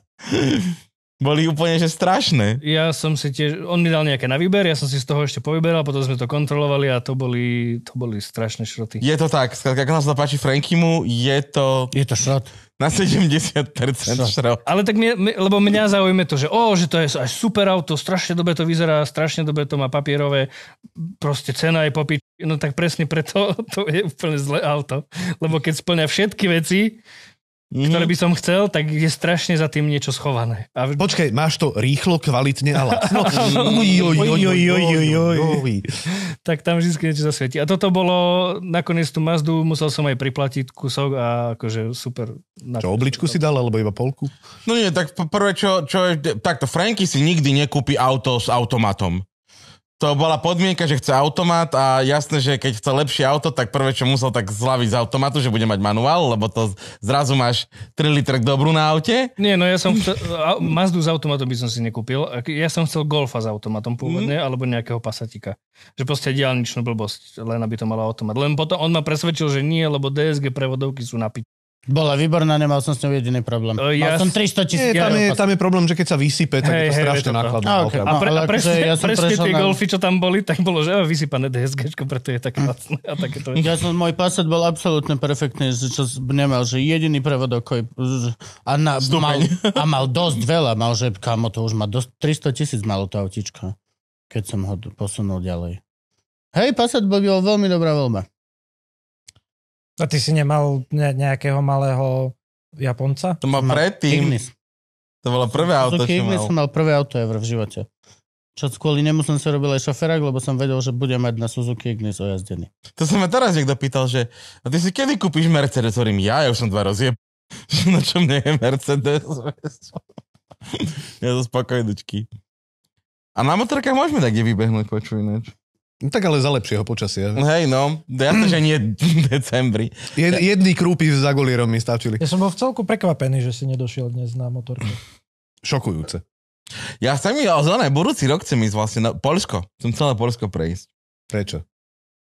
Boli úplne, že strašné. Ja som si tiež, on mi dal nejaké na výber, ja som si z toho ešte povyberal, potom sme to kontrolovali a to boli, to boli strašné šroty. Je to tak, skladka, ako nás sa páči Frankimu, je to... Je to šrot. Na 70% šrot. šrot. Ale tak mne, lebo mňa zaujíme to, že o, že to je aj super auto, strašne dobre to vyzerá, strašne dobre to má papierové, proste cena je popič. No tak presne preto [LAUGHS] to je úplne zlé auto. Lebo keď splňa všetky veci, mm-hmm. ktoré by som chcel, tak je strašne za tým niečo schované. A... Počkaj, máš to rýchlo, kvalitne a lacno. tak tam vždy niečo zasvieti. A toto bolo, nakoniec tú Mazdu musel som aj priplatiť kusok a akože super. Čo, obličku si dal, alebo iba polku? No nie, tak prvé, čo, čo je, takto, Franky si nikdy nekúpi auto s automatom to bola podmienka, že chce automat a jasné, že keď chce lepšie auto, tak prvé, čo musel, tak zlaviť z automatu, že bude mať manuál, lebo to zrazu máš 3 litre dobru na aute. Nie, no ja som chcel, Mazdu s automatom by som si nekúpil. Ja som chcel Golfa s automatom pôvodne, mm. alebo nejakého pasatika. Že proste diálničnú blbosť, len aby to malo automat. Len potom on ma presvedčil, že nie, lebo DSG prevodovky sú na piť. Bola výborná, nemal som s ňou jediný problém. Uh, ja Mal som 300 tisíc. tam, je, tam je problém, že keď sa vysype, tak hey, je to strašne nákladné. A, okay. a, pre, a akože presne, ja som presne tie na... golfy, čo tam boli, tak bolo, že vysypané DSG, preto je také [LAUGHS] lacné. A Ja som, môj paset bol absolútne perfektný, čo nemal, že jediný prevodok, a, na, mal, a mal dosť veľa, mal, že kamo, to už má dosť, 300 tisíc malo to autičko, keď som ho posunul ďalej. Hej, Passat bol veľmi dobrá voľba. A ty si nemal ne- nejakého malého Japonca? To mal predtým. Ignis. To bolo prvé auto, Suzuki čo Ignis mal. som mal prvé auto ever v živote. Čo kvôli nemu som si robil aj šoferák, lebo som vedel, že budem mať na Suzuki Ignis ojazdený. To som ma teraz niekto pýtal, že a ty si kedy kúpiš Mercedes? Hovorím, ja, ja už som dva rozjeb. [LAUGHS] Na čo mne je Mercedes? [LAUGHS] ja som spokojdučky. A na motorkách môžeme tak kde vybehnúť, počuj ináč. No tak ale za lepšieho počasia. No hej, no, ja to že nie decembri. Jed, jedný krúpy s zagolierom mi stačili. Ja som bol v celku prekvapený, že si nedošiel dnes na motorku. Šokujúce. Ja chcem mi, ale zelené, budúci rok chcem ísť vlastne na Polsko. Chcem celé Polsko prejsť. Prečo?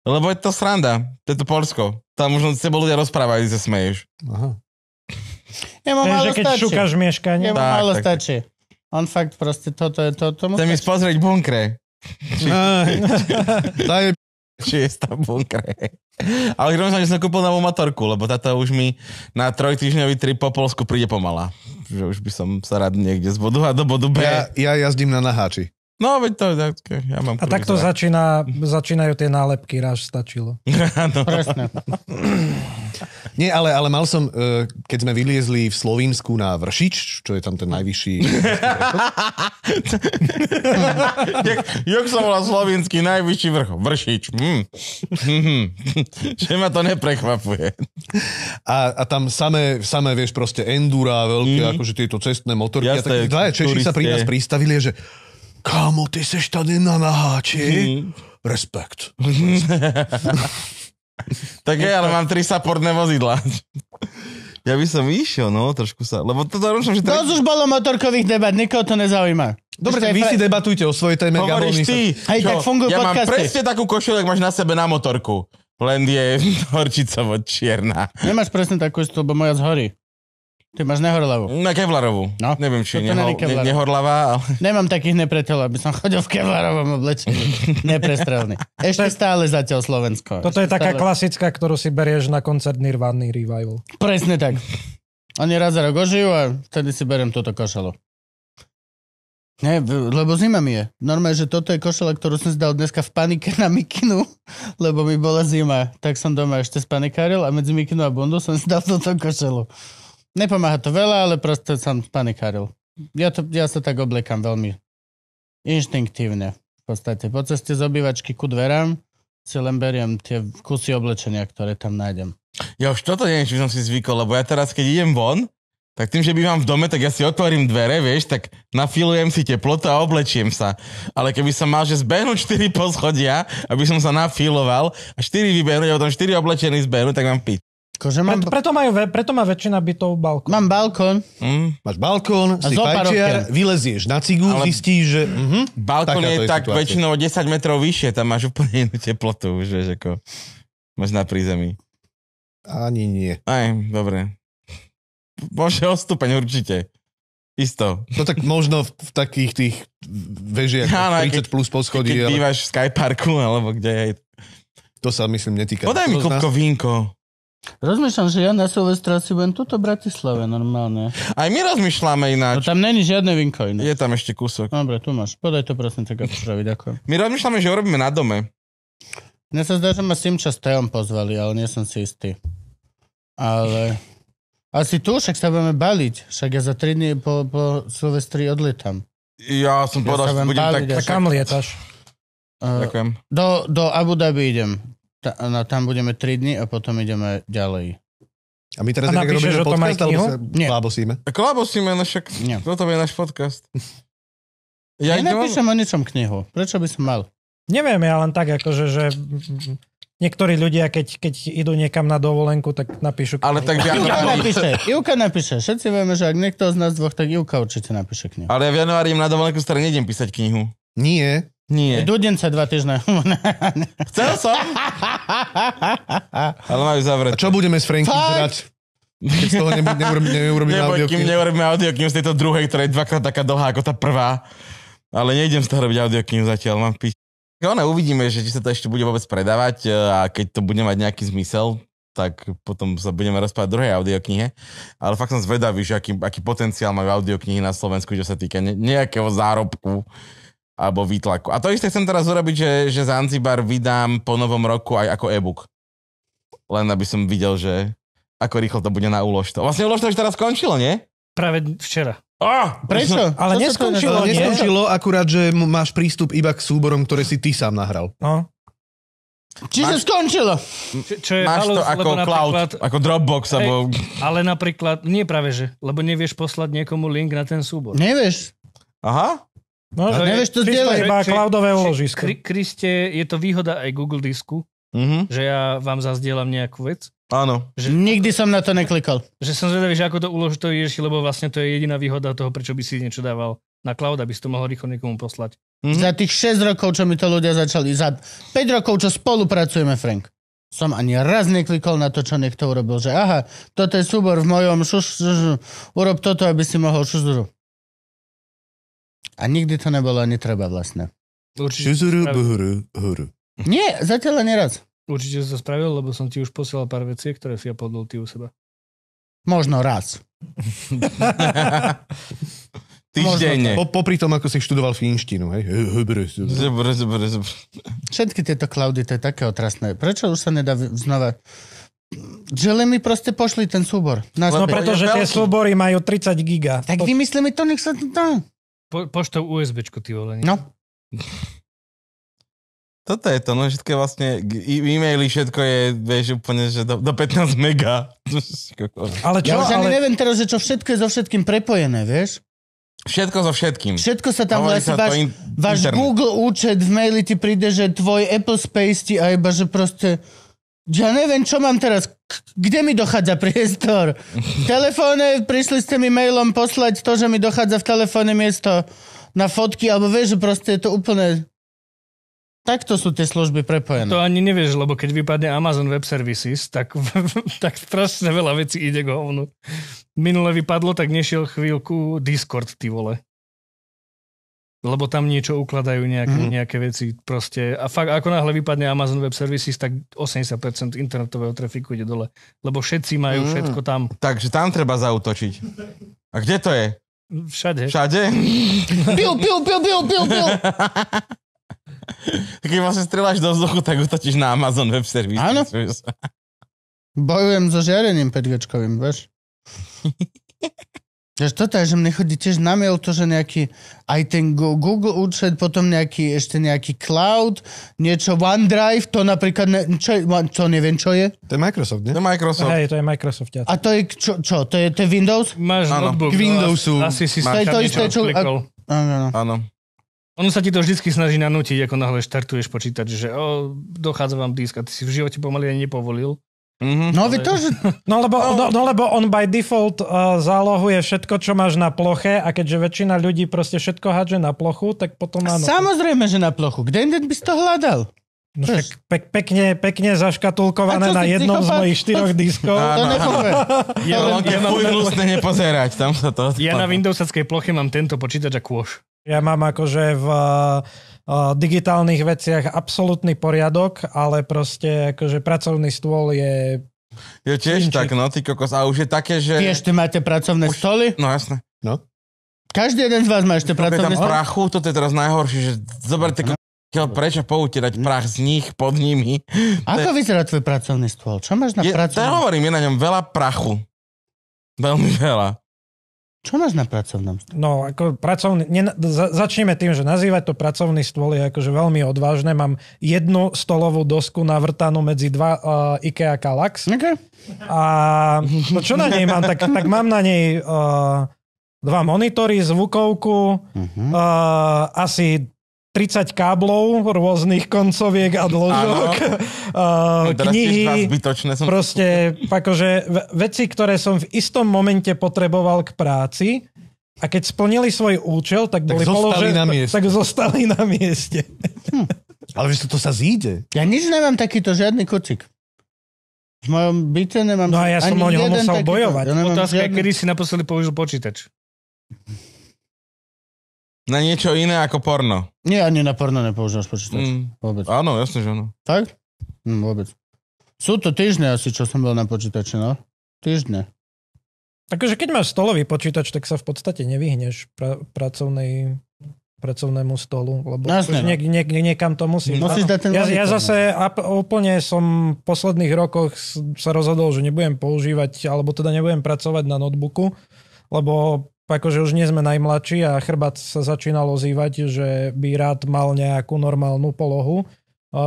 Lebo je to sranda. To je to Polsko. Tam možno s tebou ľudia rozprávajú, že sa smeješ. Aha. Jemu málo keď stačí. šukáš mieškanie. Jemu málo tak, stačí. On fakt proste toto je toto. Chcem ísť pozrieť bunkre je [LAUGHS] či je Istanbul Grey. Ale rozumiem, že som kúpil novú motorku, lebo táto už mi na trojtýždňový trip po Polsku príde pomalá. Že už by som sa rád niekde z bodu A do bodu B. Ja, ja jazdím na naháči. No, veď to ja mám A takto začína, začínajú tie nálepky, ráž stačilo. [LAUGHS] no. no. [CLEARS THROAT] Nie, ale, ale mal som, e, keď sme vyliezli v Slovensku na Vršič, čo je tam ten najvyšší... jak, jak som bol slovinský najvyšší vrch? Vršič. Mm. [LAUGHS] Že ma to neprekvapuje. A, a tam samé, samé, vieš, proste endura, veľké, mm. akože tieto cestné motorky. Jasne, a tak dvaja Češi turiste. sa pri nás pristavili, že kámo, ty seš tady na naháči. Mm. Respekt. [LAUGHS] tak je, ale mám tri saportné vozidla. Ja by som išiel, no, trošku sa... Lebo to zaručujem, že... Dosť už bolo motorkových debat, nikoho to nezaujíma. Dobre, vy si debatujte o svojej téme. Hovoríš ty. Sa... Hej, tak fungujú ja podcasty. mám presne takú košelu, máš na sebe na motorku. Len je [LAUGHS] horčicovo čierna. Nemáš presne takú lebo moja zhorí. Ty máš nehorlavú. Na Kevlarovú. No. Neviem, či je neho, ne, nehorlavá, ale... Nemám takých nepretelov, aby som chodil v Kevlarovom oblečení. [LAUGHS] Neprestrelný. Ešte stále zatiaľ Slovensko. Toto Ešte je taká stále... klasická, ktorú si berieš na koncert Nirvany Revival. Presne tak. Oni raz za rok ožijú a vtedy si beriem toto košelo. Ne, lebo zima mi je. Normálne, že toto je košela, ktorú som si dal dneska v panike na mikinu, [LAUGHS] lebo mi bola zima. Tak som doma ešte spanikáril a medzi mikinu a bundu som si dal toto košelu. Nepomáha to veľa, ale proste som panikáril. Ja, to, ja sa tak oblekam veľmi inštinktívne. V podstate po ceste z obývačky ku dverám si len beriem tie kusy oblečenia, ktoré tam nájdem. Ja už toto neviem, či som si zvykol, lebo ja teraz, keď idem von, tak tým, že bývam v dome, tak ja si otvorím dvere, vieš, tak nafilujem si teplotu a oblečiem sa. Ale keby som mal, že zbehnúť 4 poschodia, aby som sa nafiloval a 4 vybehnúť a potom 4 oblečený zbehnúť, tak mám piť. Akože mám... preto, preto, majú, preto má väčšina bytov balkón. Mám balkón. Mm. Máš balkón, a si pajčiar, vylezieš na cigu, Ale... zistíš, že... Mm-hmm, balkón je, je tak situácia. väčšinou 10 metrov vyššie, tam máš úplne inú teplotu, že že ako... Máš na prízemí. Ani nie. Aj, dobre. Môže o stupeň určite. Isto. No tak možno v, v takých tých vežiach 30 [LAUGHS] keď, plus poschodí. Keď ale... bývaš v Skyparku alebo kde je. To sa myslím netýka. Podaj mi kopko vínko. Rozmýšľam, že ja na Silvestra si budem tuto v Bratislave normálne. Aj my rozmýšľame ináč. No tam není žiadne vinko iné. Je tam ešte kúsok. Dobre, tu máš. Podaj to prosím tak Gašprovi, ďakujem. My rozmýšľame, že ho robíme na dome. Mne sa zdá, že ma Simča s Teom pozvali, ale nie som si istý. Ale... Asi tu, však sa budeme baliť. Však ja za 3 dní po, po Silvestri odlietam. Ja som ja povedal, že budem tak... Tak kam lietaš? Uh, Ďakujem. Eh, do, do Abu Dhabi idem. Ta, no tam budeme 3 dni a potom ideme ďalej. A my teraz a inak robíme podcast, alebo sa Nie. klábosíme? no však Nie. toto je náš podcast. Ja, ja napíšem o ničom knihu. Prečo by som mal? Neviem, ja len tak, akože, že niektorí ľudia, keď, keď idú niekam na dovolenku, tak napíšu knihu. Ale tak v januári... [LAUGHS] napíše, Juka napíše. Všetci vieme, že ak niekto z nás dvoch, tak Juka určite napíše knihu. Ale ja v januári na dovolenku staré nejdem písať knihu. Nie. Nie. sa dva týždne. [LAUGHS] Chcel som. [LAUGHS] Ale majú zavreté. A čo budeme s Frankom hrať? Keď z toho nebu- [LAUGHS] neurobíme audio. Kým neurobíme audio, kým z tejto druhej, ktorá je dvakrát taká dlhá ako tá prvá. Ale nejdem z toho robiť audio kým zatiaľ, mám piť. Ona no, no, uvidíme, že či sa to ešte bude vôbec predávať e, a keď to bude mať nejaký zmysel, tak potom sa budeme rozprávať v druhej audioknihe. Ale fakt som zvedavý, že aký, aký potenciál majú audioknihy na Slovensku, čo sa týka nejakého zárobku alebo výtlaku. A to isté chcem teraz urobiť, že, že Zanzibar vydám po novom roku aj ako e-book. Len aby som videl, že ako rýchlo to bude na uložto. Vlastne uložto už teraz skončilo, nie? Práve včera. Oh, prečo? [LAUGHS] Ale neskončilo, to neskončilo, akurát, že máš prístup iba k súborom, ktoré si ty sám nahral. No. Čiže máš, skončilo. Čo, čo je máš halus, to ako cloud, ako Dropbox. Hej, alebo... Ale napríklad, nie práve že, lebo nevieš poslať niekomu link na ten súbor. Nevieš. Aha. No, a nevieš to zdieľať. Iba cloudové uložisko. Kriste, je to výhoda aj Google disku, mm-hmm. že ja vám zazdieľam nejakú vec. Áno. Že, Nikdy som na to neklikal. Že som zvedavý, že ako to uložiť, to rieši, lebo vlastne to je jediná výhoda toho, prečo by si niečo dával na cloud, aby si to mohol rýchlo niekomu poslať. Mm-hmm. Za tých 6 rokov, čo mi to ľudia začali, za 5 rokov, čo spolupracujeme, Frank, som ani raz neklikol na to, čo niekto urobil. Že aha, toto je súbor v mojom šuš, šuš, urob toto, aby si mohol šuš, a nikdy to nebolo treba vlastne. Určite si Nie, zatiaľ ani raz. Určite si to spravil, lebo som ti už posielal pár vecí, ktoré si podol ty u seba. Možno raz. [LAUGHS] Týždenne. Po, popri tom, ako si študoval finštinu. hej? Všetky tieto klaudy to je také otrasné. Prečo už sa nedá znova... Že len mi proste pošli ten súbor. No pretože tie súbory majú 30 giga. Tak to... vymysli mi to, nech sa to dá. Po, poštou USBčko, ty vole. Nie? No. Toto je to, no všetko je vlastne, e-maily, všetko je, vieš, úplne, že do, do 15 mega. [LAUGHS] Ale čo, ja už ale... ani neviem teraz, že čo všetko je so všetkým prepojené, vieš? Všetko so všetkým. Všetko sa tam vlastne, váš, in- váš Google účet v maili ti príde, že tvoj Apple Space ti a iba, že proste ja neviem, čo mám teraz. Kde mi dochádza priestor? V telefóne prišli ste mi mailom poslať to, že mi dochádza v telefóne miesto na fotky, alebo vieš, že proste je to úplne... Takto sú tie služby prepojené. To ani nevieš, lebo keď vypadne Amazon Web Services, tak, [LAUGHS] tak strašne veľa vecí ide k hovnu. Minule vypadlo, tak nešiel chvíľku Discord, ty vole lebo tam niečo ukladajú, nejaké, mm. nejaké veci proste. A fakt, ako náhle vypadne Amazon Web Services, tak 80% internetového trafiku ide dole. Lebo všetci majú mm. všetko tam. Takže tam treba zautočiť. A kde to je? Všade. Všade? [LAUGHS] Piu, piu, piu, piu, piu, piu. [LAUGHS] Keď vlastne streláš do vzduchu, tak utočíš na Amazon Web Services. Áno. Bojujem so žiarením 5 vieš. [LAUGHS] Že toto je, že mne chodí tiež na mail to, že nejaký aj ten Google účet, potom nejaký, ešte nejaký cloud, niečo OneDrive, to napríklad, ne, čo, to neviem, čo je. To je Microsoft, nie? To je Microsoft. Hej, to je Microsoft. Ja. A to je, čo, čo to, je, to je Windows? Máš ano. notebook. K Windowsu. No, asi, asi si to je to isté, čo... Áno, áno. Ono sa ti to vždycky snaží nanútiť, ako náhle štartuješ počítať, že o, dochádza vám disk a ty si v živote pomaly ani nepovolil. Mm-hmm. No, to, že... no, lebo, no, no lebo on by default uh, zálohuje všetko, čo máš na ploche a keďže väčšina ľudí proste všetko hádže na plochu, tak potom áno. Samozrejme, že na plochu. Kde inden by si to hľadal? No, však pek, pekne, pekne zaškatulkované na jednom z mojich štyroch diskov. Áno, to je len nepozerať, tam sa to... Ja na Windowsackej ploche mám tento počítač a kôš. Ja mám akože v... Uh, digitálnych veciach absolútny poriadok, ale proste akože pracovný stôl je... Je tiež Činčík. tak, no, ty kokos. A už je také, že... Tiež ty máte pracovné už... stoly? No jasné. No. Každý jeden z vás má ešte pracovné stoly. prachu, toto je teraz najhoršie, že zoberte no. Chcel prečo poutierať hm. prach z nich pod nimi. Ako vyzerá tvoj pracovný stôl? Čo máš na je, pracovný? Ja hovorím, je na ňom veľa prachu. Veľmi veľa. Čo máš na pracovnom stole? No, ako pracovný, ne, za, začneme tým, že nazývať to pracovný stôl je akože veľmi odvážne. Mám jednu stolovú dosku navrtanú medzi dva uh, IKEA Kallax. Okay. A no, čo na nej mám? Tak, tak mám na nej uh, dva monitory, zvukovku, uh-huh. uh, asi 30 káblov rôznych koncoviek a dložok, uh, [LAUGHS] knihy, zbytočné som... proste akože veci, ktoré som v istom momente potreboval k práci a keď splnili svoj účel, tak, boli tak boli položené, na mieste. tak zostali na mieste. Hm. Ale vieš, to sa zíde. Ja nič nemám takýto, žiadny kočik. V mojom byte nemám... No a ja som o neho musel bojovať. Ja Otázka žiadny... kedy si naposledy použil počítač. Na niečo iné ako porno. Nie, ani na porno nepoužívaš počítač. Mm. Vôbec. Áno, jasne, že áno. Tak? Mm, vôbec. Sú to týždne asi, čo som bol na počítači, no. Týždne. Takže keď máš stolový počítač, tak sa v podstate nevyhneš pra- pracovnej pracovnému stolu, lebo Jasne, no. niek, niek, niekam to musí. musíš dať ten ja, ja zase ap, úplne som v posledných rokoch sa rozhodol, že nebudem používať, alebo teda nebudem pracovať na notebooku, lebo akože už nie sme najmladší a chrbát sa začínal ozývať, že by rád mal nejakú normálnu polohu o,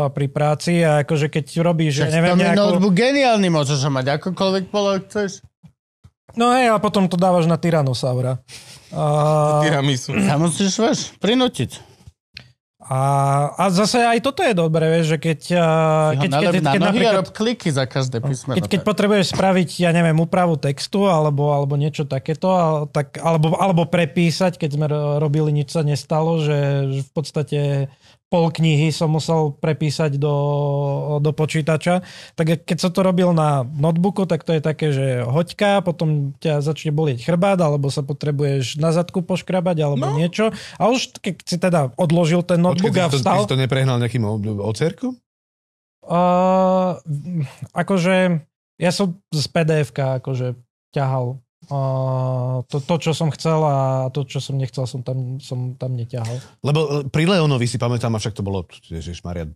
pri práci a akože keď robíš, že neviem nejakú... notebook geniálny, môžeš ho mať akokoľvek polohu chceš. No hej, a potom to dávaš na tyranosaura. A... Tyramisu. Tam musíš, prinútiť. A, a zase aj toto je dobré, vieš, že keď... Uh, keď, keď, keď, keď kliky za každé no, písmeno. Keď, keď potrebuješ spraviť, ja neviem, úpravu textu alebo, alebo niečo takéto, tak, alebo, alebo prepísať, keď sme robili, nič sa nestalo, že, že v podstate pol knihy som musel prepísať do, do počítača. Tak keď som to robil na notebooku, tak to je také, že hoďka, potom ťa začne bolieť chrbát, alebo sa potrebuješ na zadku poškrabať, alebo no. niečo. A už keď si teda odložil ten notebook Počkej, a vstal... Ty si to neprehnal nejakým ocerkom? Uh, akože ja som z pdf akože ťahal to, to, čo som chcel a to, čo som nechcel, som tam, som tam neťahal. Lebo e, pri Leonovi si pamätám, avšak však to bolo, ježiš Maria,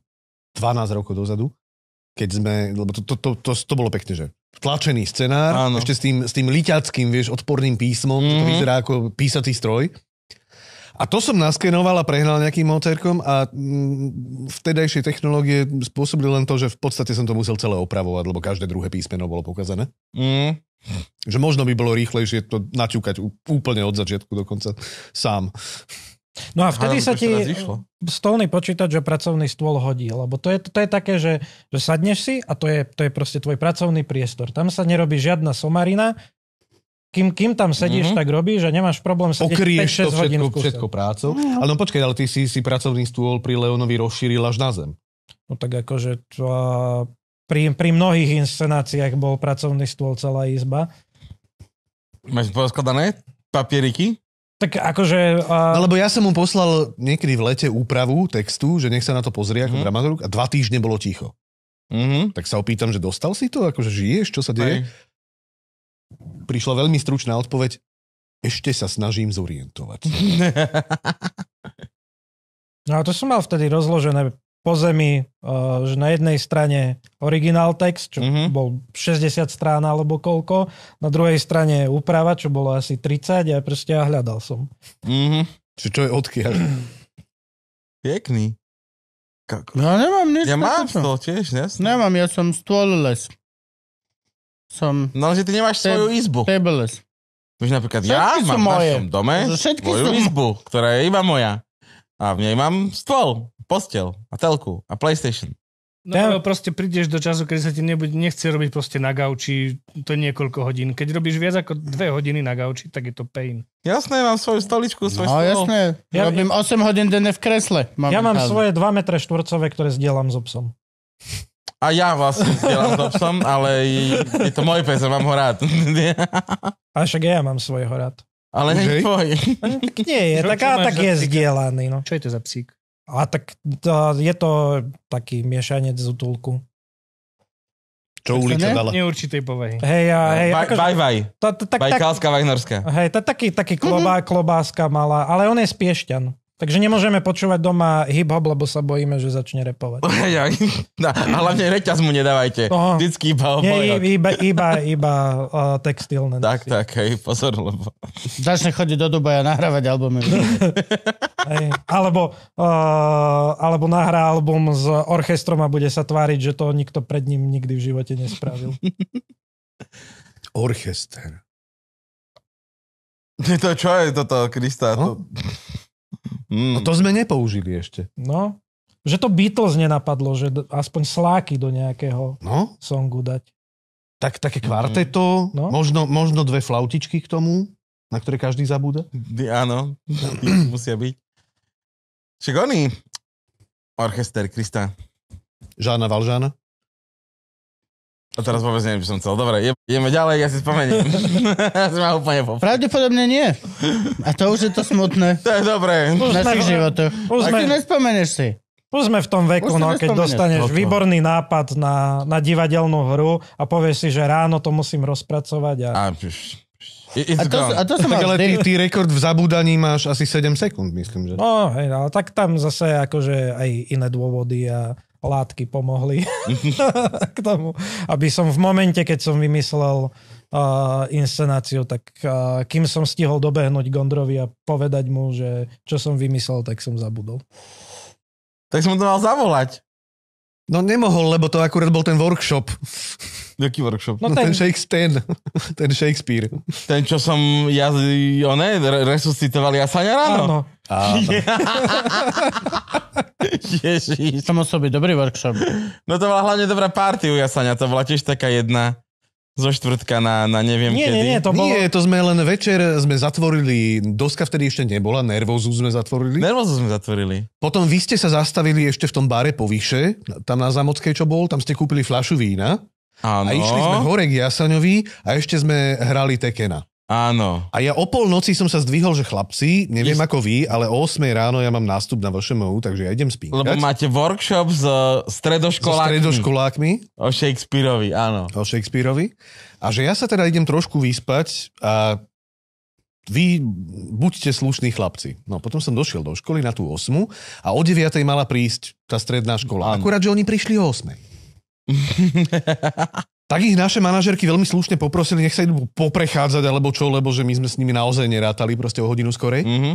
12 rokov dozadu, keď sme, lebo to, to, to, to, to bolo pekne, že tlačený scenár, Áno. ešte s tým, s tým liťackým, vieš, odporným písmom, mm-hmm. to mhm. vyzerá ako písatý stroj. A to som naskenoval a prehnal nejakým motorkom a mm, vtedajšie technológie spôsobili len to, že v podstate som to musel celé opravovať, lebo každé druhé písmeno bolo pokazané. Mm. Že možno by bolo rýchlejšie to naťukať úplne od začiatku dokonca sám. No a vtedy sa ti stolný počítač a pracovný stôl hodí, lebo to je, to je také, že, že sadneš si a to je, to je proste tvoj pracovný priestor. Tam sa nerobí žiadna somarina, kým, kým tam sedíš, mm-hmm. tak robíš a nemáš problém sedieť Okrieš 5-6 to všetko, hodín všetko prácou. No. Ale no počkaj, ale ty si, si pracovný stôl pri Leonovi rozšíril až na zem. No tak akože to, pri, pri mnohých inscenáciách bol pracovný stôl celá izba. Máš poskladané papieriky? Tak akože... Uh... No, lebo ja som mu poslal niekedy v lete úpravu textu, že nech sa na to pozrie ako mm. dramaturg a dva týždne bolo ticho. Mm-hmm. Tak sa opýtam, že dostal si to? Akože žiješ? Čo sa deje? Aj prišla veľmi stručná odpoveď, ešte sa snažím zorientovať. [LAUGHS] No a to som mal vtedy rozložené po zemi, eh, že na jednej strane originál text, čo mm-hmm. bol 60 strán alebo koľko, na druhej strane úprava, čo bolo asi 30 a proste ja hľadal som. Mm-hmm. Čiže čo je odkiaľ? [CLEARS THROAT] Pekný. Ja no, nemám nič. Ja mám to tiež, jasne. Nemám, ja som stôl les som... No, že ty nemáš te- svoju izbu. Tebeless. Už napríklad všetky ja mám moje. v našom dome všetky svoju sú... izbu, ktorá je iba moja. A v nej mám stôl, postel a telku a PlayStation. No ja. ale proste prídeš do času, keď sa ti nebude, nechce robiť proste na gauči to niekoľko hodín. Keď robíš viac ako dve hodiny na gauči, tak je to pain. Jasné, mám svoju stoličku, svoj No stôl. jasné, ja, robím ja, 8 hodín denne v kresle. Mám ja mám táze. svoje 2 metre štvorcové, ktoré zdieľam s so obsom. A ja vlastne zdieľam s psom, ale je to môj pes a mám ho rád. a [LAUGHS] však ja mám svojho rád. Ale nie tvoj. Tak nie je, tak, a, tak je zdieľaný. No. Čo je to za psík? A tak to, je to taký miešanec z útulku. Čo ulica dala. Neurčitej povahy. Hej, a, no, hej, Baj, akože baj. Bajkalská, vajnorská. Hej, to taký, taký mhm. klobá, klobáska malá, ale on je spiešťan. Takže nemôžeme počúvať doma hip-hop, lebo sa bojíme, že začne repovať. [LAUGHS] a hlavne reťaz mu nedávajte. Toho. No. Vždycky iba Nie, iba, iba, iba uh, textilné. Tak, nosi. tak, hej, pozor, lebo... Začne chodiť do Dubaja nahrávať albumy. [LAUGHS] hej, alebo, uh, alebo nahrá album s orchestrom a bude sa tváriť, že to nikto pred ním nikdy v živote nespravil. [LAUGHS] Orchester. To čo je toto, Krista? No? To... Mm. No to sme nepoužili ešte. No, že to Beatles nenapadlo, že aspoň sláky do nejakého no? songu dať. Tak, také kvarteto, no? možno, možno dve flautičky k tomu, na ktoré každý zabúda. Áno, [CLEARS THROAT] musia byť. Však oni, orchester Krista. Žána Valžána? A teraz vôbec neviem, čo som chcel. Dobre, ideme ďalej, ja si spomeniem. si [LAUGHS] ma úplne Pravdepodobne nie. A to už je to smutné. To je dobré. V našich životoch. Ty nespomeneš si. už sme v tom veku, no, keď dostaneš Toto. No výborný nápad na, na divadelnú hru a povieš si, že ráno to musím rozpracovať a, A, pš, pš. A to, a to som Tak mal ale ty, ty rekord v zabúdaní máš asi 7 sekúnd, myslím, že. No, hej, no, tak tam zase akože aj iné dôvody a látky pomohli mhm. [LAUGHS] k tomu, aby som v momente, keď som vymyslel uh, inscenáciu, tak uh, kým som stihol dobehnúť Gondrovi a povedať mu, že čo som vymyslel, tak som zabudol. Tak som to mal zavolať. No nemohol, lebo to akurát bol ten workshop. Jaký workshop? No, no ten, ten, Shakespeare, ten, [LAUGHS] ten Shakespeare. Ten, čo som ja, jo ne, resuscitoval Jasaňa ráno. Áno. Áno. [LAUGHS] Ježiš. To musel byť dobrý workshop. No to bola hlavne dobrá party u Jasania, to bola tiež taká jedna zo štvrtka na, na neviem nie, kedy. Nie, nie, to bolo... nie, to sme len večer sme zatvorili, doska vtedy ešte nebola, nervózu sme zatvorili. Nervózu sme zatvorili. Potom vy ste sa zastavili ešte v tom bare povyše, tam na Zamockej, čo bol, tam ste kúpili fľašu vína. Ano. A išli sme hore k Jasaňovi a ešte sme hrali Tekena. Áno. A ja o polnoci som sa zdvihol, že chlapci, neviem Is... ako vy, ale o 8 ráno ja mám nástup na VŠMU, takže ja idem spínkať. Lebo máte workshop s stredoškolákmi. So stredoškolákmi. O Shakespeareovi, áno. O Shakespeareovi. A že ja sa teda idem trošku vyspať a vy buďte slušní chlapci. No potom som došiel do školy na tú 8 a o 9 mala prísť tá stredná škola. Áno. Akurát, že oni prišli o 8. [LAUGHS] tak ich naše manažerky veľmi slušne poprosili, nech sa idú poprechádzať alebo čo, lebo že my sme s nimi naozaj nerátali proste o hodinu skorej. Mm-hmm.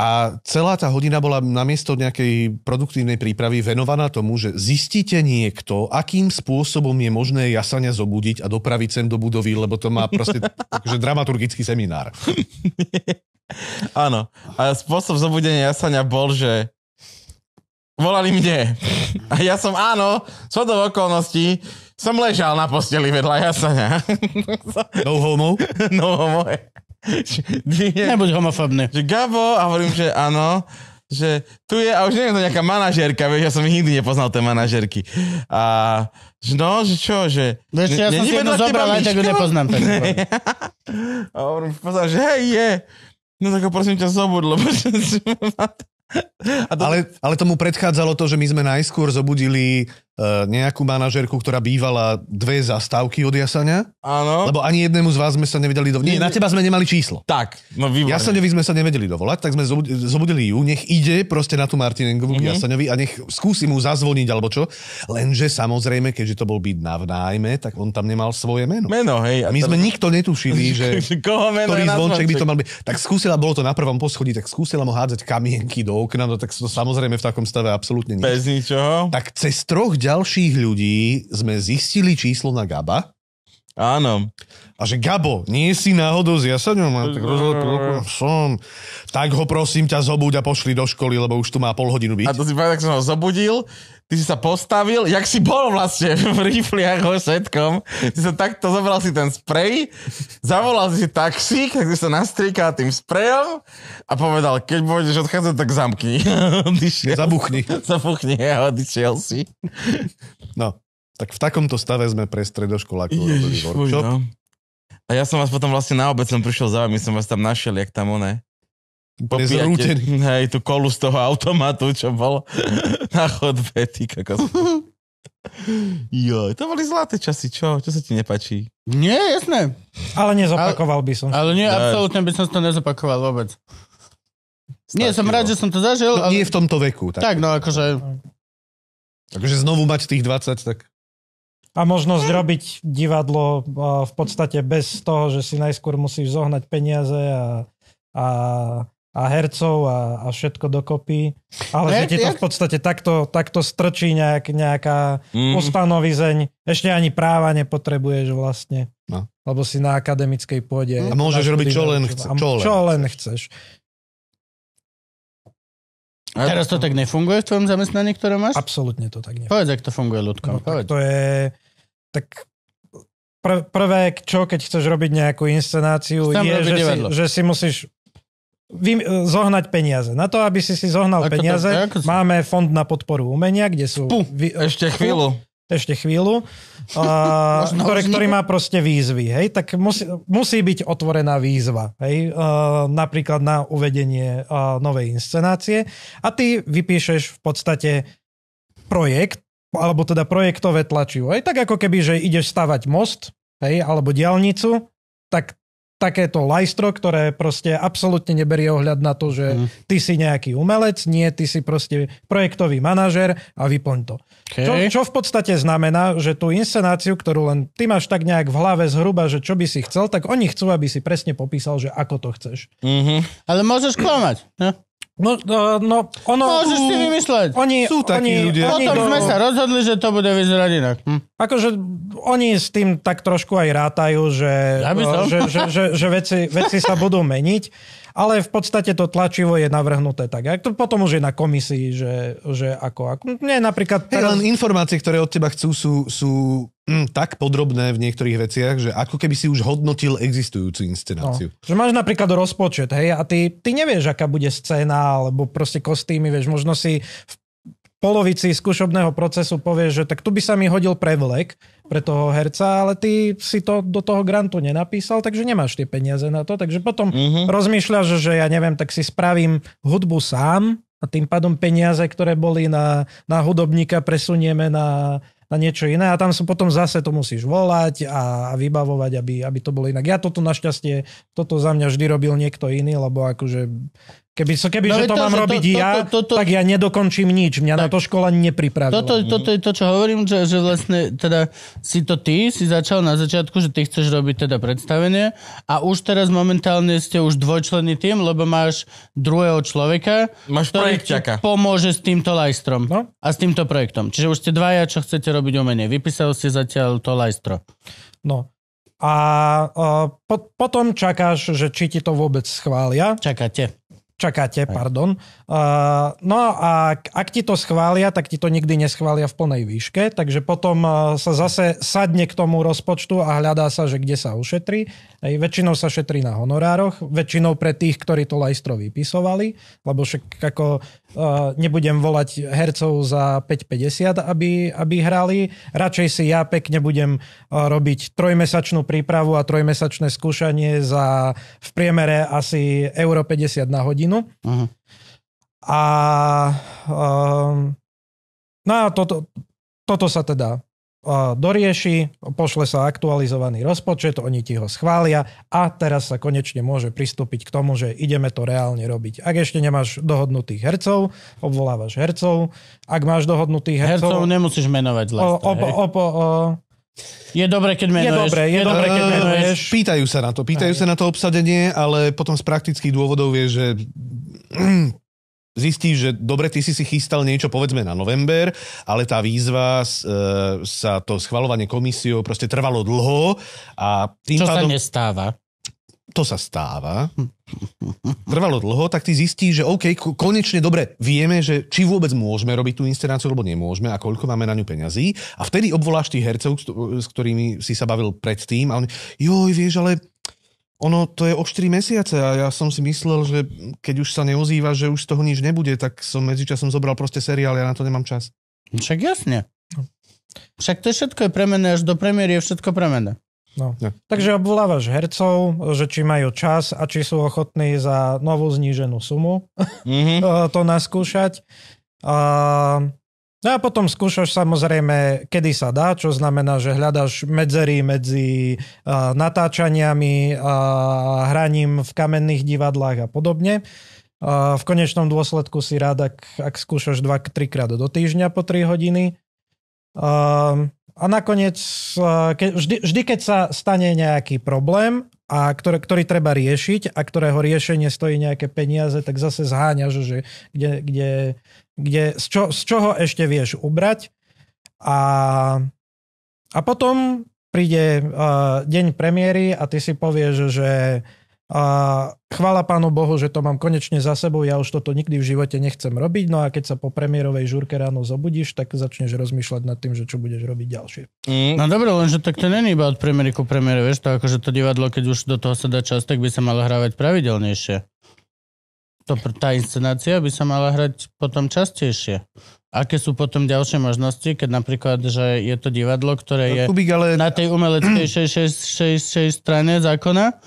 A celá tá hodina bola namiesto nejakej produktívnej prípravy venovaná tomu, že zistíte niekto, akým spôsobom je možné jasania zobudiť a dopraviť sem do budovy, lebo to má proste [LAUGHS] takže dramaturgický seminár. [LAUGHS] Áno. A spôsob zobudenia jasania bol, že volali mne. A ja som, áno, so do okolností, som ležal na posteli vedľa Jasania. No homo? [LAUGHS] No homo. Nebuď homofobný. Že Gabo, a hovorím, že áno, že tu je, a už neviem, to nejaká manažérka, vieš, ja som ich nikdy nepoznal, tie manažérky. A že no, že čo, že... Vieš, no ja som si jednu zobral, aj tak ju nepoznám. Tak [LAUGHS] a hovorím, že hej, je. No tak ho prosím ťa zobud, lebo ale, ale tomu predchádzalo to, že my sme najskôr zobudili Eh, nejakú manažerku, ktorá bývala dve zastávky od Jasania. Áno. Lebo ani jednému z vás sme sa nevedeli dovolať. Nie, na teba sme nemali číslo. Tak, no výborné. Jasaňovi sme sa nevedeli dovolať, tak sme zobudili ju, nech ide proste na tú Martinengovú mm-hmm. Jasaňovi a nech skúsi mu zazvoniť alebo čo. Lenže samozrejme, keďže to bol byt na vnájme, tak on tam nemal svoje meno. Meno, hej. A my tam... sme nikto netušili, [LAUGHS] že koho meno ktorý zvonček by to mal byť. Tak skúsila, bolo to na prvom poschodí, tak skúsila mu hádzať kamienky do okna, no tak to samozrejme v takom stave absolútne nie. Bez ničoho. Tak cez troch ďalších ľudí sme zistili číslo na Gaba. Áno. A že Gabo, nie si náhodou s jasaňom? A tak rozhodol, no, no, no, som. Tak ho prosím ťa zobuď a pošli do školy, lebo už tu má pol hodinu byť. A to si povedal, tak som ho zobudil ty si sa postavil, jak si bol vlastne [LAUGHS] v rifliach o všetkom, ty sa takto zobral si ten sprej, zavolal si taxík, tak si sa nastriekal tým sprejom a povedal, keď budeš odchádzať, tak zamkni. [LAUGHS] Zabuchni. [LAUGHS] Zabuchni a odišiel si. No, tak v takomto stave sme pre stredoškolákov robili workshop. No. A ja som vás potom vlastne na obec som prišiel za vami, som vás tam našiel, jak tam one. Popíjate, zrútený. Hej, tú kolu z toho automatu, čo bolo [LAUGHS] na chodbe, ty kakos. Jo, to boli zlaté časy, čo? Čo sa ti nepačí? Nie, jasné. Ale nezopakoval by som. Ale nie, absolútne by som to nezopakoval vôbec. Stavky nie, som rád, že som to zažil. No, ale... Nie v tomto veku. Tak, tak no akože... Takže znovu mať tých 20, tak... A možnosť robiť divadlo eh, v podstate bez toho, že si najskôr musíš zohnať peniaze a, a a hercov a, a všetko dokopy. Ale ne, že ti to v podstate takto, takto strčí nejak, nejaká mm. ustanovizeň. Ešte ani práva nepotrebuješ vlastne. No. Lebo si na akademickej pôde. No, a môžeš robiť, čo len, chce, čo, čo len chceš. A teraz to tak nefunguje v tvojom zamestnaní, ktoré máš? Absolútne to tak nefunguje. Povedz, ak to funguje, ľudko. No, Tak to je... Tak prv, prvé, čo keď chceš robiť nejakú inscenáciu, Tam je, že si, že si musíš vy, zohnať peniaze. Na to, aby si si zohnal ako peniaze, to, ako... máme fond na podporu umenia, kde sú... Pú, vy, ešte chvíľu. Ešte chvíľu. A, [LAUGHS] ktoré, ktorý má proste výzvy. Hej? Tak musí, musí byť otvorená výzva. Hej? A, napríklad na uvedenie a, novej inscenácie. A ty vypíšeš v podstate projekt, alebo teda projektové tlačivo. Hej? Tak ako keby, že ideš stavať most, hej? alebo diálnicu, tak takéto lajstro, ktoré proste absolútne neberie ohľad na to, že mm. ty si nejaký umelec, nie, ty si proste projektový manažer a vyplň to. Okay. Čo, čo v podstate znamená, že tú inscenáciu, ktorú len ty máš tak nejak v hlave zhruba, že čo by si chcel, tak oni chcú, aby si presne popísal, že ako to chceš. Mm-hmm. Ale môžeš klamať. Ne? No, no, no ono... Môžeš si vymysleť. Oni, Sú takí oni, ľudia. Oni Potom do... sme sa rozhodli, že to bude vyzerať inak. Hm. Akože oni s tým tak trošku aj rátajú, že, ja že, že, že, že veci, veci sa budú meniť, ale v podstate to tlačivo je navrhnuté tak. A to potom už je na komisii, že, že ako, ako... Nie, napríklad... Teraz... Hey, len informácie, ktoré od teba chcú, sú, sú mm, tak podrobné v niektorých veciach, že ako keby si už hodnotil existujúcu inscenáciu. No. Že máš napríklad rozpočet, hej, a ty, ty nevieš, aká bude scéna, alebo proste kostýmy, vieš, možno si v polovici skúšobného procesu povieš, že tak tu by sa mi hodil prevlek pre toho herca, ale ty si to do toho grantu nenapísal, takže nemáš tie peniaze na to, takže potom mm-hmm. rozmýšľaš, že ja neviem, tak si spravím hudbu sám, a tým pádom peniaze, ktoré boli na, na hudobníka, presunieme na na niečo iné a tam som potom zase to musíš volať a vybavovať, aby, aby to bolo inak. Ja toto našťastie, toto za mňa vždy robil niekto iný, lebo akože Keby, so, keby no, že to, to mám že robiť to, ja, to, to, to, tak ja nedokončím nič. Mňa tak, na to škola nepripravila. Toto, mhm. toto je to, čo hovorím, že, že vlastne teda si to ty, si začal na začiatku, že ty chceš robiť teda predstavenie a už teraz momentálne ste už dvojčlenný tým, lebo máš druhého človeka, máš ktorý projekťaka. pomôže s týmto lajstrom no? a s týmto projektom. Čiže už ste dvaja, čo chcete robiť umenie. Vypísal ste zatiaľ to lajstro. No. A, a po, potom čakáš, že či ti to vôbec schvália. Čakáte čakáte, pardon, Uh, no a ak ti to schvália, tak ti to nikdy neschvália v plnej výške, takže potom sa zase sadne k tomu rozpočtu a hľadá sa, že kde sa ušetrí. Ej, väčšinou sa šetrí na honorároch, väčšinou pre tých, ktorí to lajstro vypisovali, lebo však ako uh, nebudem volať hercov za 5,50, aby, aby hrali. Radšej si ja pekne budem uh, robiť trojmesačnú prípravu a trojmesačné skúšanie za v priemere asi euro 50 na hodinu. Uh-huh. A um, no a toto, toto sa teda uh, dorieši, pošle sa aktualizovaný rozpočet, oni ti ho schvália a teraz sa konečne môže pristúpiť k tomu, že ideme to reálne robiť. Ak ešte nemáš dohodnutých hercov, obvolávaš hercov. Ak máš dohodnutých hercov... Hercov nemusíš menovať zle. Je dobre, keď menuješ. Je dobre, je, dobre, keď menuješ. Pýtajú sa na to, pýtajú Aj. sa na to obsadenie, ale potom z praktických dôvodov je, že zistíš, že dobre, ty si si chystal niečo povedzme na november, ale tá výzva e, sa to schvalovanie komisiou proste trvalo dlho a tým Čo pádom... sa nestáva. To sa stáva. Trvalo dlho, tak ty zistíš, že OK, konečne dobre, vieme, že či vôbec môžeme robiť tú inscenáciu, alebo nemôžeme a koľko máme na ňu peňazí. A vtedy obvoláš tých hercov, s ktorými si sa bavil predtým a oni, joj, vieš, ale ono to je o 4 mesiace a ja som si myslel, že keď už sa neozýva, že už z toho nič nebude, tak som medzičasom zobral proste seriál, ja na to nemám čas. No však jasne. Však to je všetko je premené, až do premiéry je všetko premené. No. Ja. Takže obvolávaš hercov, že či majú čas a či sú ochotní za novú zníženú sumu mm-hmm. [LAUGHS] to naskúšať. A No a potom skúšaš samozrejme, kedy sa dá, čo znamená, že hľadaš medzery medzi uh, natáčaniami, uh, hraním v kamenných divadlách a podobne. Uh, v konečnom dôsledku si rád, ak, ak skúšaš 2-3 krát do týždňa po 3 hodiny. Uh, a nakoniec, uh, ke, vždy, vždy keď sa stane nejaký problém, a ktoré, ktorý treba riešiť a ktorého riešenie stojí nejaké peniaze, tak zase zháňaš, že kde, kde kde, z, čo, z čoho ešte vieš ubrať. A, a potom príde uh, deň premiéry a ty si povieš, že uh, e, chvála pánu Bohu, že to mám konečne za sebou, ja už toto nikdy v živote nechcem robiť. No a keď sa po premiérovej žurke ráno zobudíš, tak začneš rozmýšľať nad tým, že čo budeš robiť ďalšie. Mm. No dobre, lenže tak to není iba od premiéry ku premiére, vieš, to akože to divadlo, keď už do toho sa dá čas, tak by sa malo hrávať pravidelnejšie to, tá inscenácia by sa mala hrať potom častejšie. Aké sú potom ďalšie možnosti, keď napríklad, že je to divadlo, ktoré no, je Kubik, ale... na tej umeleckej [CLEARS THROAT] strane zákona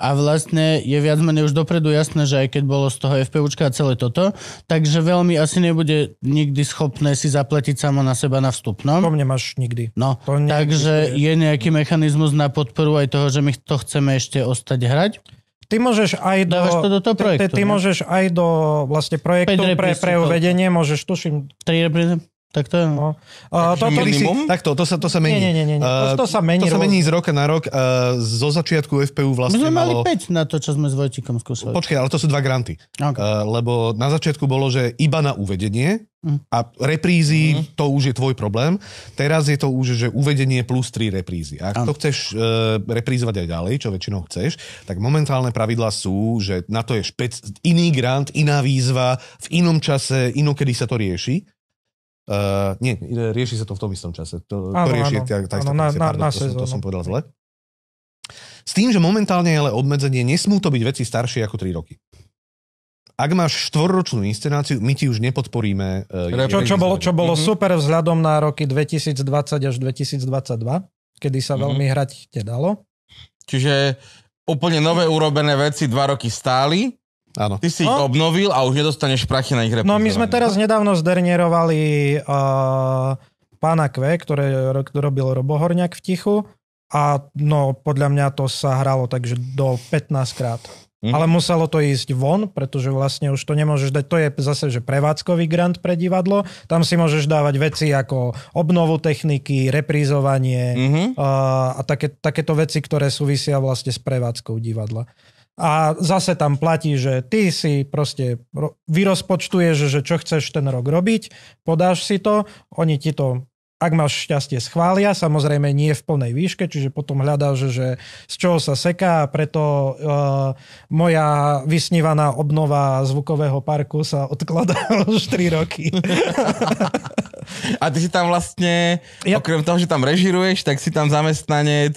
a vlastne je viac menej už dopredu jasné, že aj keď bolo z toho FPUčka a celé toto, takže veľmi asi nebude nikdy schopné si zaplatiť samo na seba na vstupnom. To nemáš nikdy. No, to takže je nejaký mechanizmus na podporu aj toho, že my to chceme ešte ostať hrať. Ty môžeš aj do, Dávaš to do toho projektu. Ty, ty môžeš aj do vlastne projektu pre, pre uvedenie, môžeš tuším... 3 tak to je... No. Uh, to, to, si, tak to sa, to sa mení. Nie, nie, nie, nie. To, to sa mení. To sa mení z roka na rok. Uh, zo začiatku FPU vlastne My sme vlastne malo... mali 5 na to, čo sme s Vojtikom skúšali. Počkaj, ale to sú dva granty. Okay. Uh, lebo na začiatku bolo, že iba na uvedenie mm. a reprízy, mm. to už je tvoj problém. Teraz je to už, že uvedenie plus 3 reprízy. A ak ano. to chceš uh, reprízovať aj ďalej, čo väčšinou chceš, tak momentálne pravidla sú, že na to je špec... iný grant, iná výzva, v inom čase, inokedy sa to rieši. Uh, nie, rieši sa to v tom istom čase. To, áno, to rieši tá, tá áno, na, na, Pardon, na to, som, to som povedal zle. S tým, že momentálne je ale obmedzenie, nesmú to byť veci staršie ako 3 roky. Ak máš štvorročnú inscenáciu, my ti už nepodporíme. Uh, čo, čo, bolo, čo bolo mm-hmm. super vzhľadom na roky 2020 až 2022, kedy sa mm-hmm. veľmi hrať nedalo. Čiže úplne nové urobené veci dva roky stáli Áno. Ty si no? ich obnovil a už nedostaneš prachy na ich No my sme teraz no. nedávno zdernierovali uh, pána Kve, ktoré robil Robohorňak v tichu a no podľa mňa to sa hralo takže do 15 krát. Mm. Ale muselo to ísť von, pretože vlastne už to nemôžeš dať. To je zase, že prevádzkový grant pre divadlo. Tam si môžeš dávať veci ako obnovu techniky, reprízovanie mm-hmm. a, eh, a také, takéto veci, ktoré súvisia vlastne s prevádzkou divadla a zase tam platí, že ty si proste vyrozpočtuješ, že čo chceš ten rok robiť, podáš si to, oni ti to ak máš šťastie, schvália, samozrejme nie v plnej výške, čiže potom hľadáš, že z čoho sa seká a preto uh, moja vysnívaná obnova zvukového parku sa odkladá [LAUGHS] už 3 roky. [LAUGHS] A ty si tam vlastne, ja... okrem toho, že tam režiruješ, tak si tam zamestnanec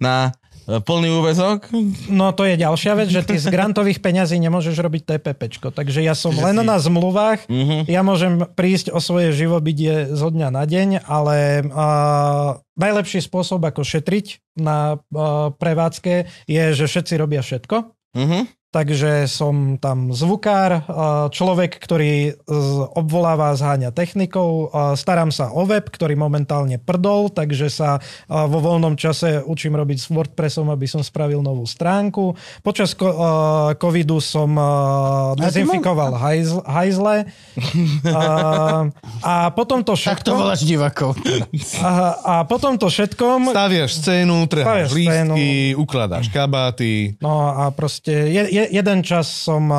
na plný úvezok? No to je ďalšia vec, že ty z grantových peňazí nemôžeš robiť TPP. Takže ja som len si... na zmluvách. Uh-huh. Ja môžem prísť o svoje živobytie zo dňa na deň, ale uh, najlepší spôsob, ako šetriť na uh, prevádzke, je, že všetci robia všetko. Uh-huh takže som tam zvukár, e, človek, ktorý obvoláva zháňa technikou, e, starám sa o web, ktorý momentálne prdol, takže sa e, vo voľnom čase učím robiť s WordPressom, aby som spravil novú stránku. Počas covidu som dezinfikoval hajzle, a potom to všetko... Tak to voláš divakov. A, potom to všetkom... Staviaš scénu, trháš lístky, scénu. ukladáš kabáty. No a proste je, je, jeden čas som,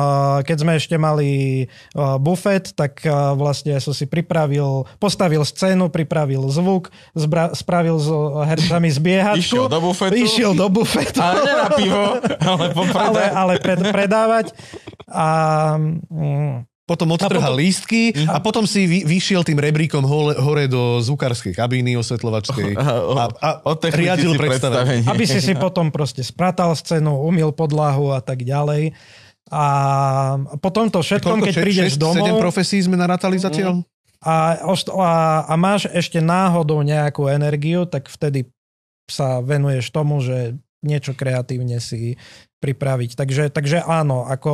keď sme ešte mali bufet, tak vlastne som si pripravil, postavil scénu, pripravil zvuk, zbra, spravil s hercami zbiehačku. Išiel do bufetu. Išiel do bufetu. Ale na pivo, ale, ale, ale pred, predávať. A, mm, potom odtrhal potom... lístky a mhm. potom si vy, vyšiel tým rebríkom hole, hore do zúkarskej kabíny osvetľovačkej a, a, a riadil predstavenie. Aby si si potom proste spratal scénu, umil podlahu a tak ďalej. A potom to všetkom, keď šest, prídeš šest, domov... 7 profesí sme narátali mhm. zatiaľ? A, a, a máš ešte náhodou nejakú energiu, tak vtedy sa venuješ tomu, že niečo kreatívne si pripraviť. Takže, takže áno, ako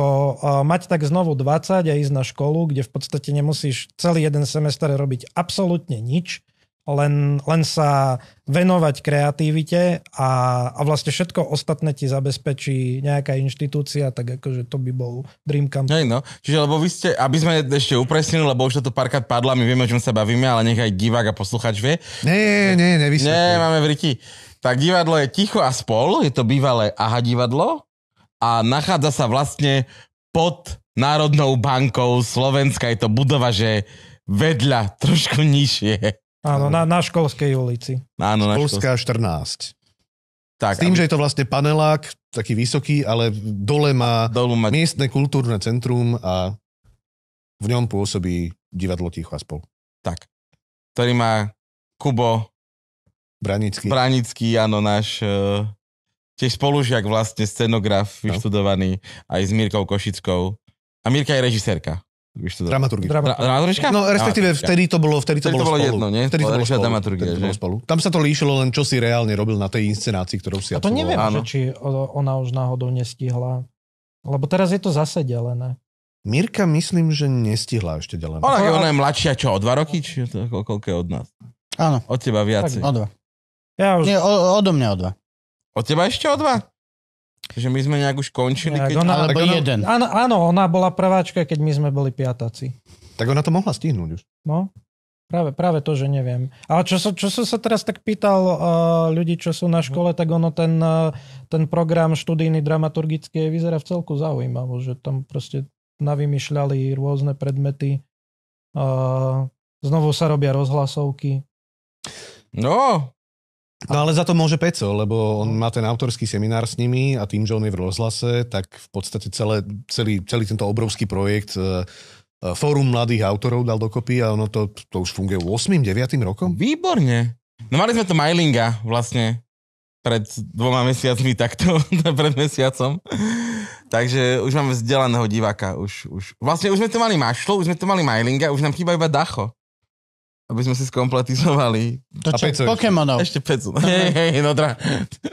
mať tak znovu 20 a ísť na školu, kde v podstate nemusíš celý jeden semester robiť absolútne nič, len, len sa venovať kreativite a, a vlastne všetko ostatné ti zabezpečí nejaká inštitúcia, tak akože to by bol dream camp. Hej no, čiže lebo vy ste, aby sme ešte upresnili, lebo už to tu párkrát padla, my vieme, o čom sa bavíme, ale nechaj divák a posluchač vie. Nie, nie, nie, Nie, máme v riti. Tak divadlo je Ticho a spol, je to bývalé aha divadlo, a nachádza sa vlastne pod Národnou bankou Slovenska. Je to budova, že vedľa, trošku nižšie. Áno, na, na Školskej ulici. Áno, na školskej. 14. Tak, S tým, aby... že je to vlastne panelák, taký vysoký, ale dole má, dole má... miestne kultúrne centrum a v ňom pôsobí divadlo Ticho a spol. Tak. Ktorý má Kubo Branický. Branický, áno, náš uh, tiež spolužiak vlastne, scenograf no. vyštudovaný aj s Mírkou Košickou. A Mírka je režisérka. Dramaturgia. No, respektíve vtedy to bolo, vtedy to, vtedy bolo, to bolo spolu. jedno, nie? Vtedy to bolo, spolu. Dramaturgia, vtedy to bolo spolu. Tam sa to líšilo len, čo si reálne robil na tej inscenácii, ktorú si A to neviem, že či ona už náhodou nestihla. Lebo teraz je to zase delené. Mirka myslím, že nestihla ešte delené. Ona, je, ona je mladšia čo, o dva roky? Či to, koľko je od nás? Áno. Od teba viacej. Tak, o dva. Ja už... Nie, o, odo mňa o dva. Od teba ešte o dva? Že my sme nejak už končili. Nejak, keď... ona, ale, ona... No- jeden. Áno, áno, ona bola prváčka, keď my sme boli piatáci. Tak ona to mohla stihnúť už. No, práve, práve to, že neviem. Ale čo, so, čo som sa teraz tak pýtal uh, ľudí, čo sú na škole, tak ono ten, uh, ten program študijný dramaturgický vyzerá v celku zaujímavo, že tam proste navymyšľali rôzne predmety. Uh, znovu sa robia rozhlasovky. No, No ale za to môže Peco, lebo on má ten autorský seminár s nimi a tým, že on je v rozhlase, tak v podstate celé, celý, celý tento obrovský projekt eh, eh, Fórum mladých autorov dal dokopy a ono to, to už funguje 8. 9. rokom. Výborne. No mali sme to mailinga vlastne pred dvoma mesiacmi takto, [LAUGHS] pred mesiacom. Takže už máme vzdelaného diváka. Už, už. Vlastne už sme to mali mašlo, už sme to mali mailinga, už nám chýba iba Dacho aby sme si skompletizovali. To čo, pecu Pokémonov. Ešte, ešte pecu. [LAUGHS] Hej, hej, no dra-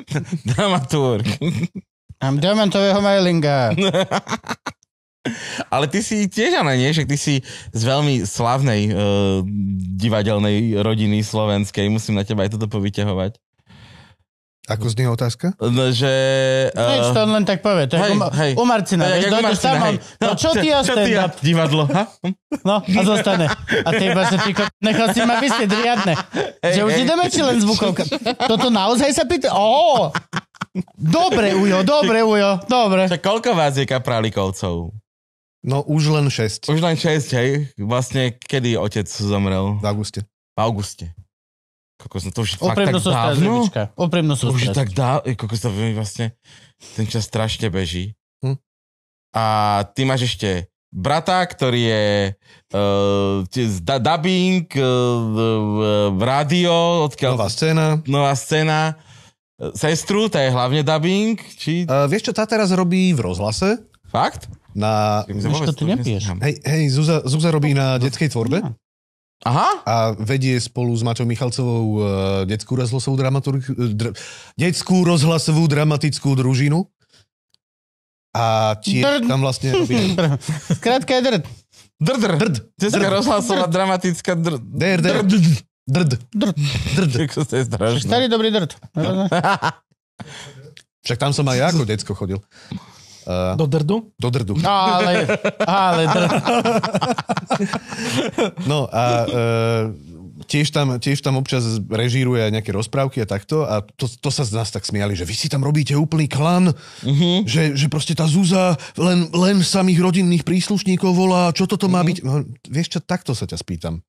[LAUGHS] dramaturg. Mám diamantového mailinga. [LAUGHS] Ale ty si tiež, ale nie, že ty si z veľmi slavnej uh, divadelnej rodiny slovenskej. Musím na teba aj toto povyťahovať. Ako znie otázka? No, Že... Uh... Eh, Nič, to len tak povie. To hej, u, hej. u Marcina. Hej, no, vieš, Marcina, tam, hej. No, no, čo ty a stand čo ty a divadlo? Ha? No a zostane. A ty iba sa týko... nechal si ma vysieť riadne. Hej, že už hej. ideme či len zvukovka. Toto naozaj sa pýta? Ó! Oh! Dobre, Ujo, dobre, Ujo, dobre. Čo, koľko vás je kapralikovcov? No už len 6. Už len 6, hej. Vlastne, kedy otec zomrel? V auguste. V auguste. Koko no to už fakt tak dávno. Stražlivička. Oprímno to už tak dávno, Koko to vlastne, ten čas strašne beží. Hm? A ty máš ešte brata, ktorý je uh, da, dubbing, uh, uh, rádio, odkiaľ... Nová scéna. Nová scéna. Sestru, tá je hlavne dubbing, či... Uh, vieš, čo tá teraz robí v rozhlase? Fakt? Na... vieš, to ty nepieš. Hej, hej Zuza, Zuza robí no, na detskej tvorbe. Ja. No. Aha. A vedie spolu s Maťou Michalcovou uh, detskú rozhlasovú, dramatur- dr- detskú rozhlasovú dramatickú družinu. A tie drd. tam vlastne robí... Skrátka je drd. Drd. Drd. drd. Detská rozhlasová dramatická drd. Drd. Drd. Drd. Drd. Drd. To je strašné. Starý dobrý drd. Však tam som aj ja ako detsko chodil. Uh, do drdu? Do drdu. No, ale, ale drdu. [LAUGHS] no a uh, tiež, tam, tiež tam občas režíruje nejaké rozprávky a takto a to, to sa z nás tak smiali, že vy si tam robíte úplný klan, uh-huh. že, že proste tá Zúza len, len samých rodinných príslušníkov volá, čo toto má uh-huh. byť? No, vieš čo, takto sa ťa spýtam.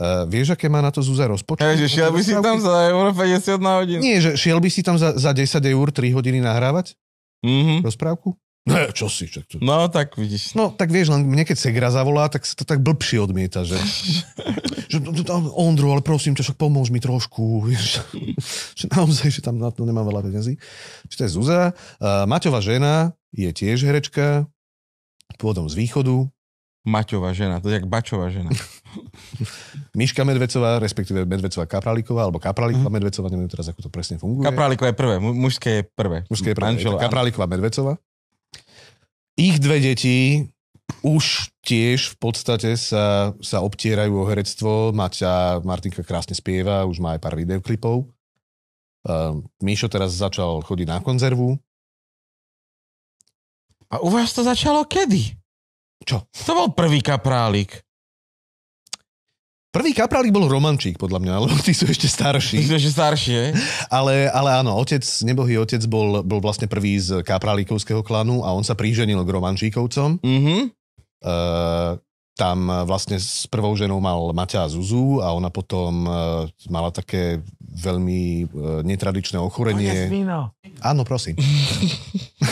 Uh, vieš, aké má na to Zúza rozpočet? Takže šiel by si tam za euro 50 na hodinu. Nie, že šiel by si tam za, za 10 eur 3 hodiny nahrávať? Mm-hmm. Rozprávku? Ne, no, čo si? Čo to... No, tak vidíš. No, tak vieš, len mne keď Segra zavolá, tak sa to tak blbšie odmieta, že... [LAUGHS] že Ondru, ale prosím ťa, však pomôž mi trošku. [LAUGHS] že naozaj, že tam na to nemám veľa peniazy. Či to je Zuza. Uh, Maťová žena je tiež herečka, pôvodom z východu. Maťová žena, to je jak Bačová žena. [LAUGHS] Miška Medvecová, respektíve Medvecová Kapralíková, alebo Kapralíková mm-hmm. Medvecová, neviem teraz, ako to presne funguje. Kapralíková je prvé, mužské je prvé. Mužské je prvé, je Kapralíková Medvecová. Ich dve deti už tiež v podstate sa, sa obtierajú o herectvo. Maťa Martinka krásne spieva, už má aj pár videoklipov. Uh, ehm, Míšo teraz začal chodiť na konzervu. A u vás to začalo kedy? Čo? To bol prvý kaprálik. Prvý kapralík bol Romančík, podľa mňa, lebo tí sú ešte starší. Tí sú ešte starší, je? Ale, ale áno, otec, nebohý otec bol, bol vlastne prvý z kapralíkovského klanu a on sa príženil k Romančíkovcom. Mm-hmm. E, tam vlastne s prvou ženou mal Maťa a Zuzu a ona potom e, mala také veľmi e, netradičné ochorenie. Áno, prosím.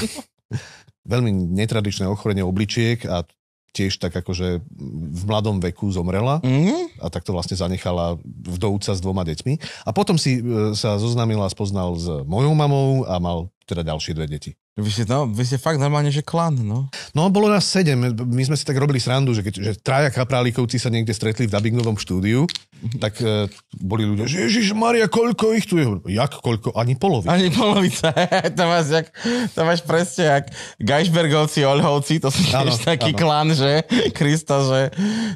[LAUGHS] veľmi netradičné ochorenie obličiek a tiež tak akože v mladom veku zomrela mm-hmm. a tak to vlastne zanechala vdovca s dvoma deťmi. A potom si e, sa zoznámila a spoznal s mojou mamou a mal teda ďalšie dve deti. Vy ste, no, vy ste fakt normálne, že klan, no. No, bolo nás sedem. My sme si tak robili srandu, že, keď, že traja kapralíkovci sa niekde stretli v dubbingovom štúdiu, mhm. tak e, boli ľudia, že Ježiš Maria, koľko ich tu je? Jak koľko? Ani polovica. Ani polovica. [LAUGHS] to, máš jak, to máš presne jak Geisbergovci, Olhovci, to sú tiež taký ano. klan, že? Krista, že?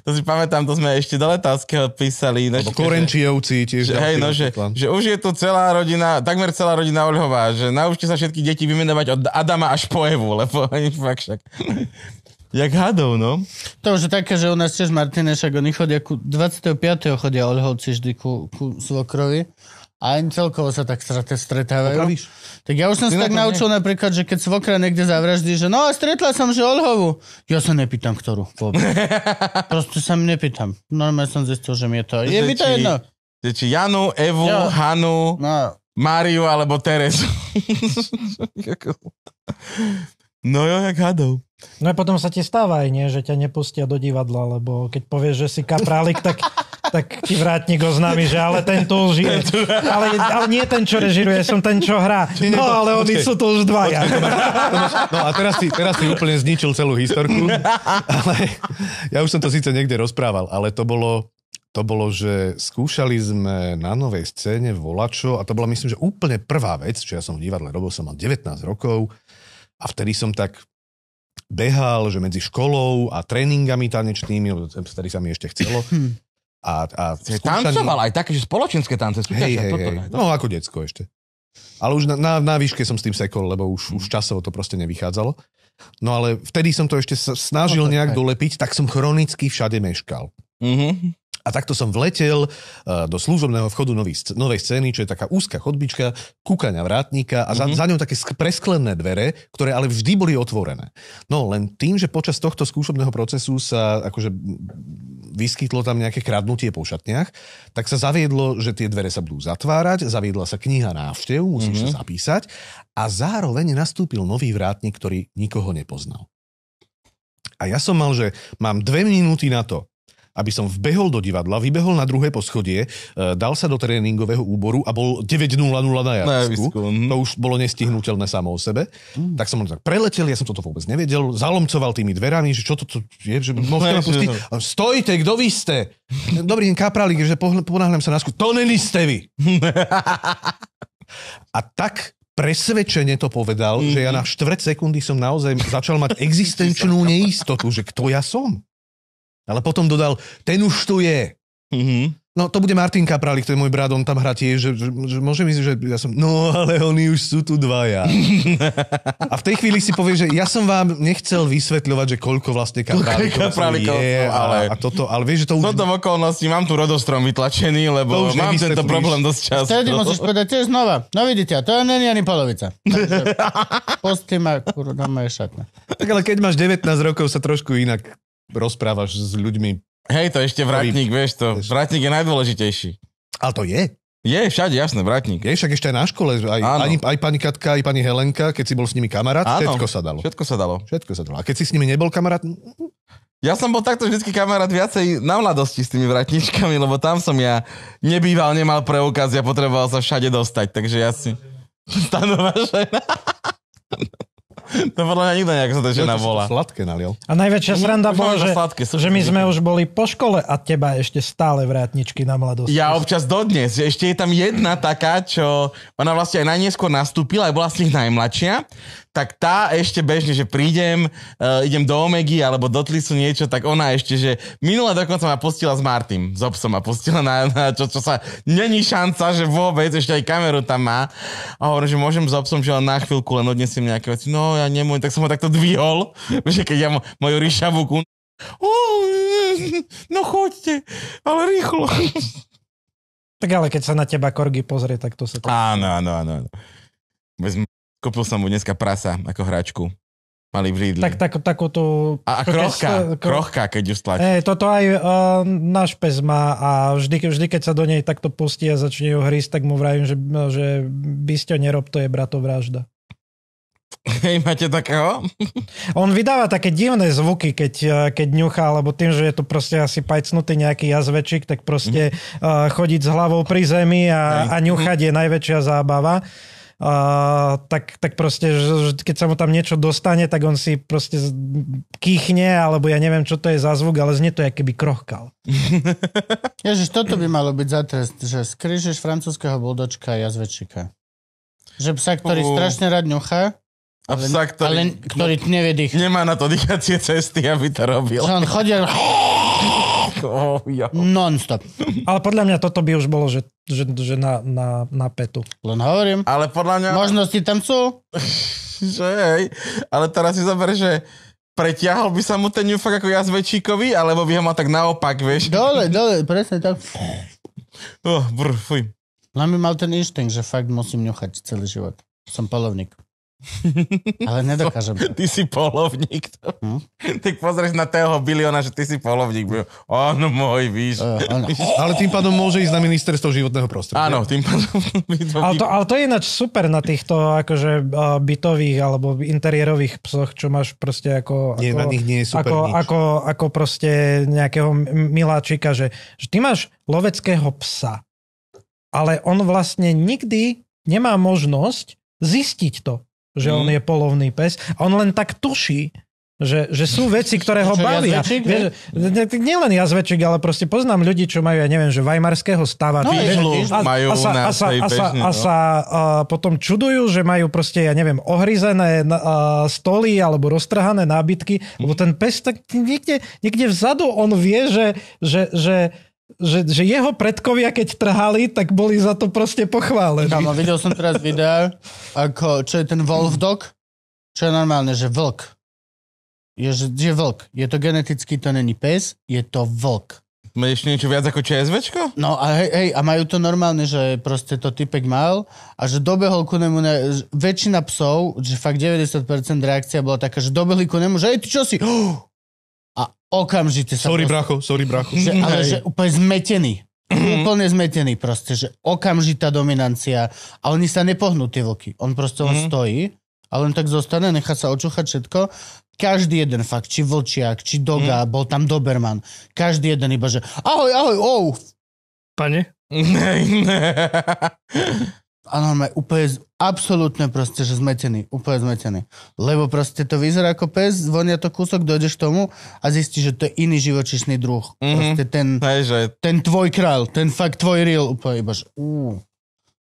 To si pamätám, to sme ešte do Letáckého písali. Alebo Korenčijovci tiež. Že, hej, no, že, že, už je tu celá rodina, takmer celá rodina Olhová, že naučte sa všetky deti vymenovať od Adama až po Evu, lebo [LAUGHS] oni fakt však... Jak hadov, no. To už je také, že u nás tiež Martinešak, oni chodia ku 25. chodia Olhovci vždy ku, ku svokrovi. A ani celkovo sa tak stretávajú. Opravíš? Tak ja už som sa tak naučil nie. napríklad, že keď svokra niekde zavraždí, že no a stretla som, že Olhovu. Ja sa nepýtam, ktorú [LAUGHS] Proste sa mi nepýtam. Normálne som zistil, že mi je to... Je mi to jedno. Či Janu, Evu, ja. Hanu, no. Máriu alebo Terezu. no jo, jak hadov. No a potom sa ti stáva aj, nie, že ťa nepustia do divadla, lebo keď povieš, že si kaprálik, tak, tak ti vrátnik oznámi, že ale ten tu už je. Ale, ale nie ten, čo režiruje, som ten, čo hrá. No, ale oni sú tu už dvaja. No a teraz si, teraz si úplne zničil celú historku. [LAUGHS] Ale ja už som to síce niekde rozprával, ale to bolo to bolo, že skúšali sme na novej scéne volačo a to bola myslím, že úplne prvá vec, čo ja som v divadle robil, som mal 19 rokov a vtedy som tak behal, že medzi školou a tréningami tanečnými, vtedy sa mi ešte chcelo. [CLEARS THROAT] A, a skúšaním... Tancoval aj také, že spoločenské tance. Hej, hey, toto, Hey. No ako decko ešte. Ale už na, na, na výške som s tým sekol, lebo už, už časovo to proste nevychádzalo. No ale vtedy som to ešte snažil no, nejak dolepiť, tak som chronicky všade meškal. Mm-hmm. A takto som vletel e, do služobného vchodu nový, novej scény, čo je taká úzka chodbička, kúkania vrátnika a za, mm-hmm. za ňou také presklené dvere, ktoré ale vždy boli otvorené. No len tým, že počas tohto skúšobného procesu sa akože vyskytlo tam nejaké kradnutie po šatniach, tak sa zaviedlo, že tie dvere sa budú zatvárať, zaviedla sa kniha návštev, musíš mm-hmm. sa mhm. zapísať a zároveň nastúpil nový vrátnik, ktorý nikoho nepoznal. A ja som mal, že mám dve minúty na to, aby som vbehol do divadla, vybehol na druhé poschodie, e, dal sa do tréningového úboru a bol 9.00 na javisku. Mhm. To už bolo nestihnutelné samo o sebe. Mm. Tak som tak preletel, ja som toto vôbec nevedel, zalomcoval tými dverami, že čo to, je, že môžete ma [LAUGHS] pustiť. Stojte, kto vy ste? Dobrý deň, kapralík, že ponáhľam sa na skúšku. To není ste vy. [LAUGHS] a tak presvedčene to povedal, mm-hmm. že ja mhm. na štvrt sekundy som naozaj začal mať [LAUGHS] existenčnú neistotu, že kto ja som. Ale potom dodal, ten už tu je. Mm-hmm. No to bude Martin Kapralik, to je môj brat, on tam hrá tiež, že, že, že môžem ísť, že ja som, no ale oni už sú tu dvaja. [LAUGHS] A v tej chvíli si povie, že ja som vám nechcel vysvetľovať, že koľko vlastne Kapralikov je no, ale... A, toto, ale vieš, že to už... Toto no, v okolnosti mám tu rodostrom vytlačený, lebo mám tento problém dosť často. Vtedy musíš povedať tiež znova, no vidíte, to je není ani polovica. [LAUGHS] Posti ma, kurva, moje šatne. Tak ale keď máš 19 rokov, sa trošku inak rozprávaš s ľuďmi. Hej, to ešte ktorý... vieš to. Vratník je najdôležitejší. Ale to je. Je, všade, jasné, vratník. Je však ešte aj na škole, aj, ani, aj pani Katka, aj pani Helenka, keď si bol s nimi kamarát, áno, všetko sa dalo. Všetko sa dalo. Všetko sa dalo. A keď si s nimi nebol kamarát... Ja som bol takto vždycky kamarát viacej na mladosti s tými vratničkami, lebo tam som ja nebýval, nemal preukaz, ja potreboval sa všade dostať, takže ja si... [LAUGHS] žena. To podľa mňa nikto nejak sa no to žena volá. Sladké nalial. A najväčšia mm, sranda bola, že, sladké, že my sme už boli po škole a teba ešte stále vrátničky na mladosti. Ja občas dodnes. Ešte je tam jedna taká, čo ona vlastne aj najnieskôr nastúpila, aj bola z nich najmladšia tak tá ešte bežne, že prídem, uh, idem do Omegy alebo do Tlisu niečo, tak ona ešte, že minula dokonca ma pustila s Martým s obsom ma pustila, na, na čo, čo sa, není šanca, že vôbec, ešte aj kameru tam má. A hovorím, že môžem s obsom, že len na chvíľku, len odnesiem nejaké veci. No ja nemôžem, tak som ho takto dvihol, [LAUGHS] že keď ja mo, moju ryšavú kun... Oh, [LAUGHS] no chodte, ale rýchlo. Tak ale keď sa na teba Korgi pozrie, tak to sa... Áno, áno, áno. Bez Kúpil som mu dneska prasa ako hračku. Mali v Lidli. Tak, tak, to... A, a krohka, keď, krohka, keď ju stlačí. Hey, toto aj uh, náš pes má a vždy, vždy, keď sa do nej takto pustí a začne ju hrísť, tak mu vravím, že, že by ste nerob, to je bratovražda. Hej, máte takého? On vydáva také divné zvuky, keď, eh, keď ňuchá, lebo tým, že je to proste asi pajcnutý nejaký jazvečik, tak proste mm. uh, eh, chodiť s hlavou pri zemi a, a ňuchať je najväčšia zábava a, tak, tak proste, že, keď sa mu tam niečo dostane, tak on si proste kýchne, alebo ja neviem, čo to je za zvuk, ale znie to, jak keby krochkal. [LAUGHS] Ježiš, toto by malo byť za trest, že skrižeš francúzského buldočka a jazvečika. Že psa, ktorý uh. strašne rád ňucha, a psa, ktorý, ale, no ktorý nevie dýchať. Nemá na to dýchacie cesty, aby to robil. Že on chodil... [LAUGHS] [LAUGHS] Non-stop. Ale podľa mňa toto by už bolo, že, že, že na, na, na petu. Len hovorím. Ale podľa mňa... Možnosti tam sú. [LAUGHS] že hej. Ale teraz si zober, že preťahol by sa mu ten ňufak ako ja alebo by ho mal tak naopak, vieš. Dole, dole, presne tak. Oh, brr, fuj. by no mal ten inštinkt, že fakt musím ňuchať celý život. Som polovník. Ale nedokážem. [LAUGHS] Ty si polovník. Hm? Ty pozrieš na tého bilióna, že ty si polovník. On môj, víš. Uh, eh, on... ale tým pádom môže ísť na ministerstvo životného prostredia. Áno, tým pádom... [LAUGHS] ale, to, ale to je ináč super na týchto akože eh, bytových alebo interiérových psoch, čo máš proste ako... Nie, ako, na nich nie je super ako, nič. ako, ako proste nejakého miláčika, že, že ty máš loveckého psa, ale on vlastne nikdy nemá možnosť zistiť to že mm. on mhm. je polovný pes. A on len tak tuší, že, že sú veci, ktoré ho [LAUGHS] bavia. Jazvečík, Vieš, nielen jazvečík, ale proste poznám ľudí, čo majú, ja neviem, že vajmarského stava. No, a, majú a, sa, a, sa, a, sa, a no. sa a potom čudujú, že majú proste, ja neviem, ohryzené stoly alebo roztrhané nábytky, lebo ten pes tak niekde, niekde vzadu on vie, že, že, že že, že jeho predkovia, keď trhali, tak boli za to proste pochválení. Kámo, videl som teraz videa, ako, čo je ten wolf dog, čo je normálne, že vlk. Je, že, je vlk. Je to geneticky, to není pes, je to vlk. Máš niečo viac ako ČSVčko? No a hej, hej, a majú to normálne, že proste to typek mal a že dobehol ku nemu, ne, väčšina psov, že fakt 90% reakcia bola taká, že dobehli ku nemu, že hej, ty čo si? Oh! [GASPS] a okamžite sa... Sorry, proste, bracho, sorry, bracho. Že, ale že úplne zmetený. Mhm. úplne zmetený proste, že okamžitá dominancia a oni sa nepohnú tie vlky. On proste on mhm. stojí a len tak zostane, nechá sa očúchať všetko. Každý jeden fakt, či vlčiak, či doga, mhm. bol tam Doberman. Každý jeden iba, že ahoj, ahoj, ou. Pane? [LAUGHS] a normálne úplne absolútne proste, že zmetený, úplne zmetený. Lebo proste to vyzerá ako pes, zvonia to kúsok, dojdeš k tomu a zistíš, že to je iný živočišný druh. Mm-hmm. Proste ten, Hej, že... ten tvoj král, ten fakt tvoj real, úplne iba, že uh.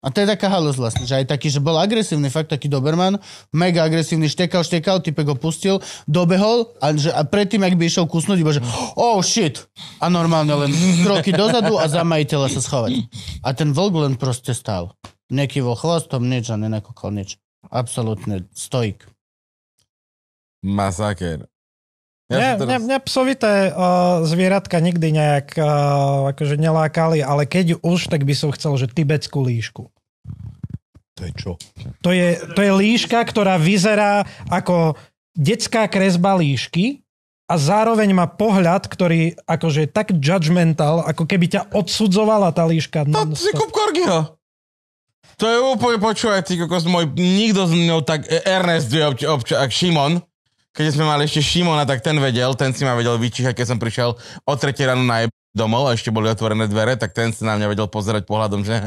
A to je taká halosť vlastne, že aj taký, že bol agresívny, fakt taký Doberman, mega agresívny, štekal, štekal, typek ho pustil, dobehol a, že, a predtým, ak by išiel kusnúť, iba že oh shit, a normálne len kroky dozadu a za majiteľa sa schovať. A ten vlk len proste stál ne kivo hlastom, nič, a ne nekakao nič. Absolutne stojik. Masaker. Ja mňa, teraz... ne, mňa psovité uh, zvieratka nikdy nejak uh, akože nelákali, ale keď už, tak by som chcel, že tibetskú líšku. To je čo? To je, to je líška, ktorá vyzerá ako detská kresba líšky a zároveň má pohľad, ktorý akože je tak judgmental, ako keby ťa odsudzovala tá líška. To je Korgiho. To je úplne, počúvaj, ty kokos môj, nikto z mňou, tak, e, Ernest vie obča, obč- ak Šimon, keď sme mali ešte Šimona, tak ten vedel, ten si ma vedel vyčíhať, keď som prišiel o tretie ráno na jeb domov a ešte boli otvorené dvere, tak ten sa na mňa vedel pozerať pohľadom, že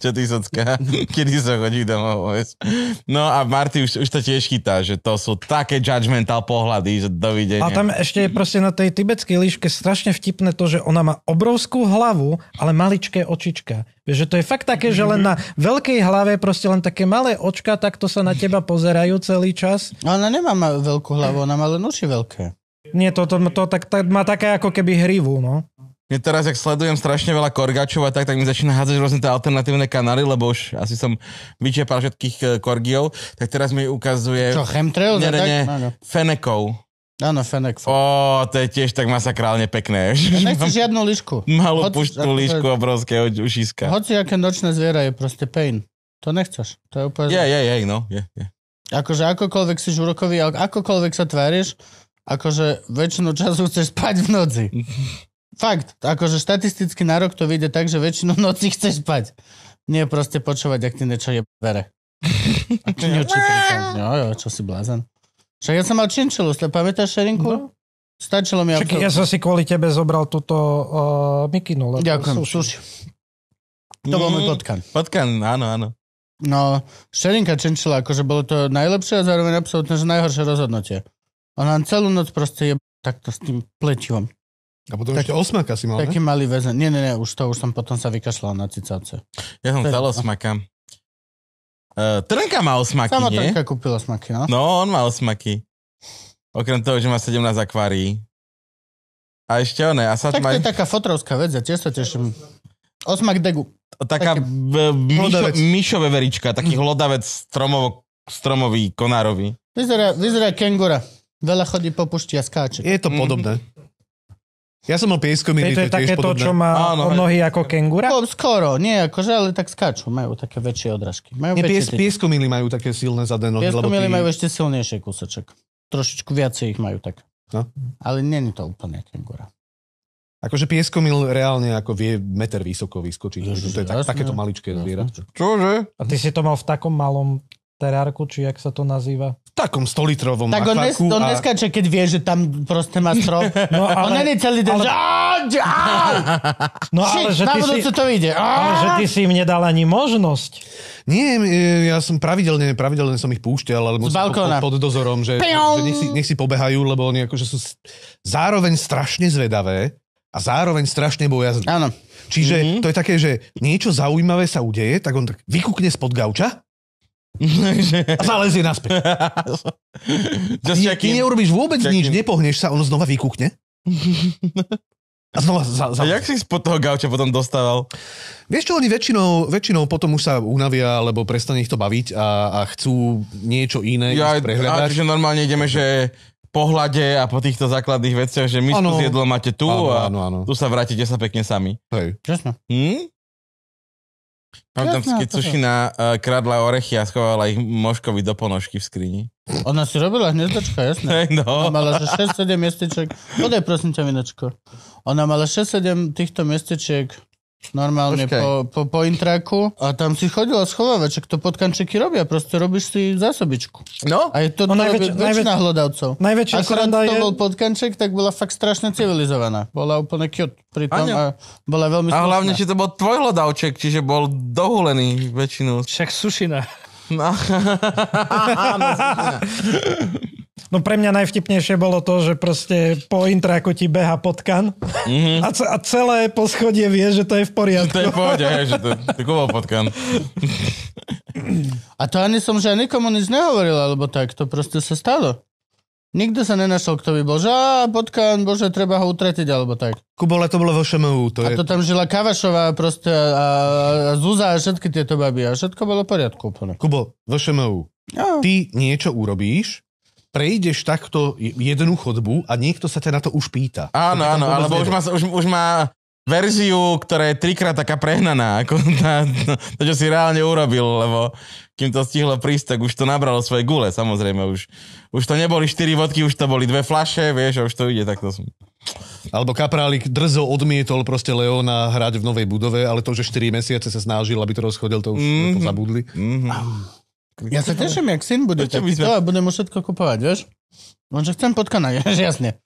čo ty socka, [LAUGHS] kedy sa chodí domov. Vieš? No a Marty už, už to tiež chytá, že to sú také judgmental pohľady, že dovidenia. A tam ešte je proste na tej tibetskej líške strašne vtipné to, že ona má obrovskú hlavu, ale maličké očička. Vieš, že to je fakt také, že len na veľkej hlave proste len také malé očka tak to sa na teba pozerajú celý čas. No, ona nemá veľkú hlavu, ona má len oči veľké. Nie, to, to, to, to tak, tak, má také ako keby hrivu, no. Mne teraz, jak sledujem strašne veľa korgačov a tak, tak mi začína hádzať rôzne tie alternatívne kanály, lebo už asi som vyčerpal všetkých e, korgiov, tak teraz mi ukazuje... Čo, chemtrail? Nie, nie, nie, no, no. Fenekov. Áno, Fenek. Ó, to je tiež tak masakrálne pekné. Ja nechci [LAUGHS] žiadnu lišku. Malú puštú lišku obrovského ušiska. Hoci aké nočné zviera je proste pain. To nechceš. To je úplne... Je, je, je, no. Je, je. Akože akokoľvek si žurokový, akokoľvek sa tváriš, akože väčšinu času chceš spať v noci. [LAUGHS] Fakt, akože štatisticky na rok to vyjde tak, že väčšinu noci chceš spať. Nie proste počúvať, ak ti niečo je vere. A čo Jo, jo, čo si blázan. Však ja som mal činčilu, ste pamätáš šerinku? No. Stačilo mi Však ja som si kvôli tebe zobral túto uh, mikinu. Lebo Ďakujem, suši. To bol môj mm, potkan. Potkan, áno, áno. No, šerinka činčila, akože bolo to najlepšie a zároveň absolútne, že najhoršie rozhodnutie. Ona celú noc proste je takto s tým pletivom. A potom tak, ešte osmaka si mal, Taký malý väzen. Nie, nie, nie, už to, už som potom sa vykašľal na cicáce. Ja som chcel osmaka. Uh, Trnka má osmaky, Sama nie? Trnka kúpil osmaky, no. No, on má osmaky. Okrem toho, že má 17 akvárií. A ešte oné. A sa tak maj... to je taká fotrovská vec, ja tiež sa teším. Osmak degu. Taká b- myšové verička, taký mm. hlodavec stromovo, stromový, konárový. Vyzerá, vyzerá kengura. Veľa chodí po pušti a skáče. Je to mhm. podobné. Mm. Ja som mal pieskominy, to je také to, čo má Áno, nohy ako kengura? To skoro, nie akože, ale tak skáču, majú také väčšie odražky. Majú nie, pies, pieskomily majú také silné zadné nohy. Pieskomily ty... majú ešte silnejšie kúsoček. Trošičku viacej ich majú tak. No? Ale není to úplne kengura. Akože pieskomil reálne ako vie meter vysoko vyskočiť. Ježiš, to je tak, takéto maličké zviera. Čože? A ty si to mal v takom malom terárku, či jak sa to nazýva. V takom 100-litrovom Tak on, nes, on a... neskáče, keď vie, že tam proste má strop. [LAUGHS] No, no, [LAUGHS] no, ale, on není celý ten, ale... že... No ale že, ty si... to ide. ale že ty si im nedal ani možnosť. Nie, ja som pravidelne, pravidelne som ich púšťal, ale musím pod, pod dozorom, že, že nech, si, nech si pobehajú, lebo oni akože sú zároveň strašne zvedavé a zároveň strašne bojazné. Áno. Čiže mm-hmm. to je také, že niečo zaujímavé sa udeje, tak on tak vykúkne spod gauča a [LAUGHS] zalezie naspäť. [LAUGHS] ty, ty neurobíš vôbec nič, nepohneš sa, on znova vykúkne. [LAUGHS] A znova za, za... A jak si spod toho gauča potom dostával? Vieš čo, oni väčšinou, väčšinou potom už sa unavia, alebo prestane ich to baviť a, a chcú niečo iné ja, prehľadať. že normálne ideme, že pohľade a po týchto základných veciach, že my ano. s jedlo máte tu ano, a ano, ano. tu sa vrátite sa pekne sami. Hej. Hm? Pamätám si, keď Sušina uh, kradla orechy a schovala ich možkovi do ponožky v skrini. Ona si robila hniezdočko, jasné. Hey, no. Ona mala 6-7 miestečiek. Podaj prosím ťa, Minečko. Ona mala 6-7 týchto miestečiek normálne Počkaj. po, po, po intraku a tam si chodila schovávať, čo to podkančeky robia, proste robíš si zásobičku. No? A je to, no, najväč, robí väčšina najväč, hlodavcov. Najväčšia Akurát to je... bol podkanček, tak bola fakt strašne civilizovaná. Bola úplne cute pri tom a bola veľmi A hlavne, či to bol tvoj hlodavček, čiže bol dohulený väčšinou. Však sušina. No. No pre mňa najvtipnejšie bolo to, že proste po intraku ti beha potkan mm-hmm. a, c- a celé poschodie vie, že to je v poriadku. Že to je v pohode, že to, to potkan. A to ani som, že nikomu nic nehovoril, alebo tak, to proste sa stalo. Nikto sa nenašiel, kto by bol, že potkan, bože, treba ho utretiť, alebo tak. Kubo, ale to bolo vo ŠMU. To a je... to tam žila Kavašová proste a, a Zuza a všetky tieto baby a všetko bolo v poriadku úplne. Kubo, vo ŠMU. Ja. No. Ty niečo urobíš, prejdeš takto jednu chodbu a niekto sa ťa na to už pýta. Áno, áno, alebo už má, už, už má verziu, ktorá je trikrát taká prehnaná, ako tá, to, čo si reálne urobil, lebo kým to stihlo prísť, tak už to nabralo svoje gule, samozrejme. Už, už to neboli 4 vodky, už to boli dve flaše, vieš, a už to ide takto. Alebo kaprálik drzo odmietol proste Leona hrať v novej budove, ale to, že 4 mesiace sa snažil, aby to rozchodil, to už mm-hmm. to mhm. zabudli. Mm-hmm. Ja sa teším, jak syn bude. To, tak, by sme... to budem mu všetko kupovať, vieš? On, že chcem potkanať, [LAUGHS] jasne.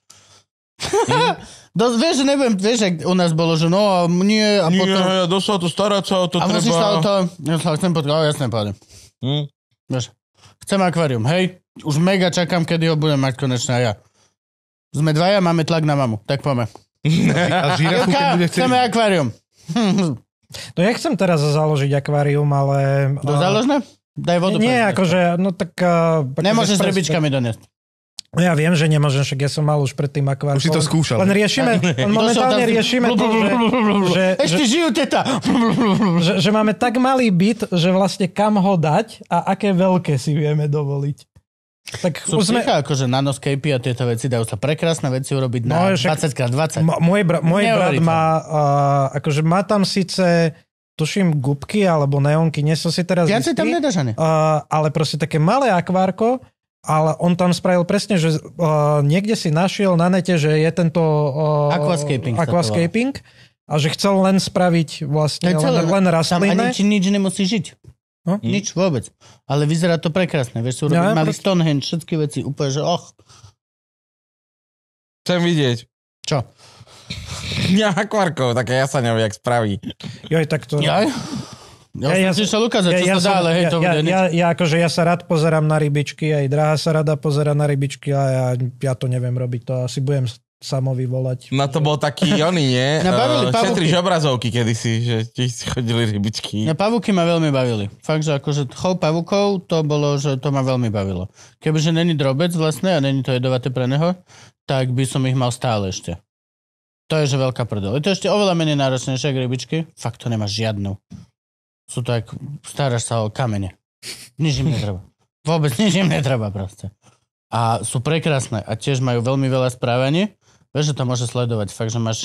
Mm. [LAUGHS] Do, vieš, že neviem, vieš, ak u nás bolo, že no a nie a nie, potom... Nie, ja sa to starať sa o to a treba... A musíš sa o to... Ja sa chcem pod... ale jasné, páde. Mm. Hm? Vieš, chcem akvárium, hej? Už mega čakám, kedy ho budem mať konečne ja. Sme dvaja, máme tlak na mamu, tak poďme. a žirafu, keď bude chcem... Chceme akvárium. [LAUGHS] no ja chcem teraz založiť akvárium, ale... Do záložné? Daj vodu. Nie, nie akože, no tak... Uh, Nemôžeš akože s rybičkami doniesť. No ja viem, že nemôžem, však ja som mal už predtým akvárium. Už si to skúšal. Len riešime, [LAUGHS] len momentálne riešime to, že, že, Ešte žijú teta. [LAUGHS] Že, že máme tak malý byt, že vlastne kam ho dať a aké veľké si vieme dovoliť. Tak Sú sme... Psycha, akože nanoscapy a tieto veci, dajú sa prekrásne veci urobiť no, na však... 20x20. môj bra- môj brat má, uh, akože má tam síce tuším gubky alebo neonky, nie som si teraz si tam nedáš, uh, ale proste také malé akvárko, ale on tam spravil presne, že uh, niekde si našiel na nete, že je tento uh, aquascaping, aquascaping a že chcel len spraviť vlastne celé, len, len rastlinné. Tam ani nič nemusí žiť. No? Hm? Nič vôbec. Ale vyzerá to prekrásne. Vieš, sú ja, mali proste... Stonehenge, všetky veci úplne, že och. Chcem vidieť. Čo? Mňa [LAUGHS] akvarkov, také ja sa neviem, jak spraví. Joj, tak to... Joj? Ja, ja, som, ja, chcel ukázať, čo ja, sa dá, ale hej, to ja, ja, ja, akože ja sa rád pozerám na rybičky, aj dráha sa rada pozera na rybičky a ja, ja to neviem robiť, to asi budem samovi volať. No to bol taký oni, nie? [LAUGHS] Na bavili uh, eh, Šetriš obrazovky kedysi, že ti chodili rybičky. Na pavúky ma veľmi bavili. Fakt, že akože chov pavúkov, to bolo, že to ma veľmi bavilo. Kebyže není drobec vlastne a není to jedovaté pre neho, tak by som ich mal stále ešte. To je že veľká prdel. Je to ešte oveľa menej náročnejšie ako rybičky. Fakt to nemá žiadnu sú tak, staráš sa o kamene. Nič im netreba. Vôbec nič im netreba proste. A sú prekrásne a tiež majú veľmi veľa správanie. Vieš, že to môže sledovať. Fakt, že máš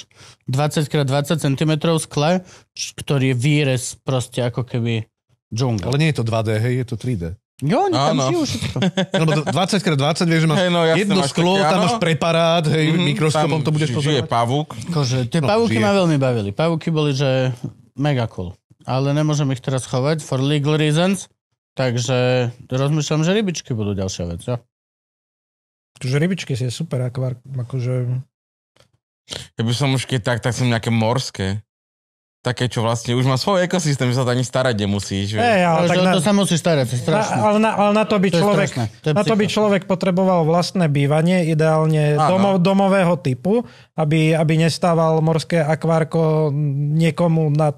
20x20 cm skle, ktorý je výrez proste ako keby džungla. Ale nie je to 2D, hej, je to 3D. Jo, oni tam žijú [LAUGHS] Lebo 20x20, vieš, že máš hey, no, jedno máš sklo, také, tam máš preparát, hej, mm-hmm, mikroskopom to budeš pozerať. Žije pavúk. Kože, tie no, pavúky žije. ma veľmi bavili. Pavúky boli, že mega cool ale nemôžem ich teraz chovať for legal reasons, takže rozmýšľam, že rybičky budú ďalšia vec. jo? Čiže rybičky si je super akvár, akože... Keby som už keď tak, tak som nejaké morské také, čo vlastne už má svoj ekosystém, že sa to ani starať nemusíš. Že... Hey, ale tak na... to sa musí starať, to je strašné. Na, ale, na, ale na to by to človek, to na to by človek potreboval vlastné bývanie, ideálne domov, domového typu, aby, aby nestával morské akvárko niekomu na,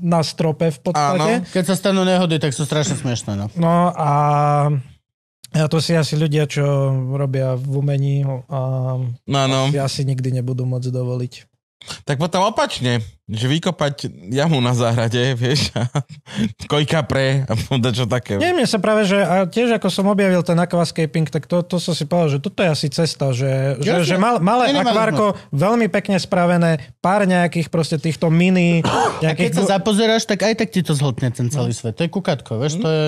na strope v podstate. Áno. Keď sa stanú nehody, tak sú strašne smiešné. No, no a a to si asi ľudia, čo robia v umení, a no, no. asi nikdy nebudú môcť dovoliť. Tak potom opačne, že vykopať jamu na záhrade, [LAUGHS] vieš, a kojka pre a povedať čo také. Nie, mne sa práve, že a tiež ako som objavil ten aquascaping, tak to, to som si povedal, že toto je asi cesta, že, ja, že, že mal, malé akvárko, veľmi pekne spravené, pár nejakých proste týchto mini... Nejakých... A keď sa zapozeráš, tak aj tak ti to zhltne ten celý no. svet. To je kukátko, vieš, mm. to je...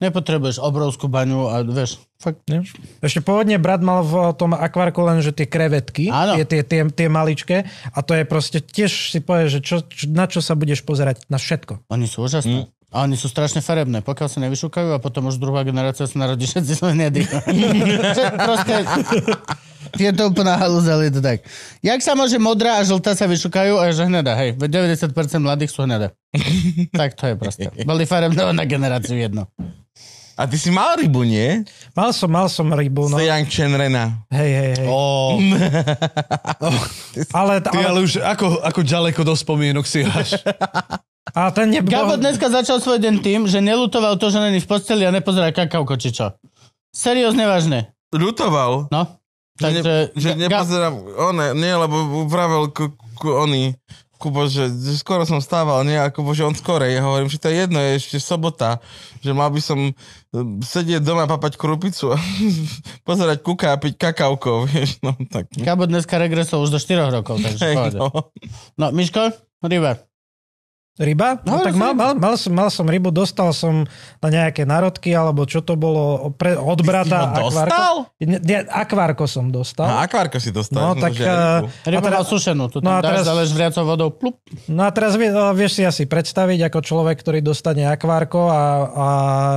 Nepotrebuješ obrovskú baňu a vieš, fakt. Nie? Ešte pôvodne brat mal v tom akvarku, len, že tie krevetky, tie, tie, tie, tie, maličké a to je proste tiež si povieš, že čo, na čo sa budeš pozerať, na všetko. Oni sú úžasné. Mm. A oni sú strašne farebné, pokiaľ sa nevyšúkajú a potom už druhá generácia sa narodí všetci [LAUGHS] nedí. proste, je to úplná halúza, ale je to tak. Jak sa môže modrá a žltá sa vyšúkajú a že hneda, hej, 90% mladých sú hneda. tak to je proste. Boli farebné na generáciu jedno. A ty si mal rybu, nie? Mal som, mal som rybu. No. Sejang Chenrena. Hej, hej, hej. Oh. [LAUGHS] oh. ale, ty, ale... ale už ako, ako ďaleko do spomienok si až. [LAUGHS] A ten nebol... Gabo dneska začal svoj deň tým, že nelutoval to, že není v posteli a nepozerá kakavko, či čo. Seriózne vážne. Lutoval? No. Takže... Že, ne, že nepozerám... Ga... ne, nie, lebo upravil k, k, oni Kubo, že, že skoro som stával, nie? ako bože, on skorej. Ja hovorím, že to je jedno, je ešte sobota. Že mal by som e, sedieť doma, papať krupicu a [LAUGHS] pozerať kuka a piť kakavko, [LAUGHS] vieš. No, tak. Kabo dneska regresol už do 4 rokov, takže hey, no. no, Miško, River. Ryba? No, no tak mal, mal, mal, som, mal som rybu, dostal som na nejaké narodky, alebo čo to bolo pre, od brata. Ty si akvárko. dostal? Nie, nie, akvárko som dostal. A akvárko si dostal. No, tak, eh, a, rybu a teraz, sušenú, tu no, teraz, dáš, vriacou vodou. Plup. No a teraz vie, no, vieš si asi predstaviť, ako človek, ktorý dostane akvárko a, a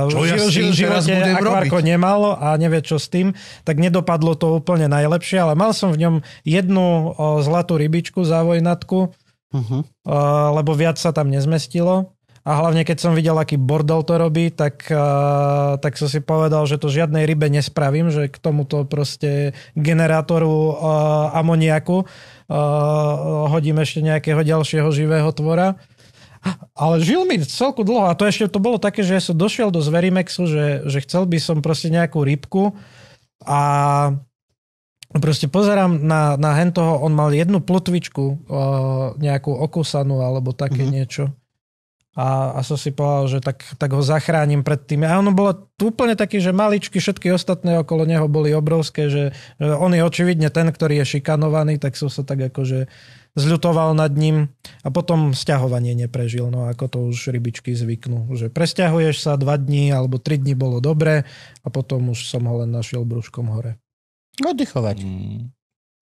čo žil, ja žil, živote akvárko robiť? nemalo a nevie čo s tým, tak nedopadlo to úplne najlepšie, ale mal som v ňom jednu o, zlatú rybičku, vojnatku uh-huh. lebo viac sa tam nezmestilo. A hlavne, keď som videl, aký bordel to robí, tak, uh, tak som si povedal, že to žiadnej rybe nespravím, že k tomuto proste generátoru uh, amoniaku uh, hodím ešte nejakého ďalšieho živého tvora. Ale žil mi celku dlho a to ešte to bolo také, že ja som došiel do Zverimexu, že, že chcel by som proste nejakú rybku a proste pozerám na, na hentoho, on mal jednu plotvičku, uh, nejakú okusanú alebo také mm-hmm. niečo. A, a som si povedal, že tak, tak ho zachránim pred tým. A ono bolo úplne taký, že maličky, všetky ostatné okolo neho boli obrovské, že, že on je očividne ten, ktorý je šikanovaný, tak som sa tak akože zľutoval nad ním a potom sťahovanie neprežil, no ako to už rybičky zvyknú, že presťahuješ sa dva dní alebo tri dni bolo dobre a potom už som ho len našiel brúškom hore. Oddychować. Mm.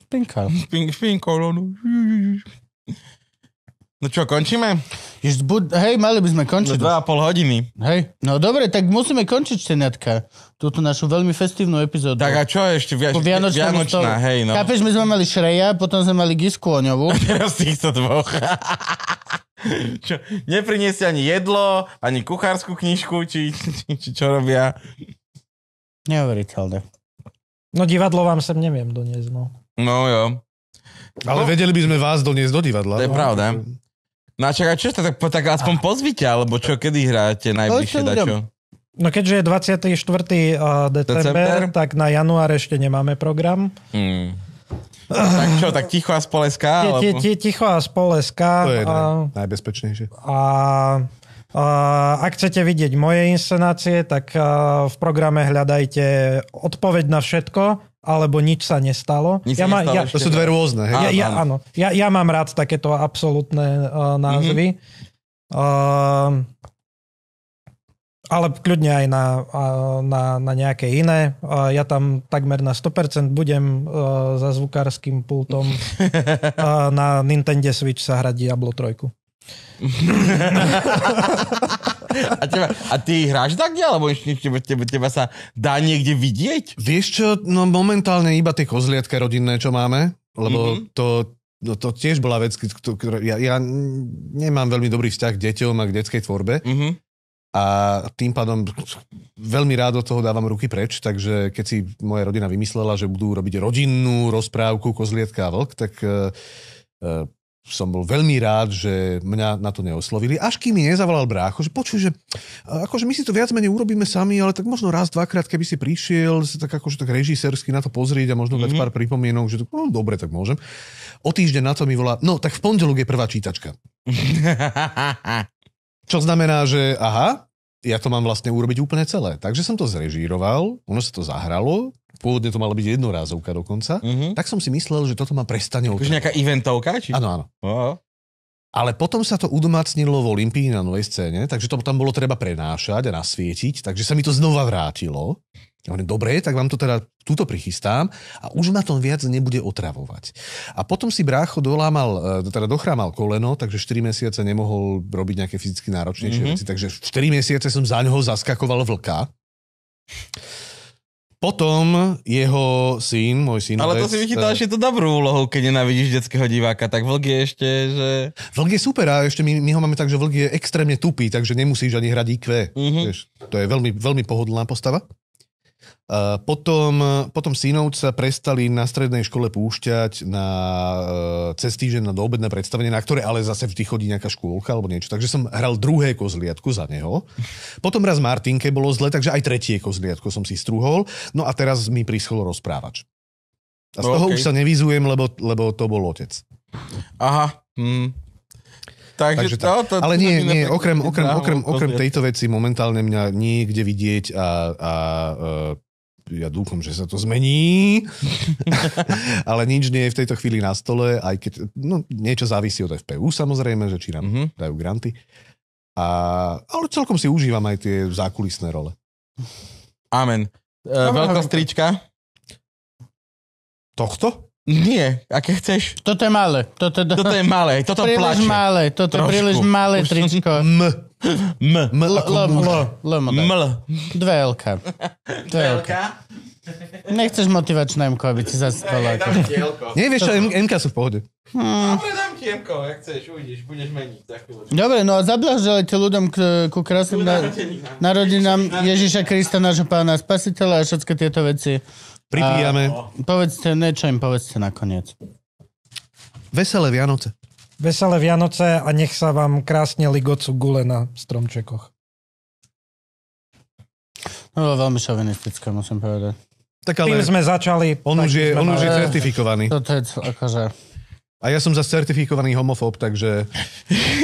Spinkal. Spink, [LAUGHS] spinkolon. No čo, končíme? bud- hej, mali by sme končiť. Do no, pol hodiny. Hej, no dobre, tak musíme končiť, šteniatka. Túto našu veľmi festívnu epizódu. Tak a čo ešte? Vi- Vianočná, Vianočná hej, no. Kápeš, my sme mali Šreja, potom sme mali Gisku Oňovú. A [LAUGHS] teraz týchto dvoch. [LAUGHS] čo, nepriniesie ani jedlo, ani kuchárskú knižku, či, či, či čo robia. Neuveriteľné. No divadlo vám sem neviem doniesť, no. No jo. Ale no. vedeli by sme vás doniesť do divadla. To je no. pravda. No a čaká, čo tak, tak aspoň a... pozvite, alebo čo, kedy hráte najbližšie, no, dačo? No keďže je 24. Eh, december, december, tak na január ešte nemáme program. Hmm. Tak čo, tak ticho a spoleská? Alebo... Ticho a spoleská. To je najbezpečnejšie. A ak chcete vidieť moje inscenácie, tak v programe hľadajte odpoveď na všetko, alebo nič sa nestalo. Nič ja má, nestalo ja, to sú dve rôzne. Hej? Ja, ja, áno. Ja, ja mám rád takéto absolútne uh, názvy. Mm-hmm. Uh, ale kľudne aj na, uh, na, na nejaké iné. Uh, ja tam takmer na 100% budem uh, za zvukárským pultom uh, [LAUGHS] na Nintendo Switch sa hrať Diablo 3 a, teba, a ty hráš tak, alebo ešte teba, teba, teba sa dá niekde vidieť? Vieš čo, no momentálne iba tie kozliatka rodinné, čo máme, lebo mm-hmm. to, no, to tiež bola vec, ktorá, ja, ja nemám veľmi dobrý vzťah k deťom a k detskej tvorbe. Mm-hmm. A tým pádom veľmi rád od toho dávam ruky preč, takže keď si moja rodina vymyslela, že budú robiť rodinnú rozprávku Kozlietka a Vlk, tak uh, som bol veľmi rád, že mňa na to neoslovili, až kým mi nezavolal brácho, že počuj, že akože my si to viac menej urobíme sami, ale tak možno raz, dvakrát, keby si prišiel, tak akože tak režisersky na to pozrieť a možno mm-hmm. dať mhm. pár pripomienok, že to, no, dobre, tak môžem. O týždeň na to mi volá, no tak v pondelok je prvá čítačka. [LAUGHS] Čo znamená, že aha, ja to mám vlastne urobiť úplne celé. Takže som to zrežíroval, ono sa to zahralo, pôvodne to mala byť jednorázovka dokonca, mm-hmm. tak som si myslel, že toto ma prestane Už akože nejaká eventovka? Či... Áno, áno. Oh. Ale potom sa to udomácnilo v Olympii na novej scéne, takže to tam bolo treba prenášať a nasvietiť, takže sa mi to znova vrátilo. dobre, tak vám to teda túto prichystám a už ma to viac nebude otravovať. A potom si brácho dolámal, e, teda dochrámal koleno, takže 4 mesiace nemohol robiť nejaké fyzicky náročnejšie mm-hmm. veci, takže 4 mesiace som za ňoho zaskakoval vlka. Potom jeho syn, môj syn. Ale to si vychytal ešte eh, tú dobrú úlohu, keď nenávidíš detského diváka, tak vlk je ešte, že... Vlk je super a ešte my, my ho máme tak, že vlk je extrémne tupý, takže nemusíš ani hrať IQ. Mm-hmm. Vieš, to je veľmi, veľmi pohodlná postava. Potom, potom synovca prestali na strednej škole púšťať na, e, cez týždeň na doobedné predstavenie, na ktoré ale zase vždy chodí nejaká škôlka alebo niečo. Takže som hral druhé kozliatku za neho. Potom raz Martinke bolo zle, takže aj tretie kozliatko som si strúhol. No a teraz mi prischol rozprávač. A z no, toho okay. už sa nevizujem, lebo, lebo to bol otec. Aha. Mm. Takže, Takže tak. to, to, Ale nie, nie okrem, okrem, okrem, okrem tejto veci momentálne mňa niekde vidieť a, a e, ja dúfam, že sa to zmení, [LAUGHS] ale nič nie je v tejto chvíli na stole, aj keď no, niečo závisí od FPU samozrejme, že či nám mm-hmm. dajú granty. A, ale celkom si užívam aj tie zákulisné role. Amen. E, veľká strička. Tohto? Nie, aké chceš? Toto je malé. Toto, do... toto je malé, toto príliš plače. malé, toto Trošku. príliš malé Už tričko. [LAUGHS] M. M. M. L. L. L. L. m. L. Dve L-ka. Dve L-ka. Nechceš motivačné MK, aby ti zaspala. [LAUGHS] Hey, dám ti Nie, vieš čo, MK sú v pohode. Hmm. Dobre, dám ti MK, ak chceš, uvidíš, budeš meniť za Dobre, no a zablažďajte ľuďom k, ku krásnym narodinám Ježiša Krista, nášho pána spasiteľa a všetky tieto veci. Pripíjame. A, povedzte niečo im, povedzte nakoniec. Veselé Vianoce. Veselé Vianoce a nech sa vám krásne ligocu gule na stromčekoch. No veľmi šovinistické, musím povedať. Tak ale Tým sme začali. On už je, on už je certifikovaný. To je akože... A ja som za certifikovaný homofób, takže...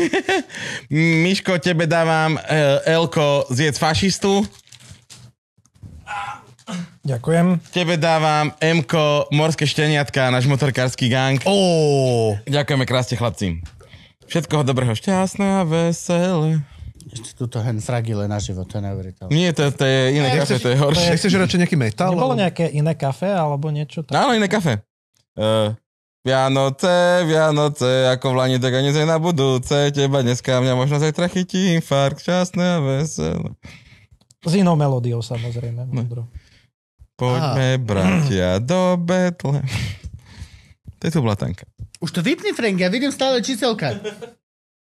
[LAUGHS] Miško, tebe dávam eh, Elko zjedz fašistu. Ďakujem. Tebe dávam Mko, Morské šteniatka, náš motorkársky gang. Oh. Ďakujeme krásne chlapci. Všetkoho dobrého, šťastné a veselé. Ešte túto hen fragile na život, to je neuveriteľné. Nie, to, to je iné kafe, to je horšie. Chceš radšej nejaký metal? Nebolo nejaké iné kafe alebo niečo? také? Áno, iné kafe. Uh, Vianoce, Vianoce, ako v lani, tak ani na budúce. Teba dneska, mňa možno zajtra chytí infarkt, šťastné a veselé. S inou melódiou samozrejme, múdro. No. Poďme, Aha. bratia, do betle. To je tu bola tanka. Už to vypni, Frank, ja vidím stále číselka.